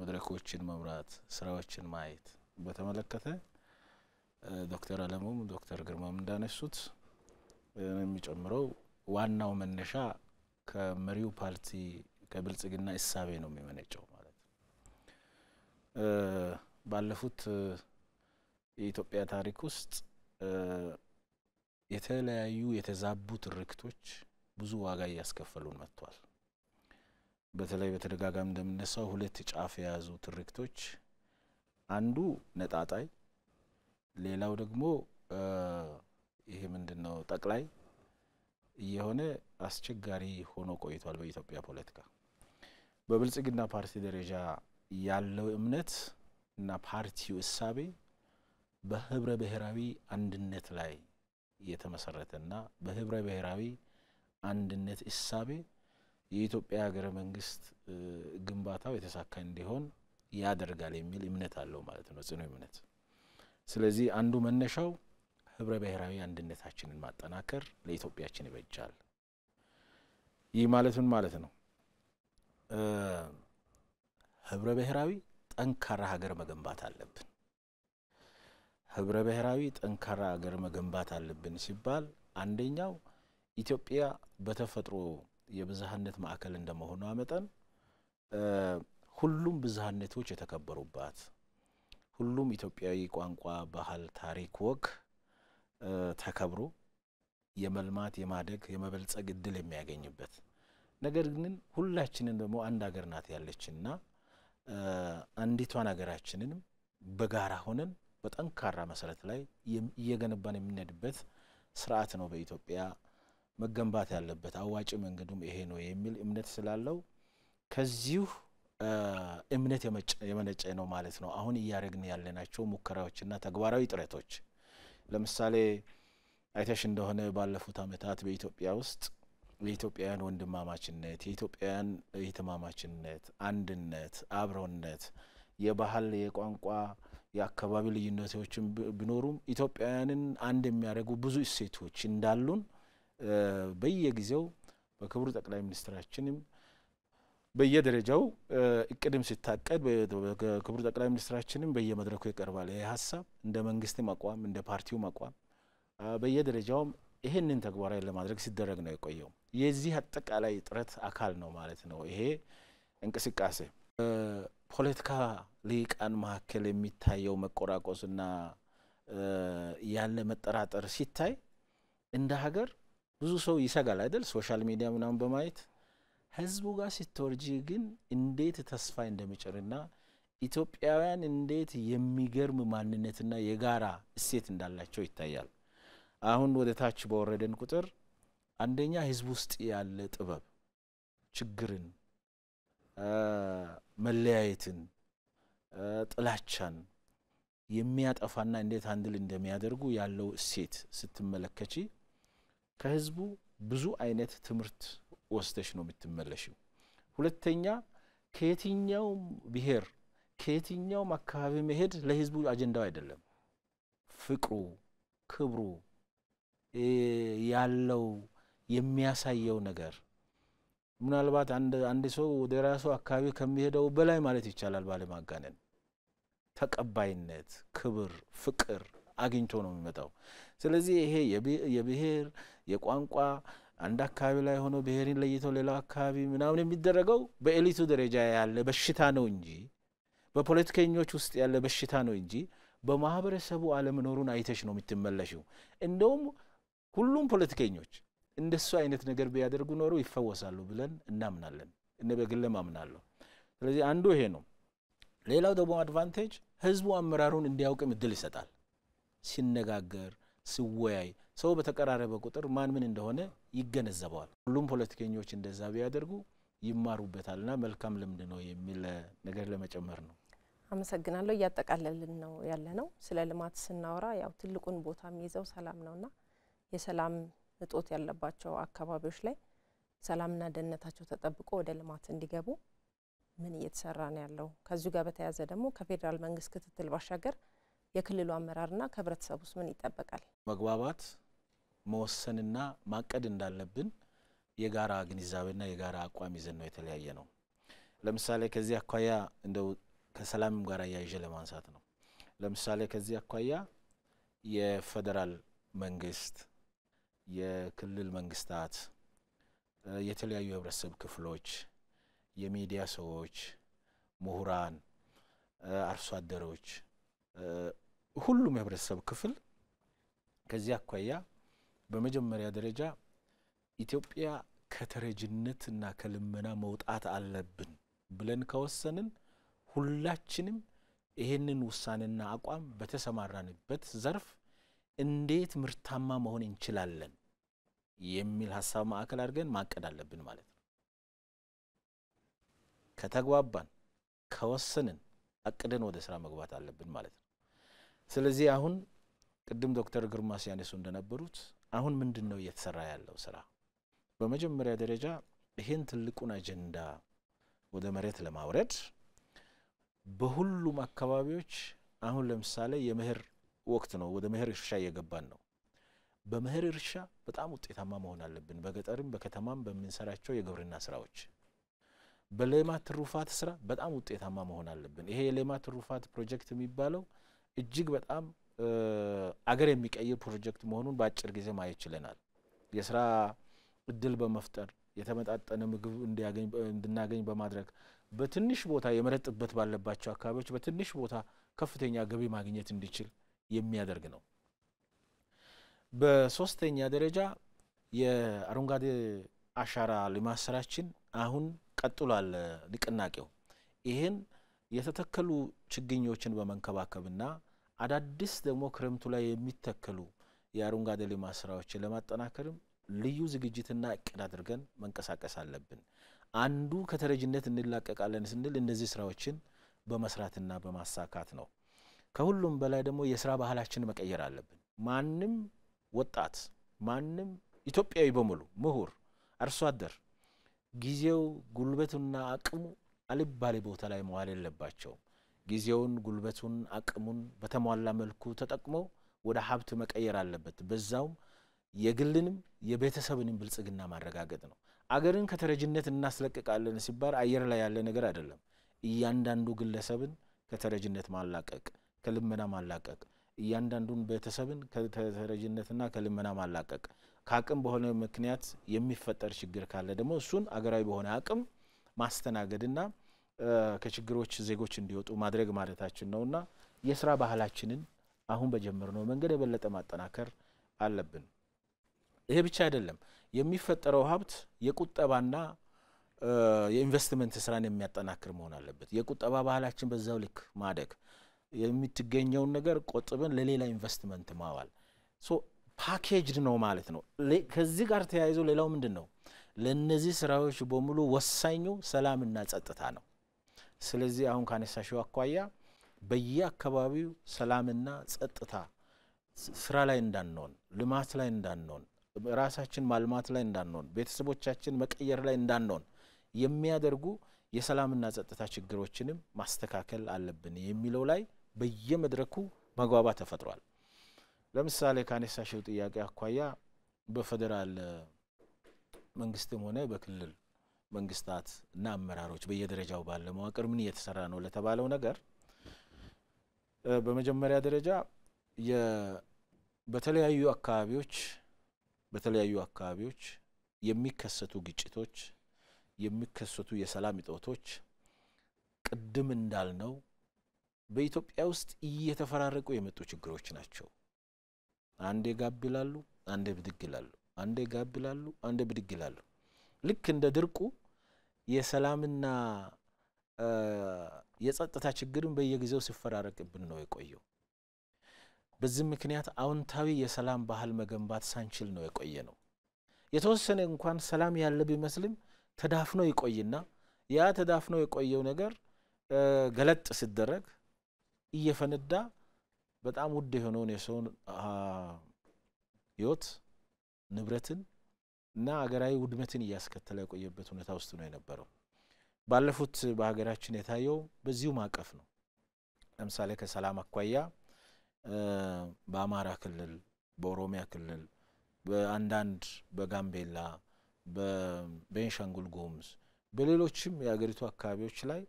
መድረኮችን መምራት፣ ስራዎችን ማየት በተመለከተ ዶክተር አለሙም ዶክተር ግርማም እንዳነሱት የሚጨምረው ዋናው መነሻ ከመሪው ፓርቲ ከብልጽግና እሳቤ ነው የሚመነጨው ማለት ነው። ባለፉት የኢትዮጵያ ታሪክ ውስጥ የተለያዩ የተዛቡ ትርክቶች ብዙ ዋጋ እያስከፈሉን መጥቷል። በተለይ በተደጋጋሚ እንደምነሳው ሁለት ጫፍ የያዙ ትርክቶች አንዱ ነጣጣይ ሌላው ደግሞ ይሄ ምንድን ነው ጠቅላይ እየሆነ አስቸጋሪ ሆኖ ቆይቷል። በኢትዮጵያ ፖለቲካ በብልጽግና ፓርቲ ደረጃ ያለው እምነት እና ፓርቲው እሳቤ በህብረ ብሔራዊ አንድነት ላይ የተመሰረተ እና በህብረ ብሔራዊ አንድነት እሳቤ የኢትዮጵያ ሀገረ መንግስት ግንባታው የተሳካ እንዲሆን ያደርጋል የሚል እምነት አለው ማለት ነው ጽኑ እምነት ስለዚህ አንዱ መነሻው ህብረ ብሔራዊ አንድነታችንን ማጠናከር ለኢትዮጵያችን ይበጃል። ይህ ማለቱን ማለት ነው ህብረ ብሔራዊ ጠንካራ ሀገር መገንባት አለብን። ህብረ ብሔራዊ ጠንካራ ሀገር መገንባት አለብን ሲባል አንደኛው ኢትዮጵያ በተፈጥሮ የብዝሃነት ማዕከል እንደመሆኗ መጠን ሁሉም ብዝሃነቶች የተከበሩባት ሁሉም ኢትዮጵያዊ ቋንቋ፣ ባህል፣ ታሪክ፣ ወግ ተከብሮ የመልማት የማደግ የመበልጸግ እድል የሚያገኝበት ነገር ግን ሁላችንን ደግሞ አንድ ሀገር ናት ያለችና አንዲቷን ሀገራችንንም በጋራ ሆነን በጠንካራ መሰረት ላይ እየገነባን የምንሄድበት ስርዓት ነው በኢትዮጵያ መገንባት ያለበት። አዋጭ መንገዱም ይሄ ነው የሚል እምነት ስላለው ከዚሁ እምነት የመነጨ ነው ማለት ነው። አሁን እያደረግን ያለናቸው ሙከራዎችና ተግባራዊ ጥረቶች ለምሳሌ አይተሽ እንደሆነ ባለፉት ዓመታት በኢትዮጵያ ውስጥ የኢትዮጵያውያን ወንድማማችነት፣ የኢትዮጵያውያን እህትማማችነት፣ አንድነት፣ አብሮነት የባህል የቋንቋ፣ የአካባቢ ልዩነቶችን ቢኖሩም ኢትዮጵያውያንን አንድ የሚያደርጉ ብዙ እሴቶች እንዳሉን በየጊዜው በክቡር ጠቅላይ ሚኒስትራችንም በየደረጃው እቅድም ሲታቀድ ክቡር ጠቅላይ ሚኒስትራችንም በየመድረኩ ይቀርባል። ይህ ሀሳብ እንደ መንግስትም አቋም እንደ ፓርቲውም አቋም በየደረጃውም ይህንን ተግባራዊ ለማድረግ ሲደረግ ነው የቆየው። የዚህ አጠቃላይ ጥረት አካል ነው ማለት ነው ይሄ እንቅስቃሴ። ፖለቲካ ልሂቃን መካከል የሚታየው መቆራቆስና ያለ መጠራጠር ሲታይ እንደ ሀገር ብዙ ሰው ይሰጋል አይደል? ሶሻል ሚዲያ ምናምን በማየት ህዝቡ ጋር ስትወርጂ ግን እንዴት ተስፋ እንደሚጭርና ኢትዮጵያውያን እንዴት የሚገርም ማንነትና የጋራ እሴት እንዳላቸው ይታያል። አሁን ወደ ታች በወረደን ቁጥር አንደኛ ህዝብ ውስጥ ያለ ጥበብ ችግርን፣ መለያየትን፣ ጥላቻን የሚያጠፋና እንዴት አንድል እንደሚያደርጉ ያለው እሴት ስትመለከቺ ከህዝቡ ብዙ አይነት ትምህርት ወስደሽ ነው የምትመለሽው። ሁለተኛ ከየትኛውም ብሔር ከየትኛውም አካባቢ መሄድ ለህዝቡ አጀንዳው አይደለም። ፍቅሩ፣ ክብሩ ያለው የሚያሳየው ነገር ምናልባት አንድ ሰው ወደ ራሱ አካባቢ ከሚሄደው በላይ ማለት ይቻላል ባለማጋነን ተቀባይነት፣ ክብር፣ ፍቅር አግኝቶ ነው የሚመጣው። ስለዚህ ይሄ የብሔር የቋንቋ አንድ አካባቢ ላይ ሆኖ ብሔርን ለይተው ሌላ አካባቢ ምናምን የሚደረገው በኤሊቱ ደረጃ ያለ በሽታ ነው እንጂ በፖለቲከኞች ውስጥ ያለ በሽታ ነው እንጂ በማህበረሰቡ አለመኖሩን አይተሽ ነው የምትመለሽው። እንደውም ሁሉም ፖለቲከኞች እንደሱ አይነት ነገር ቢያደርጉ ኖሮ ይፈወሳሉ ብለን እናምናለን። እኔ በግሌ ማምናለሁ። ስለዚህ አንዱ ይሄ ነው። ሌላው ደግሞ አድቫንቴጅ ህዝቡ አመራሩን እንዲያውቅም እድል ይሰጣል ሲነጋገር ሲወያይ ሰው በተቀራረበ ቁጥር ማን ምን እንደሆነ ይገነዘበዋል። ሁሉም ፖለቲከኞች እንደዛ ቢያደርጉ ይማሩበታልና መልካም ልምድ ነው የሚል ነገር ለመጨመር ነው። አመሰግናለሁ። እያጠቃለልን ነው ያለ ነው። ስለ ልማት ስናወራ ያው ትልቁን ቦታ የሚይዘው ሰላም ነው እና የሰላም እጦት ያለባቸው አካባቢዎች ላይ ሰላምና ደህንነታቸው ተጠብቆ ወደ ልማት እንዲገቡ ምን እየተሰራ ነው ያለው? ከዚሁ ጋር በተያያዘ ደግሞ ከፌዴራል መንግስት ክትትል ባሻገር የክልሉ አመራርና ከህብረተሰብ ውስጥ ምን ይጠበቃል? መግባባት፣ መወሰንና ማቀድ እንዳለብን የጋራ ግንዛቤና የጋራ አቋም ይዘን ነው የተለያየ ነው። ለምሳሌ ከዚህ አኳያ እንደው ከሰላምም ጋር አያይዤ ለማንሳት ነው። ለምሳሌ ከዚህ አኳያ የፌዴራል መንግስት፣ የክልል መንግስታት፣ የተለያዩ የህብረተሰብ ክፍሎች፣ የሚዲያ ሰዎች፣ ምሁራን፣ አርሶ አደሮች ሁሉም የህብረተሰብ ክፍል ከዚህ አኳያ በመጀመሪያ ደረጃ ኢትዮጵያ ከተረጅነትና ከልመና መውጣት አለብን ብለን ከወሰንን ሁላችንም ይህንን ውሳኔና አቋም በተሰማራንበት ዘርፍ እንዴት ምርታማ መሆን እንችላለን የሚል ሀሳብ ማዕከል አድርገን ማቀድ አለብን ማለት ነው። ከተግባባን ከወሰንን አቅደን ወደ ስራ መግባት አለብን ማለት ነው። ስለዚህ አሁን ቅድም ዶክተር ግርማ ሲያነሱ እንደነበሩት አሁን ምንድን ነው እየተሰራ ያለው ስራ? በመጀመሪያ ደረጃ ይህን ትልቁን አጀንዳ ወደ መሬት ለማውረድ በሁሉም አካባቢዎች አሁን ለምሳሌ የምህር ወቅት ነው። ወደ ምህር እርሻ እየገባን ነው። በምህር እርሻ በጣም ውጤታማ መሆን አለብን። በገጠርም በከተማም በምንሰራቸው የግብርና ስራዎች በሌማት ትሩፋት ስራ በጣም ውጤታማ መሆን አለብን። ይሄ የሌማት ትሩፋት ፕሮጀክት የሚባለው እጅግ በጣም አገር የሚቀይር ፕሮጀክት መሆኑን በአጭር ጊዜ ማየት ችለናል። የስራ እድል በመፍጠር የተመጣጠነ ምግብ እንድናገኝ በማድረግ በትንሽ ቦታ የመረጥበት ባለባቸው አካባቢዎች በትንሽ ቦታ ከፍተኛ ገቢ ማግኘት እንዲችል የሚያደርግ ነው። በሶስተኛ ደረጃ የአረንጓዴ አሻራ ልማት ስራችን አሁን ቀጥሏል። ንቅናቄው ይህን የተተከሉ ችግኞችን በመንከባከብና አዳዲስ ደግሞ ክረምቱ ላይ የሚተከሉ የአረንጓዴ ልማት ስራዎችን ለማጠናከርም ልዩ ዝግጅትና እቅድ አድርገን መንቀሳቀስ አለብን። አንዱ ከተረጅነት እንላቀቃለን ስንል እነዚህ ስራዎችን በመስራትና በማሳካት ነው። ከሁሉም በላይ ደግሞ የስራ ባህላችን መቀየር አለብን። ማንም ወጣት ማንም ኢትዮጵያዊ በሙሉ ምሁር፣ አርሶ አደር ጊዜው ጉልበቱና አቅሙ አልባሌ ቦታ ላይ መዋል የለባቸውም። ጊዜውን፣ ጉልበቱን፣ አቅሙን በተሟላ መልኩ ተጠቅሞ ወደ ሀብት መቀየር አለበት። በዛውም የግልንም የቤተሰብንም ብልጽግና ማረጋገጥ ነው። አገርን ከተረጅነት እናስለቅቃለን ሲባል አየር ላይ ያለ ነገር አይደለም። እያንዳንዱ ግለሰብን ከተረጅነት ማላቀቅ፣ ከልመና ማላቀቅ፣ እያንዳንዱን ቤተሰብን ከተረጅነትና ከልመና ማላቀቅ፣ ከአቅም በሆነ ምክንያት የሚፈጠር ችግር ካለ ደግሞ እሱን አገራዊ በሆነ አቅም ማስተናገድና ከችግሮች ዜጎች እንዲወጡ ማድረግ ማለታችን ነው እና የስራ ባህላችንን አሁን በጀመርነው መንገድ የበለጠ ማጠናከር አለብን። ይሄ ብቻ አይደለም። የሚፈጠረው ሀብት የቁጠባና የኢንቨስትመንት ስራን የሚያጠናክር መሆን አለበት። የቁጠባ ባህላችን በዛው ልክ ማደግ፣ የምትገኘውን ነገር ቆጥበን ለሌላ ኢንቨስትመንት ማዋል ፓኬጅድ ነው ማለት ነው። ከዚህ ጋር ተያይዞ ሌላው ምንድን ነው? ለእነዚህ ስራዎች በሙሉ ወሳኙ ሰላምና ጸጥታ ነው። ስለዚህ አሁን ካነሳሽው አኳያ በየአካባቢው ሰላምና ጸጥታ ስራ ላይ እንዳንሆን፣ ልማት ላይ እንዳንሆን፣ ራሳችን ማልማት ላይ እንዳንሆን፣ ቤተሰቦቻችን መቀየር ላይ እንዳንሆን የሚያደርጉ የሰላምና ጸጥታ ችግሮችንም ማስተካከል አለብን የሚለው ላይ በየመድረኩ መግባባት ተፈጥሯል። ለምሳሌ ካነሳሽው ጥያቄ አኳያ በፌዴራል መንግስትም ሆነ በክልል መንግስታት እና አመራሮች በየደረጃው ባለ መዋቅር ምን እየተሰራ ነው ለተባለው ነገር በመጀመሪያ ደረጃ በተለያዩ አካባቢዎች በተለያዩ አካባቢዎች የሚከሰቱ ግጭቶች፣ የሚከሰቱ የሰላም እጦቶች ቅድም እንዳልነው በኢትዮጵያ ውስጥ እየተፈራረቁ የመጡ ችግሮች ናቸው። አንዴ ጋብ ይላሉ፣ አንዴ ብድግ ይላሉ፣ አንዴ ጋብ ይላሉ፣ አንዴ ብድግ ይላሉ። ልክ እንደ ድርቁ የሰላምና የጸጥታ ችግርን በየጊዜው ሲፈራረቅብን ነው የቆየው። በዚህ ምክንያት አዎንታዊ የሰላም ባህል መገንባት ሳንችል ነው የቆየ ነው። የተወሰነ እንኳን ሰላም ያለ ቢመስልም ተዳፍኖ ይቆይና ያ ተዳፍኖ የቆየው ነገር ገለጥ ሲደረግ እየፈነዳ በጣም ውድ የሆነውን የሰውን ሕይወት ንብረትን እና አገራዊ ውድመትን እያስከተለ የቆየበት ሁኔታ ውስጥ ነው የነበረው። ባለፉት በሀገራችን የታየው በዚሁ ማዕቀፍ ነው። ለምሳሌ ከሰላም አኳያ በአማራ ክልል፣ በኦሮሚያ ክልል፣ በአንዳንድ በጋምቤላ፣ በቤንሻንጉል ጉሙዝ፣ በሌሎችም የሀገሪቱ አካባቢዎች ላይ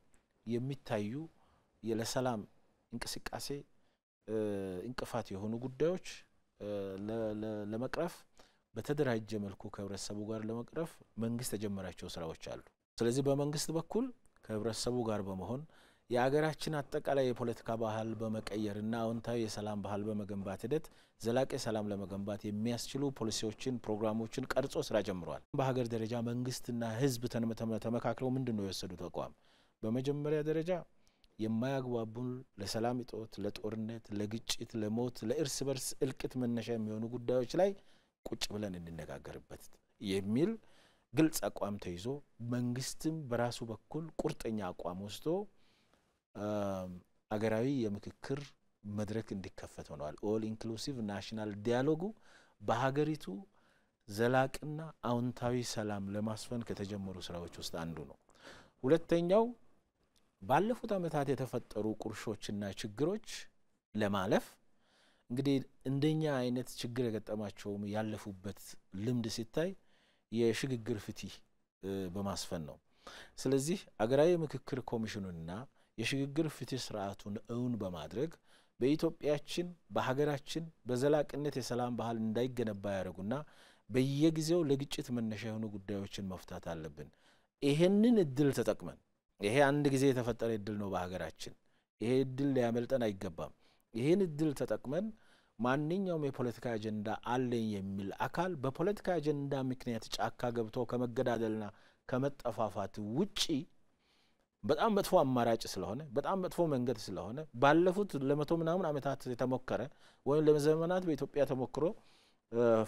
የሚታዩ ለሰላም እንቅስቃሴ እንቅፋት የሆኑ ጉዳዮች ለመቅረፍ በተደራጀ መልኩ ከህብረተሰቡ ጋር ለመቅረፍ መንግስት የጀመራቸው ስራዎች አሉ። ስለዚህ በመንግስት በኩል ከህብረተሰቡ ጋር በመሆን የአገራችን አጠቃላይ የፖለቲካ ባህል በመቀየርና አዎንታዊ የሰላም ባህል በመገንባት ሂደት ዘላቂ ሰላም ለመገንባት የሚያስችሉ ፖሊሲዎችን፣ ፕሮግራሞችን ቀርጾ ስራ ጀምሯል። በሀገር ደረጃ መንግስትና ህዝብ ተመካክለው ምንድን ነው የወሰዱ ተቋም በመጀመሪያ ደረጃ የማያግባቡን ለሰላም እጦት፣ ለጦርነት፣ ለግጭት፣ ለሞት፣ ለእርስ በርስ እልቅት መነሻ የሚሆኑ ጉዳዮች ላይ ቁጭ ብለን እንነጋገርበት የሚል ግልጽ አቋም ተይዞ መንግስትም በራሱ በኩል ቁርጠኛ አቋም ወስዶ አገራዊ የምክክር መድረክ እንዲከፈት ሆነዋል። ኦል ኢንክሉሲቭ ናሽናል ዲያሎጉ በሀገሪቱ ዘላቅና አዎንታዊ ሰላም ለማስፈን ከተጀመሩ ስራዎች ውስጥ አንዱ ነው። ሁለተኛው ባለፉት ዓመታት የተፈጠሩ ቁርሾችና ችግሮች ለማለፍ እንግዲህ እንደኛ አይነት ችግር የገጠማቸውም ያለፉበት ልምድ ሲታይ የሽግግር ፍትህ በማስፈን ነው። ስለዚህ አገራዊ ምክክር ኮሚሽኑንና የሽግግር ፍትህ ስርዓቱን እውን በማድረግ በኢትዮጵያችን በሀገራችን በዘላቅነት የሰላም ባህል እንዳይገነባ ያደረጉና በየጊዜው ለግጭት መነሻ የሆኑ ጉዳዮችን መፍታት አለብን። ይሄንን እድል ተጠቅመን ይሄ አንድ ጊዜ የተፈጠረ እድል ነው በሀገራችን። ይሄ እድል ሊያመልጠን አይገባም። ይህን እድል ተጠቅመን ማንኛውም የፖለቲካ አጀንዳ አለኝ የሚል አካል በፖለቲካ አጀንዳ ምክንያት ጫካ ገብቶ ከመገዳደልና ከመጠፋፋት ውጪ በጣም መጥፎ አማራጭ ስለሆነ በጣም መጥፎ መንገድ ስለሆነ ባለፉት ለመቶ ምናምን ዓመታት የተሞከረ ወይም ለዘመናት በኢትዮጵያ ተሞክሮ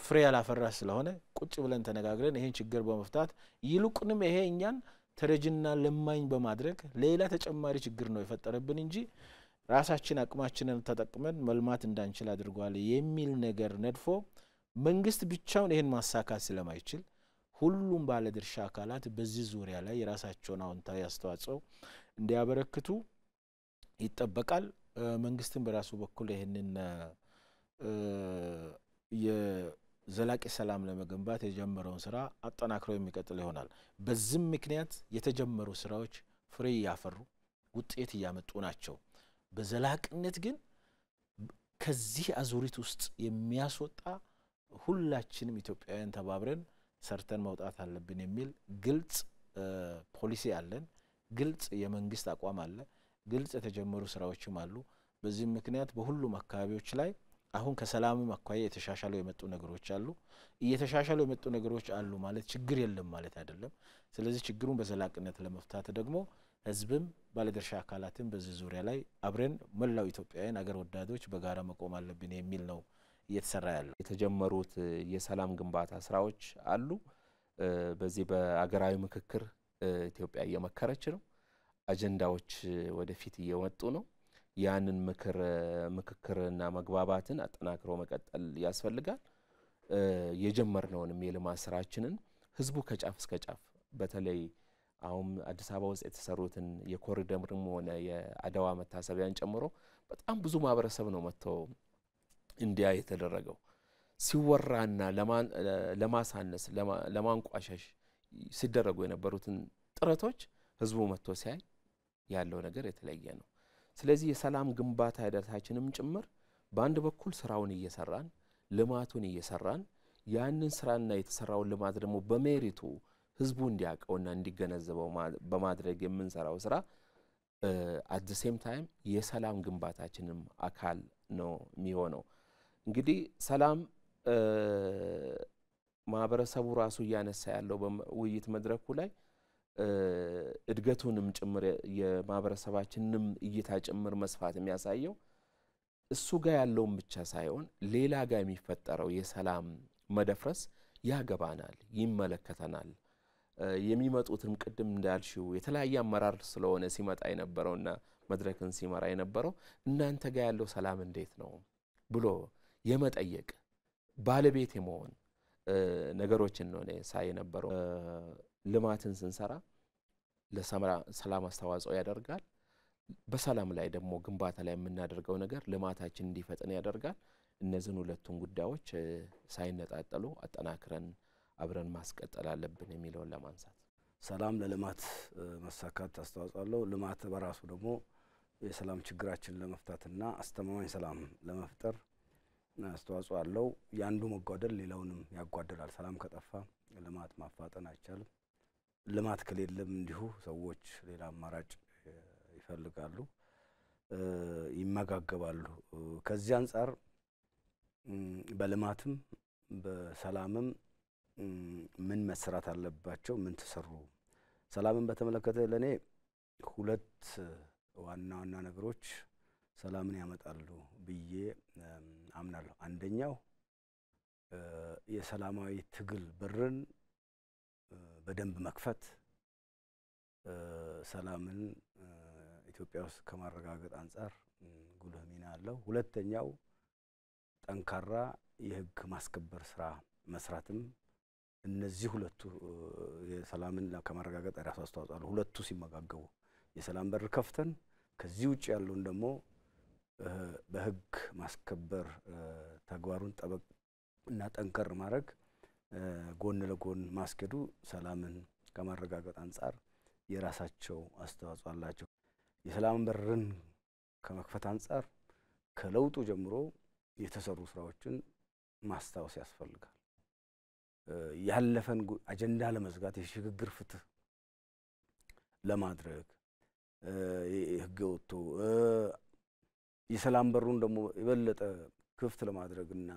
ፍሬ ያላፈራ ስለሆነ ቁጭ ብለን ተነጋግረን ይህን ችግር በመፍታት ይልቁንም ይሄ እኛን ተረጅና ለማኝ በማድረግ ሌላ ተጨማሪ ችግር ነው የፈጠረብን እንጂ ራሳችን አቅማችንን ተጠቅመን መልማት እንዳንችል አድርጓል የሚል ነገር ነድፎ መንግስት ብቻውን ይህን ማሳካት ስለማይችል ሁሉም ባለድርሻ አካላት በዚህ ዙሪያ ላይ የራሳቸውን አዎንታዊ አስተዋጽኦ እንዲያበረክቱ ይጠበቃል። መንግስትም በራሱ በኩል ይህንን የዘላቂ ሰላም ለመገንባት የጀመረውን ስራ አጠናክረው የሚቀጥል ይሆናል። በዚህም ምክንያት የተጀመሩ ስራዎች ፍሬ እያፈሩ ውጤት እያመጡ ናቸው። በዘላቅነት ግን ከዚህ አዙሪት ውስጥ የሚያስወጣ ሁላችንም ኢትዮጵያውያን ተባብረን ሰርተን መውጣት አለብን የሚል ግልጽ ፖሊሲ አለን። ግልጽ የመንግስት አቋም አለ። ግልጽ የተጀመሩ ስራዎችም አሉ። በዚህም ምክንያት በሁሉም አካባቢዎች ላይ አሁን ከሰላምም አኳያ የተሻሻሉ የመጡ ነገሮች አሉ። እየተሻሻሉ የመጡ ነገሮች አሉ ማለት ችግር የለም ማለት አይደለም። ስለዚህ ችግሩን በዘላቅነት ለመፍታት ደግሞ ህዝብም ባለድርሻ አካላትም በዚህ ዙሪያ ላይ አብረን መላው ኢትዮጵያውያን አገር ወዳዶች በጋራ መቆም አለብን የሚል ነው እየተሰራ ያለው። የተጀመሩት የሰላም ግንባታ ስራዎች አሉ። በዚህ በአገራዊ ምክክር ኢትዮጵያ እየመከረች ነው። አጀንዳዎች ወደፊት እየወጡ ነው። ያንን ምክር ምክክርና መግባባትን አጠናክሮ መቀጠል ያስፈልጋል። የጀመርነውንም የልማት ስራችንን ህዝቡ ከጫፍ እስከ ጫፍ በተለይ አሁን አዲስ አበባ ውስጥ የተሰሩትን የኮሪደርም ሆነ የአድዋ መታሰቢያን ጨምሮ በጣም ብዙ ማህበረሰብ ነው መጥቶ እንዲያ የተደረገው። ሲወራና ለማሳነስ ለማንቋሸሽ ሲደረጉ የነበሩትን ጥረቶች ህዝቡ መጥቶ ሲያይ ያለው ነገር የተለየ ነው። ስለዚህ የሰላም ግንባታ ሂደታችንም ጭምር በአንድ በኩል ስራውን እየሰራን ልማቱን እየሰራን ያንን ስራና የተሰራውን ልማት ደግሞ በሜሪቱ ህዝቡ እንዲያውቀውና እንዲገነዘበው በማድረግ የምንሰራው ስራ አት ዘ ሴም ታይም የሰላም ግንባታችንም አካል ነው የሚሆነው። እንግዲህ ሰላም ማህበረሰቡ ራሱ እያነሳ ያለው በውይይት መድረኩ ላይ እድገቱንም ጭምር የማህበረሰባችንንም እይታ ጭምር መስፋት የሚያሳየው እሱ ጋር ያለውን ብቻ ሳይሆን ሌላ ጋር የሚፈጠረው የሰላም መደፍረስ ያገባናል፣ ይመለከተናል የሚመጡትም ቅድም እንዳልሽው የተለያየ አመራር ስለሆነ ሲመጣ የነበረውና መድረክን ሲመራ የነበረው እናንተ ጋር ያለው ሰላም እንዴት ነው ብሎ የመጠየቅ ባለቤት የመሆን ነገሮችን ነው ሳ የነበረው። ልማትን ስንሰራ ለሰላም አስተዋጽኦ ያደርጋል። በሰላም ላይ ደግሞ ግንባታ ላይ የምናደርገው ነገር ልማታችን እንዲፈጥን ያደርጋል። እነዚህን ሁለቱን ጉዳዮች ሳይነጣጠሉ አጠናክረን አብረን ማስቀጠል አለብን የሚለውን ለማንሳት ሰላም ለልማት መሳካት አስተዋጽኦ አለው። ልማት በራሱ ደግሞ የሰላም ችግራችን ለመፍታትና አስተማማኝ ሰላም ለመፍጠር አስተዋጽኦ አለው። የአንዱ መጓደል ሌላውንም ያጓደላል። ሰላም ከጠፋ ልማት ማፋጠን አይቻልም። ልማት ከሌለም እንዲሁ ሰዎች ሌላ አማራጭ ይፈልጋሉ፣ ይመጋገባሉ። ከዚህ አንጻር በልማትም በሰላምም ምን መሰራት አለባቸው? ምን ተሰሩ? ሰላምን በተመለከተ ለእኔ ሁለት ዋና ዋና ነገሮች ሰላምን ያመጣሉ ብዬ አምናለሁ። አንደኛው የሰላማዊ ትግል በርን በደንብ መክፈት ሰላምን ኢትዮጵያ ውስጥ ከማረጋገጥ አንጻር ጉልህ ሚና አለው። ሁለተኛው ጠንካራ የህግ ማስከበር ስራ መስራትም እነዚህ ሁለቱ የሰላምን ከማረጋገጥ የራሱ አስተዋጽኦ አለ። ሁለቱ ሲመጋገቡ የሰላም በር ከፍተን ከዚህ ውጭ ያለውን ደግሞ በህግ ማስከበር ተግባሩን ጠበቅ እና ጠንከር ማድረግ ጎን ለጎን ማስኬዱ ሰላምን ከማረጋገጥ አንጻር የራሳቸው አስተዋጽኦ አላቸው። የሰላም በርን ከመክፈት አንጻር ከለውጡ ጀምሮ የተሰሩ ስራዎችን ማስታወስ ያስፈልጋል። ያለፈን አጀንዳ ለመዝጋት የሽግግር ፍትህ ለማድረግ ህገ ወጥቶ የሰላም በሩን ደግሞ የበለጠ ክፍት ለማድረግ እና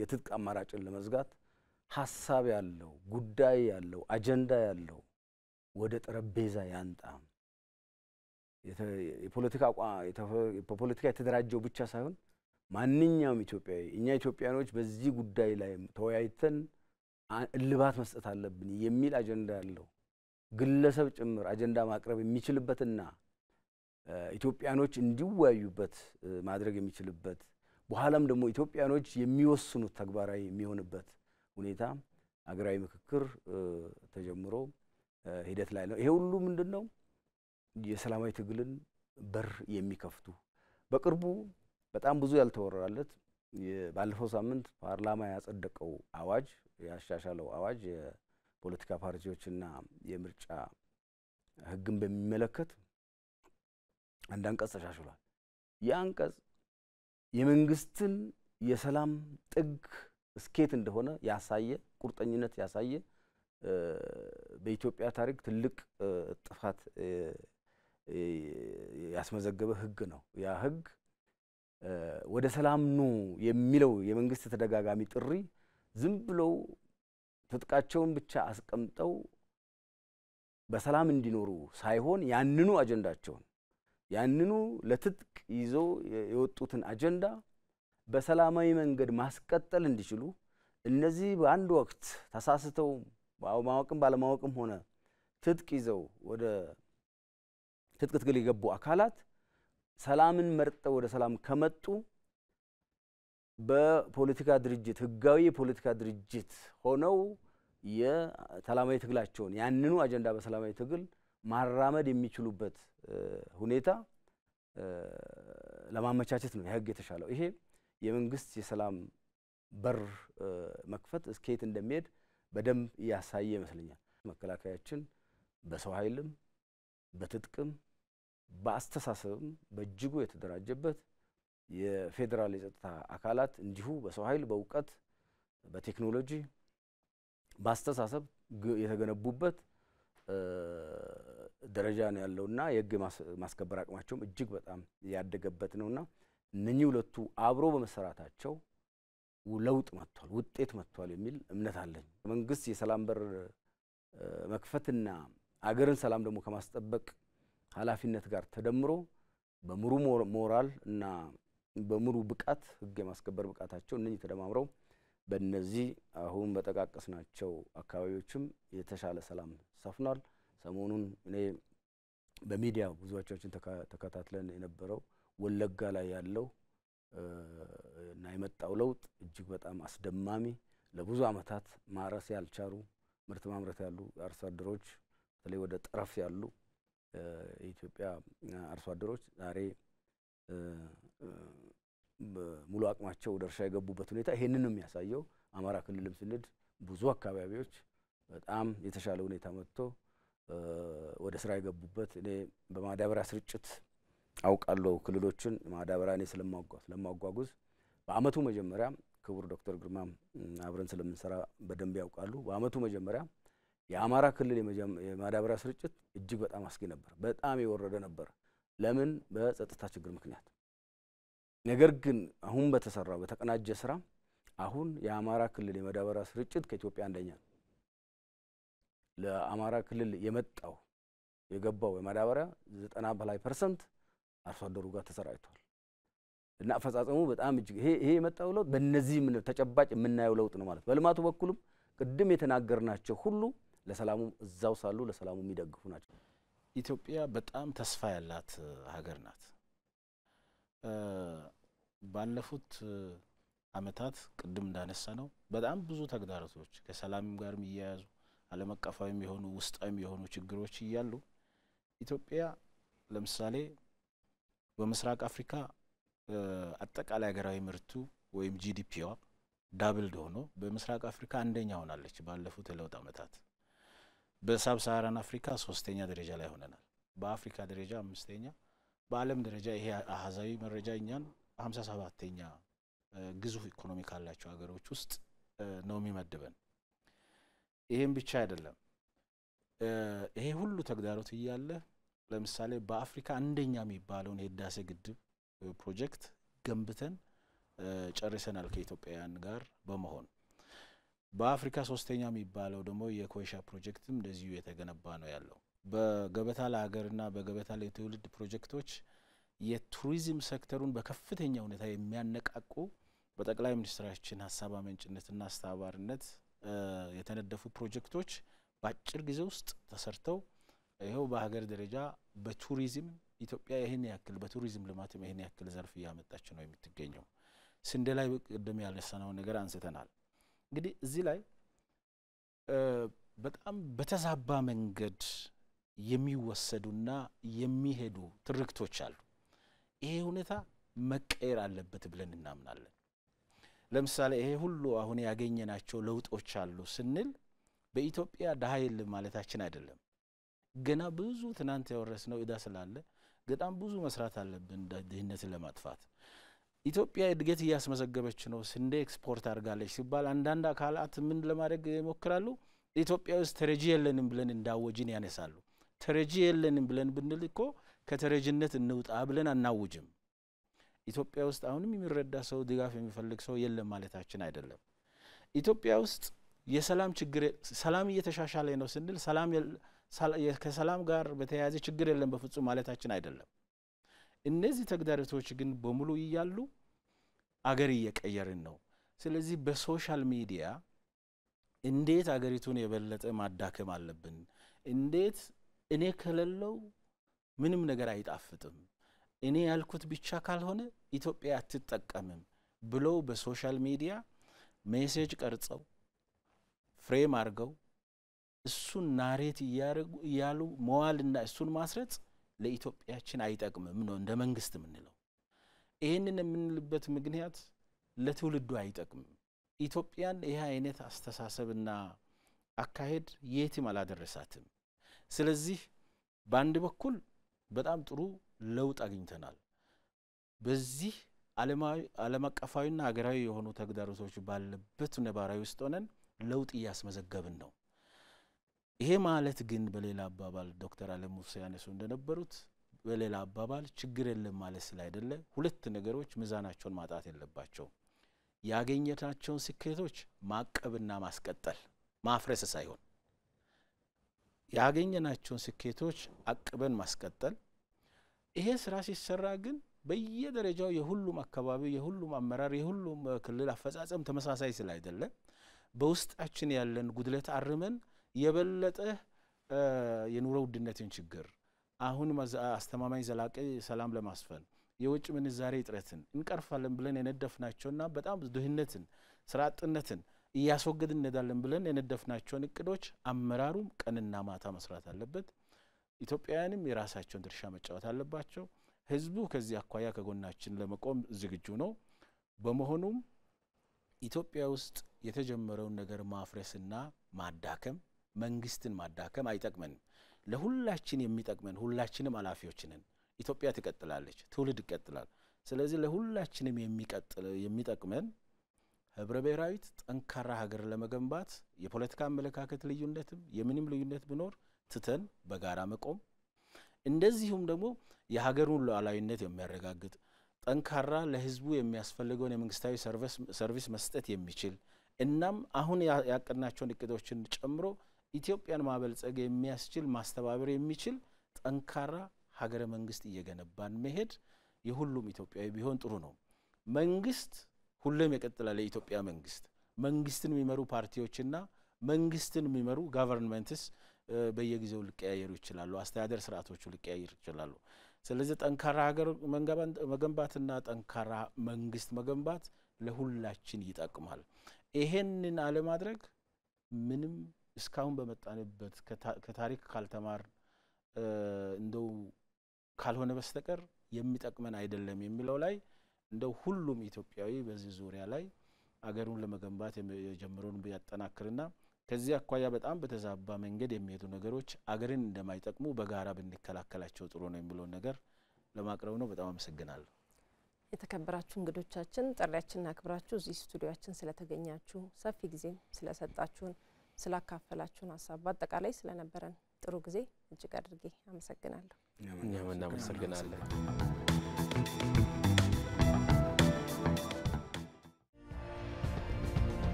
የትጥቅ አማራጭን ለመዝጋት ሀሳብ ያለው ጉዳይ ያለው አጀንዳ ያለው ወደ ጠረጴዛ ያንጣ። የፖለቲካ የተደራጀው ብቻ ሳይሆን ማንኛውም ኢትዮጵያዊ እኛ ኢትዮጵያኖች በዚህ ጉዳይ ላይ ተወያይተን እልባት መስጠት አለብን የሚል አጀንዳ ያለው ግለሰብ ጭምር አጀንዳ ማቅረብ የሚችልበትና ኢትዮጵያኖች እንዲወያዩበት ማድረግ የሚችልበት በኋላም ደግሞ ኢትዮጵያኖች የሚወስኑት ተግባራዊ የሚሆንበት ሁኔታ አገራዊ ምክክር ተጀምሮ ሂደት ላይ ነው። ይሄ ሁሉ ምንድን ነው? የሰላማዊ ትግልን በር የሚከፍቱ በቅርቡ በጣም ብዙ ያልተወራለት ባለፈው ሳምንት ፓርላማ ያጸደቀው አዋጅ ያሻሻለው አዋጅ የፖለቲካ ፓርቲዎችና የምርጫ ሕግን በሚመለከት አንድ አንቀጽ ተሻሽሏል። ያ አንቀጽ የመንግስትን የሰላም ጥግ ስኬት እንደሆነ ያሳየ ቁርጠኝነት ያሳየ በኢትዮጵያ ታሪክ ትልቅ ጥፋት ያስመዘገበ ሕግ ነው። ያ ሕግ ወደ ሰላም ኑ የሚለው የመንግስት ተደጋጋሚ ጥሪ ዝም ብለው ትጥቃቸውን ብቻ አስቀምጠው በሰላም እንዲኖሩ ሳይሆን ያንኑ አጀንዳቸውን ያንኑ ለትጥቅ ይዘው የወጡትን አጀንዳ በሰላማዊ መንገድ ማስቀጠል እንዲችሉ እነዚህ በአንድ ወቅት ተሳስተው ማወቅም ባለማወቅም ሆነ ትጥቅ ይዘው ወደ ትጥቅ ትግል የገቡ አካላት ሰላምን መርጠው ወደ ሰላም ከመጡ በፖለቲካ ድርጅት ህጋዊ የፖለቲካ ድርጅት ሆነው የሰላማዊ ትግላቸውን ያንኑ አጀንዳ በሰላማዊ ትግል ማራመድ የሚችሉበት ሁኔታ ለማመቻቸት ነው የህግ የተሻለው። ይሄ የመንግስት የሰላም በር መክፈት እስከየት እንደሚሄድ በደንብ እያሳየ ይመስለኛል። መከላከያችን በሰው ኃይልም በትጥቅም በአስተሳሰብም በእጅጉ የተደራጀበት የፌዴራል የጸጥታ አካላት እንዲሁ በሰው ኃይል፣ በእውቀት፣ በቴክኖሎጂ፣ በአስተሳሰብ የተገነቡበት ደረጃ ነው ያለውና የህግ ማስከበር አቅማቸውም እጅግ በጣም ያደገበት ነውና እነኚህ ሁለቱ አብሮ በመሰራታቸው ለውጥ መጥቷል፣ ውጤት መጥቷል የሚል እምነት አለኝ። መንግስት የሰላም በር መክፈትና አገርን ሰላም ደግሞ ከማስጠበቅ ኃላፊነት ጋር ተደምሮ በሙሉ ሞራል እና በሙሉ ብቃት ህግ የማስከበር ብቃታቸው እነኚህ ተደማምረው በእነዚህ አሁን በጠቃቀስናቸው አካባቢዎችም የተሻለ ሰላም ሰፍኗል። ሰሞኑን እኔ በሚዲያ ብዙዎቻችን ተከታትለን የነበረው ወለጋ ላይ ያለው እና የመጣው ለውጥ እጅግ በጣም አስደማሚ ለብዙ ዓመታት ማረስ ያልቻሉ ምርት ማምረት ያሉ አርሶ አደሮች በተለይ ወደ ጠረፍ ያሉ የኢትዮጵያ አርሶ አደሮች ዛሬ ሙሉ አቅማቸው ወደ እርሻ የገቡበት ሁኔታ ይሄንን ነው የሚያሳየው። አማራ ክልልም ስንድ ብዙ አካባቢዎች በጣም የተሻለ ሁኔታ መጥቶ ወደ ስራ የገቡበት እኔ በማዳበሪያ ስርጭት አውቃለሁ ክልሎችን ማዳበሪያ እኔ ስለማጓጉዝ በአመቱ መጀመሪያ ክቡር ዶክተር ግርማ አብረን ስለምንሰራ በደንብ ያውቃሉ። በአመቱ መጀመሪያ የአማራ ክልል የማዳበሪያ ስርጭት እጅግ በጣም አስጊ ነበር። በጣም የወረደ ነበር። ለምን? በጸጥታ ችግር ምክንያት። ነገር ግን አሁን በተሰራው በተቀናጀ ስራ አሁን የአማራ ክልል የማዳበሪያ ስርጭት ከኢትዮጵያ አንደኛ ነው። ለአማራ ክልል የመጣው የገባው የማዳበሪያ ዘጠና በላይ ፐርሰንት አርሶ አደሩ ጋር ተሰራጭቷል እና አፈጻጸሙ በጣም እጅግ ይሄ ይሄ የመጣው ለውጥ በእነዚህ ተጨባጭ የምናየው ለውጥ ነው ማለት በልማቱ በኩልም ቅድም የተናገርናቸው ሁሉ ለሰላሙ እዛው ሳሉ ለሰላሙ የሚደግፉ ናቸው። ኢትዮጵያ በጣም ተስፋ ያላት ሀገር ናት። ባለፉት አመታት ቅድም እንዳነሳ ነው በጣም ብዙ ተግዳሮቶች ከሰላም ጋር የሚያያዙ ዓለም አቀፋዊም የሆኑ ውስጣዊም የሆኑ ችግሮች እያሉ ኢትዮጵያ ለምሳሌ በምስራቅ አፍሪካ አጠቃላይ ሀገራዊ ምርቱ ወይም ጂዲፒዋ ዳብልድ ሆኖ በምስራቅ አፍሪካ አንደኛ ሆናለች ባለፉት ለውጥ አመታት። በሳብ ሳሃራን አፍሪካ ሶስተኛ ደረጃ ላይ ሆነናል። በአፍሪካ ደረጃ አምስተኛ፣ በዓለም ደረጃ ይሄ አሃዛዊ መረጃ እኛን ሀምሳ ሰባተኛ ግዙፍ ኢኮኖሚ ካላቸው ሀገሮች ውስጥ ነው የሚመድበን። ይህም ብቻ አይደለም። ይሄ ሁሉ ተግዳሮት እያለ ለምሳሌ በአፍሪካ አንደኛ የሚባለውን የህዳሴ ግድብ ፕሮጀክት ገንብተን ጨርሰናል ከኢትዮጵያውያን ጋር በመሆን በአፍሪካ ሶስተኛ የሚባለው ደግሞ የኮይሻ ፕሮጀክትም እንደዚሁ የተገነባ ነው ያለው። በገበታ ለሀገርና በገበታ ለትውልድ ፕሮጀክቶች የቱሪዝም ሴክተሩን በከፍተኛ ሁኔታ የሚያነቃቁ በጠቅላይ ሚኒስትራችን ሀሳብ አመንጭነትና አስተባባሪነት የተነደፉ ፕሮጀክቶች በአጭር ጊዜ ውስጥ ተሰርተው ይኸው በሀገር ደረጃ በቱሪዝም ኢትዮጵያ ይህን ያክል በቱሪዝም ልማትም ይህን ያክል ዘርፍ እያመጣች ነው የምትገኘው። ስንዴ ላይ ቅድም ያነሳነውን ነገር አንስተናል። እንግዲህ እዚህ ላይ በጣም በተዛባ መንገድ የሚወሰዱና የሚሄዱ ትርክቶች አሉ። ይሄ ሁኔታ መቀየር አለበት ብለን እናምናለን። ለምሳሌ ይሄ ሁሉ አሁን ያገኘናቸው ለውጦች አሉ ስንል በኢትዮጵያ ድሀ የለም ማለታችን አይደለም። ገና ብዙ ትናንት ያወረስነው እዳ ስላለ በጣም ብዙ መስራት አለብን ድህነትን ለማጥፋት። ኢትዮጵያ እድገት እያስመዘገበች ነው፣ ስንዴ ኤክስፖርት አድርጋለች ሲባል አንዳንድ አካላት ምን ለማድረግ ይሞክራሉ? ኢትዮጵያ ውስጥ ተረጂ የለንም ብለን እንዳወጅን ያነሳሉ። ተረጂ የለንም ብለን ብንል እኮ ከተረጅነት እንውጣ ብለን አናውጅም። ኢትዮጵያ ውስጥ አሁንም የሚረዳ ሰው ድጋፍ የሚፈልግ ሰው የለም ማለታችን አይደለም። ኢትዮጵያ ውስጥ የሰላም ችግር ሰላም እየተሻሻለ ነው ስንል ከሰላም ጋር በተያያዘ ችግር የለም በፍጹም ማለታችን አይደለም። እነዚህ ተግዳሮቶች ግን በሙሉ እያሉ አገር እየቀየርን ነው። ስለዚህ በሶሻል ሚዲያ እንዴት አገሪቱን የበለጠ ማዳከም አለብን? እንዴት እኔ ከሌለው ምንም ነገር አይጣፍጥም፣ እኔ ያልኩት ብቻ ካልሆነ ኢትዮጵያ አትጠቀምም ብለው በሶሻል ሚዲያ ሜሴጅ ቀርጸው ፍሬም አድርገው እሱን ናሬት እያሉ መዋልና እሱን ማስረጽ ለኢትዮጵያችን አይጠቅምም ነው እንደ መንግስት የምንለው። ይህንን የምንልበት ምክንያት ለትውልዱ አይጠቅምም። ኢትዮጵያን ይህ አይነት አስተሳሰብና አካሄድ የትም አላደረሳትም። ስለዚህ በአንድ በኩል በጣም ጥሩ ለውጥ አግኝተናል። በዚህ ዓለም አቀፋዊና ሀገራዊ የሆኑ ተግዳሮቶች ባለበት ነባራዊ ውስጥ ሆነን ለውጥ እያስመዘገብን ነው። ይሄ ማለት ግን በሌላ አባባል ዶክተር አለሙ ሲያነሱ እንደነበሩት በሌላ አባባል ችግር የለም ማለት አይደለ ሁለት ነገሮች ሚዛናቸውን ማጣት የለባቸውም። ያገኘናቸውን ስኬቶች ማቀብና ማስቀጠል ማፍረስ ሳይሆን ያገኘናቸውን ስኬቶች አቅበን ማስቀጠል። ይሄ ስራ ሲሰራ ግን በየደረጃው የሁሉም አካባቢ፣ የሁሉም አመራር፣ የሁሉም ክልል አፈጻጸም ተመሳሳይ አይደለ በውስጣችን ያለን ጉድለት አርመን የበለጠ የኑሮ ውድነትን ችግር አሁን አስተማማኝ ዘላቂ ሰላም ለማስፈን የውጭ ምንዛሬ እጥረትን እንቀርፋለን ብለን የነደፍናቸውና በጣም ድህነትን፣ ስራ አጥነትን እያስወገድን እንሄዳለን ብለን የነደፍናቸውን እቅዶች አመራሩም ቀንና ማታ መስራት አለበት። ኢትዮጵያውያንም የራሳቸውን ድርሻ መጫወት አለባቸው። ህዝቡ ከዚህ አኳያ ከጎናችን ለመቆም ዝግጁ ነው። በመሆኑም ኢትዮጵያ ውስጥ የተጀመረውን ነገር ማፍረስና ማዳከም መንግስትን ማዳከም አይጠቅመንም። ለሁላችን የሚጠቅመን ሁላችንም ኃላፊዎች ነን። ኢትዮጵያ ትቀጥላለች፣ ትውልድ ይቀጥላል። ስለዚህ ለሁላችንም የሚጠቅመን ህብረ ብሔራዊት ጠንካራ ሀገር ለመገንባት የፖለቲካ አመለካከት ልዩነትም የምንም ልዩነት ቢኖር ትተን በጋራ መቆም እንደዚሁም ደግሞ የሀገሩን ሉዓላዊነት የሚያረጋግጥ ጠንካራ ለህዝቡ የሚያስፈልገውን የመንግስታዊ ሰርቪስ መስጠት የሚችል እናም አሁን ያቀናቸውን እቅዶችን ጨምሮ ኢትዮጵያን ማበልጸግ የሚያስችል ማስተባበር የሚችል ጠንካራ ሀገረ መንግስት እየገነባን መሄድ የሁሉም ኢትዮጵያዊ ቢሆን ጥሩ ነው። መንግስት ሁሌም ይቀጥላል። የኢትዮጵያ መንግስት መንግስትን የሚመሩ ፓርቲዎችና መንግስትን የሚመሩ ጋቨርንመንትስ በየጊዜው ሊቀያየሩ ይችላሉ። አስተዳደር ስርዓቶቹ ሊቀያየሩ ይችላሉ። ስለዚህ ጠንካራ ሀገር መገንባትና ጠንካራ መንግስት መገንባት ለሁላችን ይጠቅማል። ይሄንን አለማድረግ ምንም እስካሁን በመጣንበት ከታሪክ ካልተማር እንደው ካልሆነ በስተቀር የሚጠቅመን አይደለም የሚለው ላይ እንደው ሁሉም ኢትዮጵያዊ በዚህ ዙሪያ ላይ አገሩን ለመገንባት የጀምረውን ቢያጠናክርና ከዚህ አኳያ በጣም በተዛባ መንገድ የሚሄዱ ነገሮች አገርን እንደማይጠቅሙ በጋራ ብንከላከላቸው ጥሩ ነው የሚለውን ነገር ለማቅረብ ነው። በጣም አመሰግናለሁ። የተከበራችሁ እንግዶቻችን ጥሪያችንን አክብራችሁ እዚህ ስቱዲዮችን ስለተገኛችሁ ሰፊ ጊዜም ስለሰጣችሁን ስላካፈላችሁን ሀሳብ፣ በአጠቃላይ ስለነበረን ጥሩ ጊዜ እጅግ አድርጌ አመሰግናለሁ። እኛም እናመሰግናለን።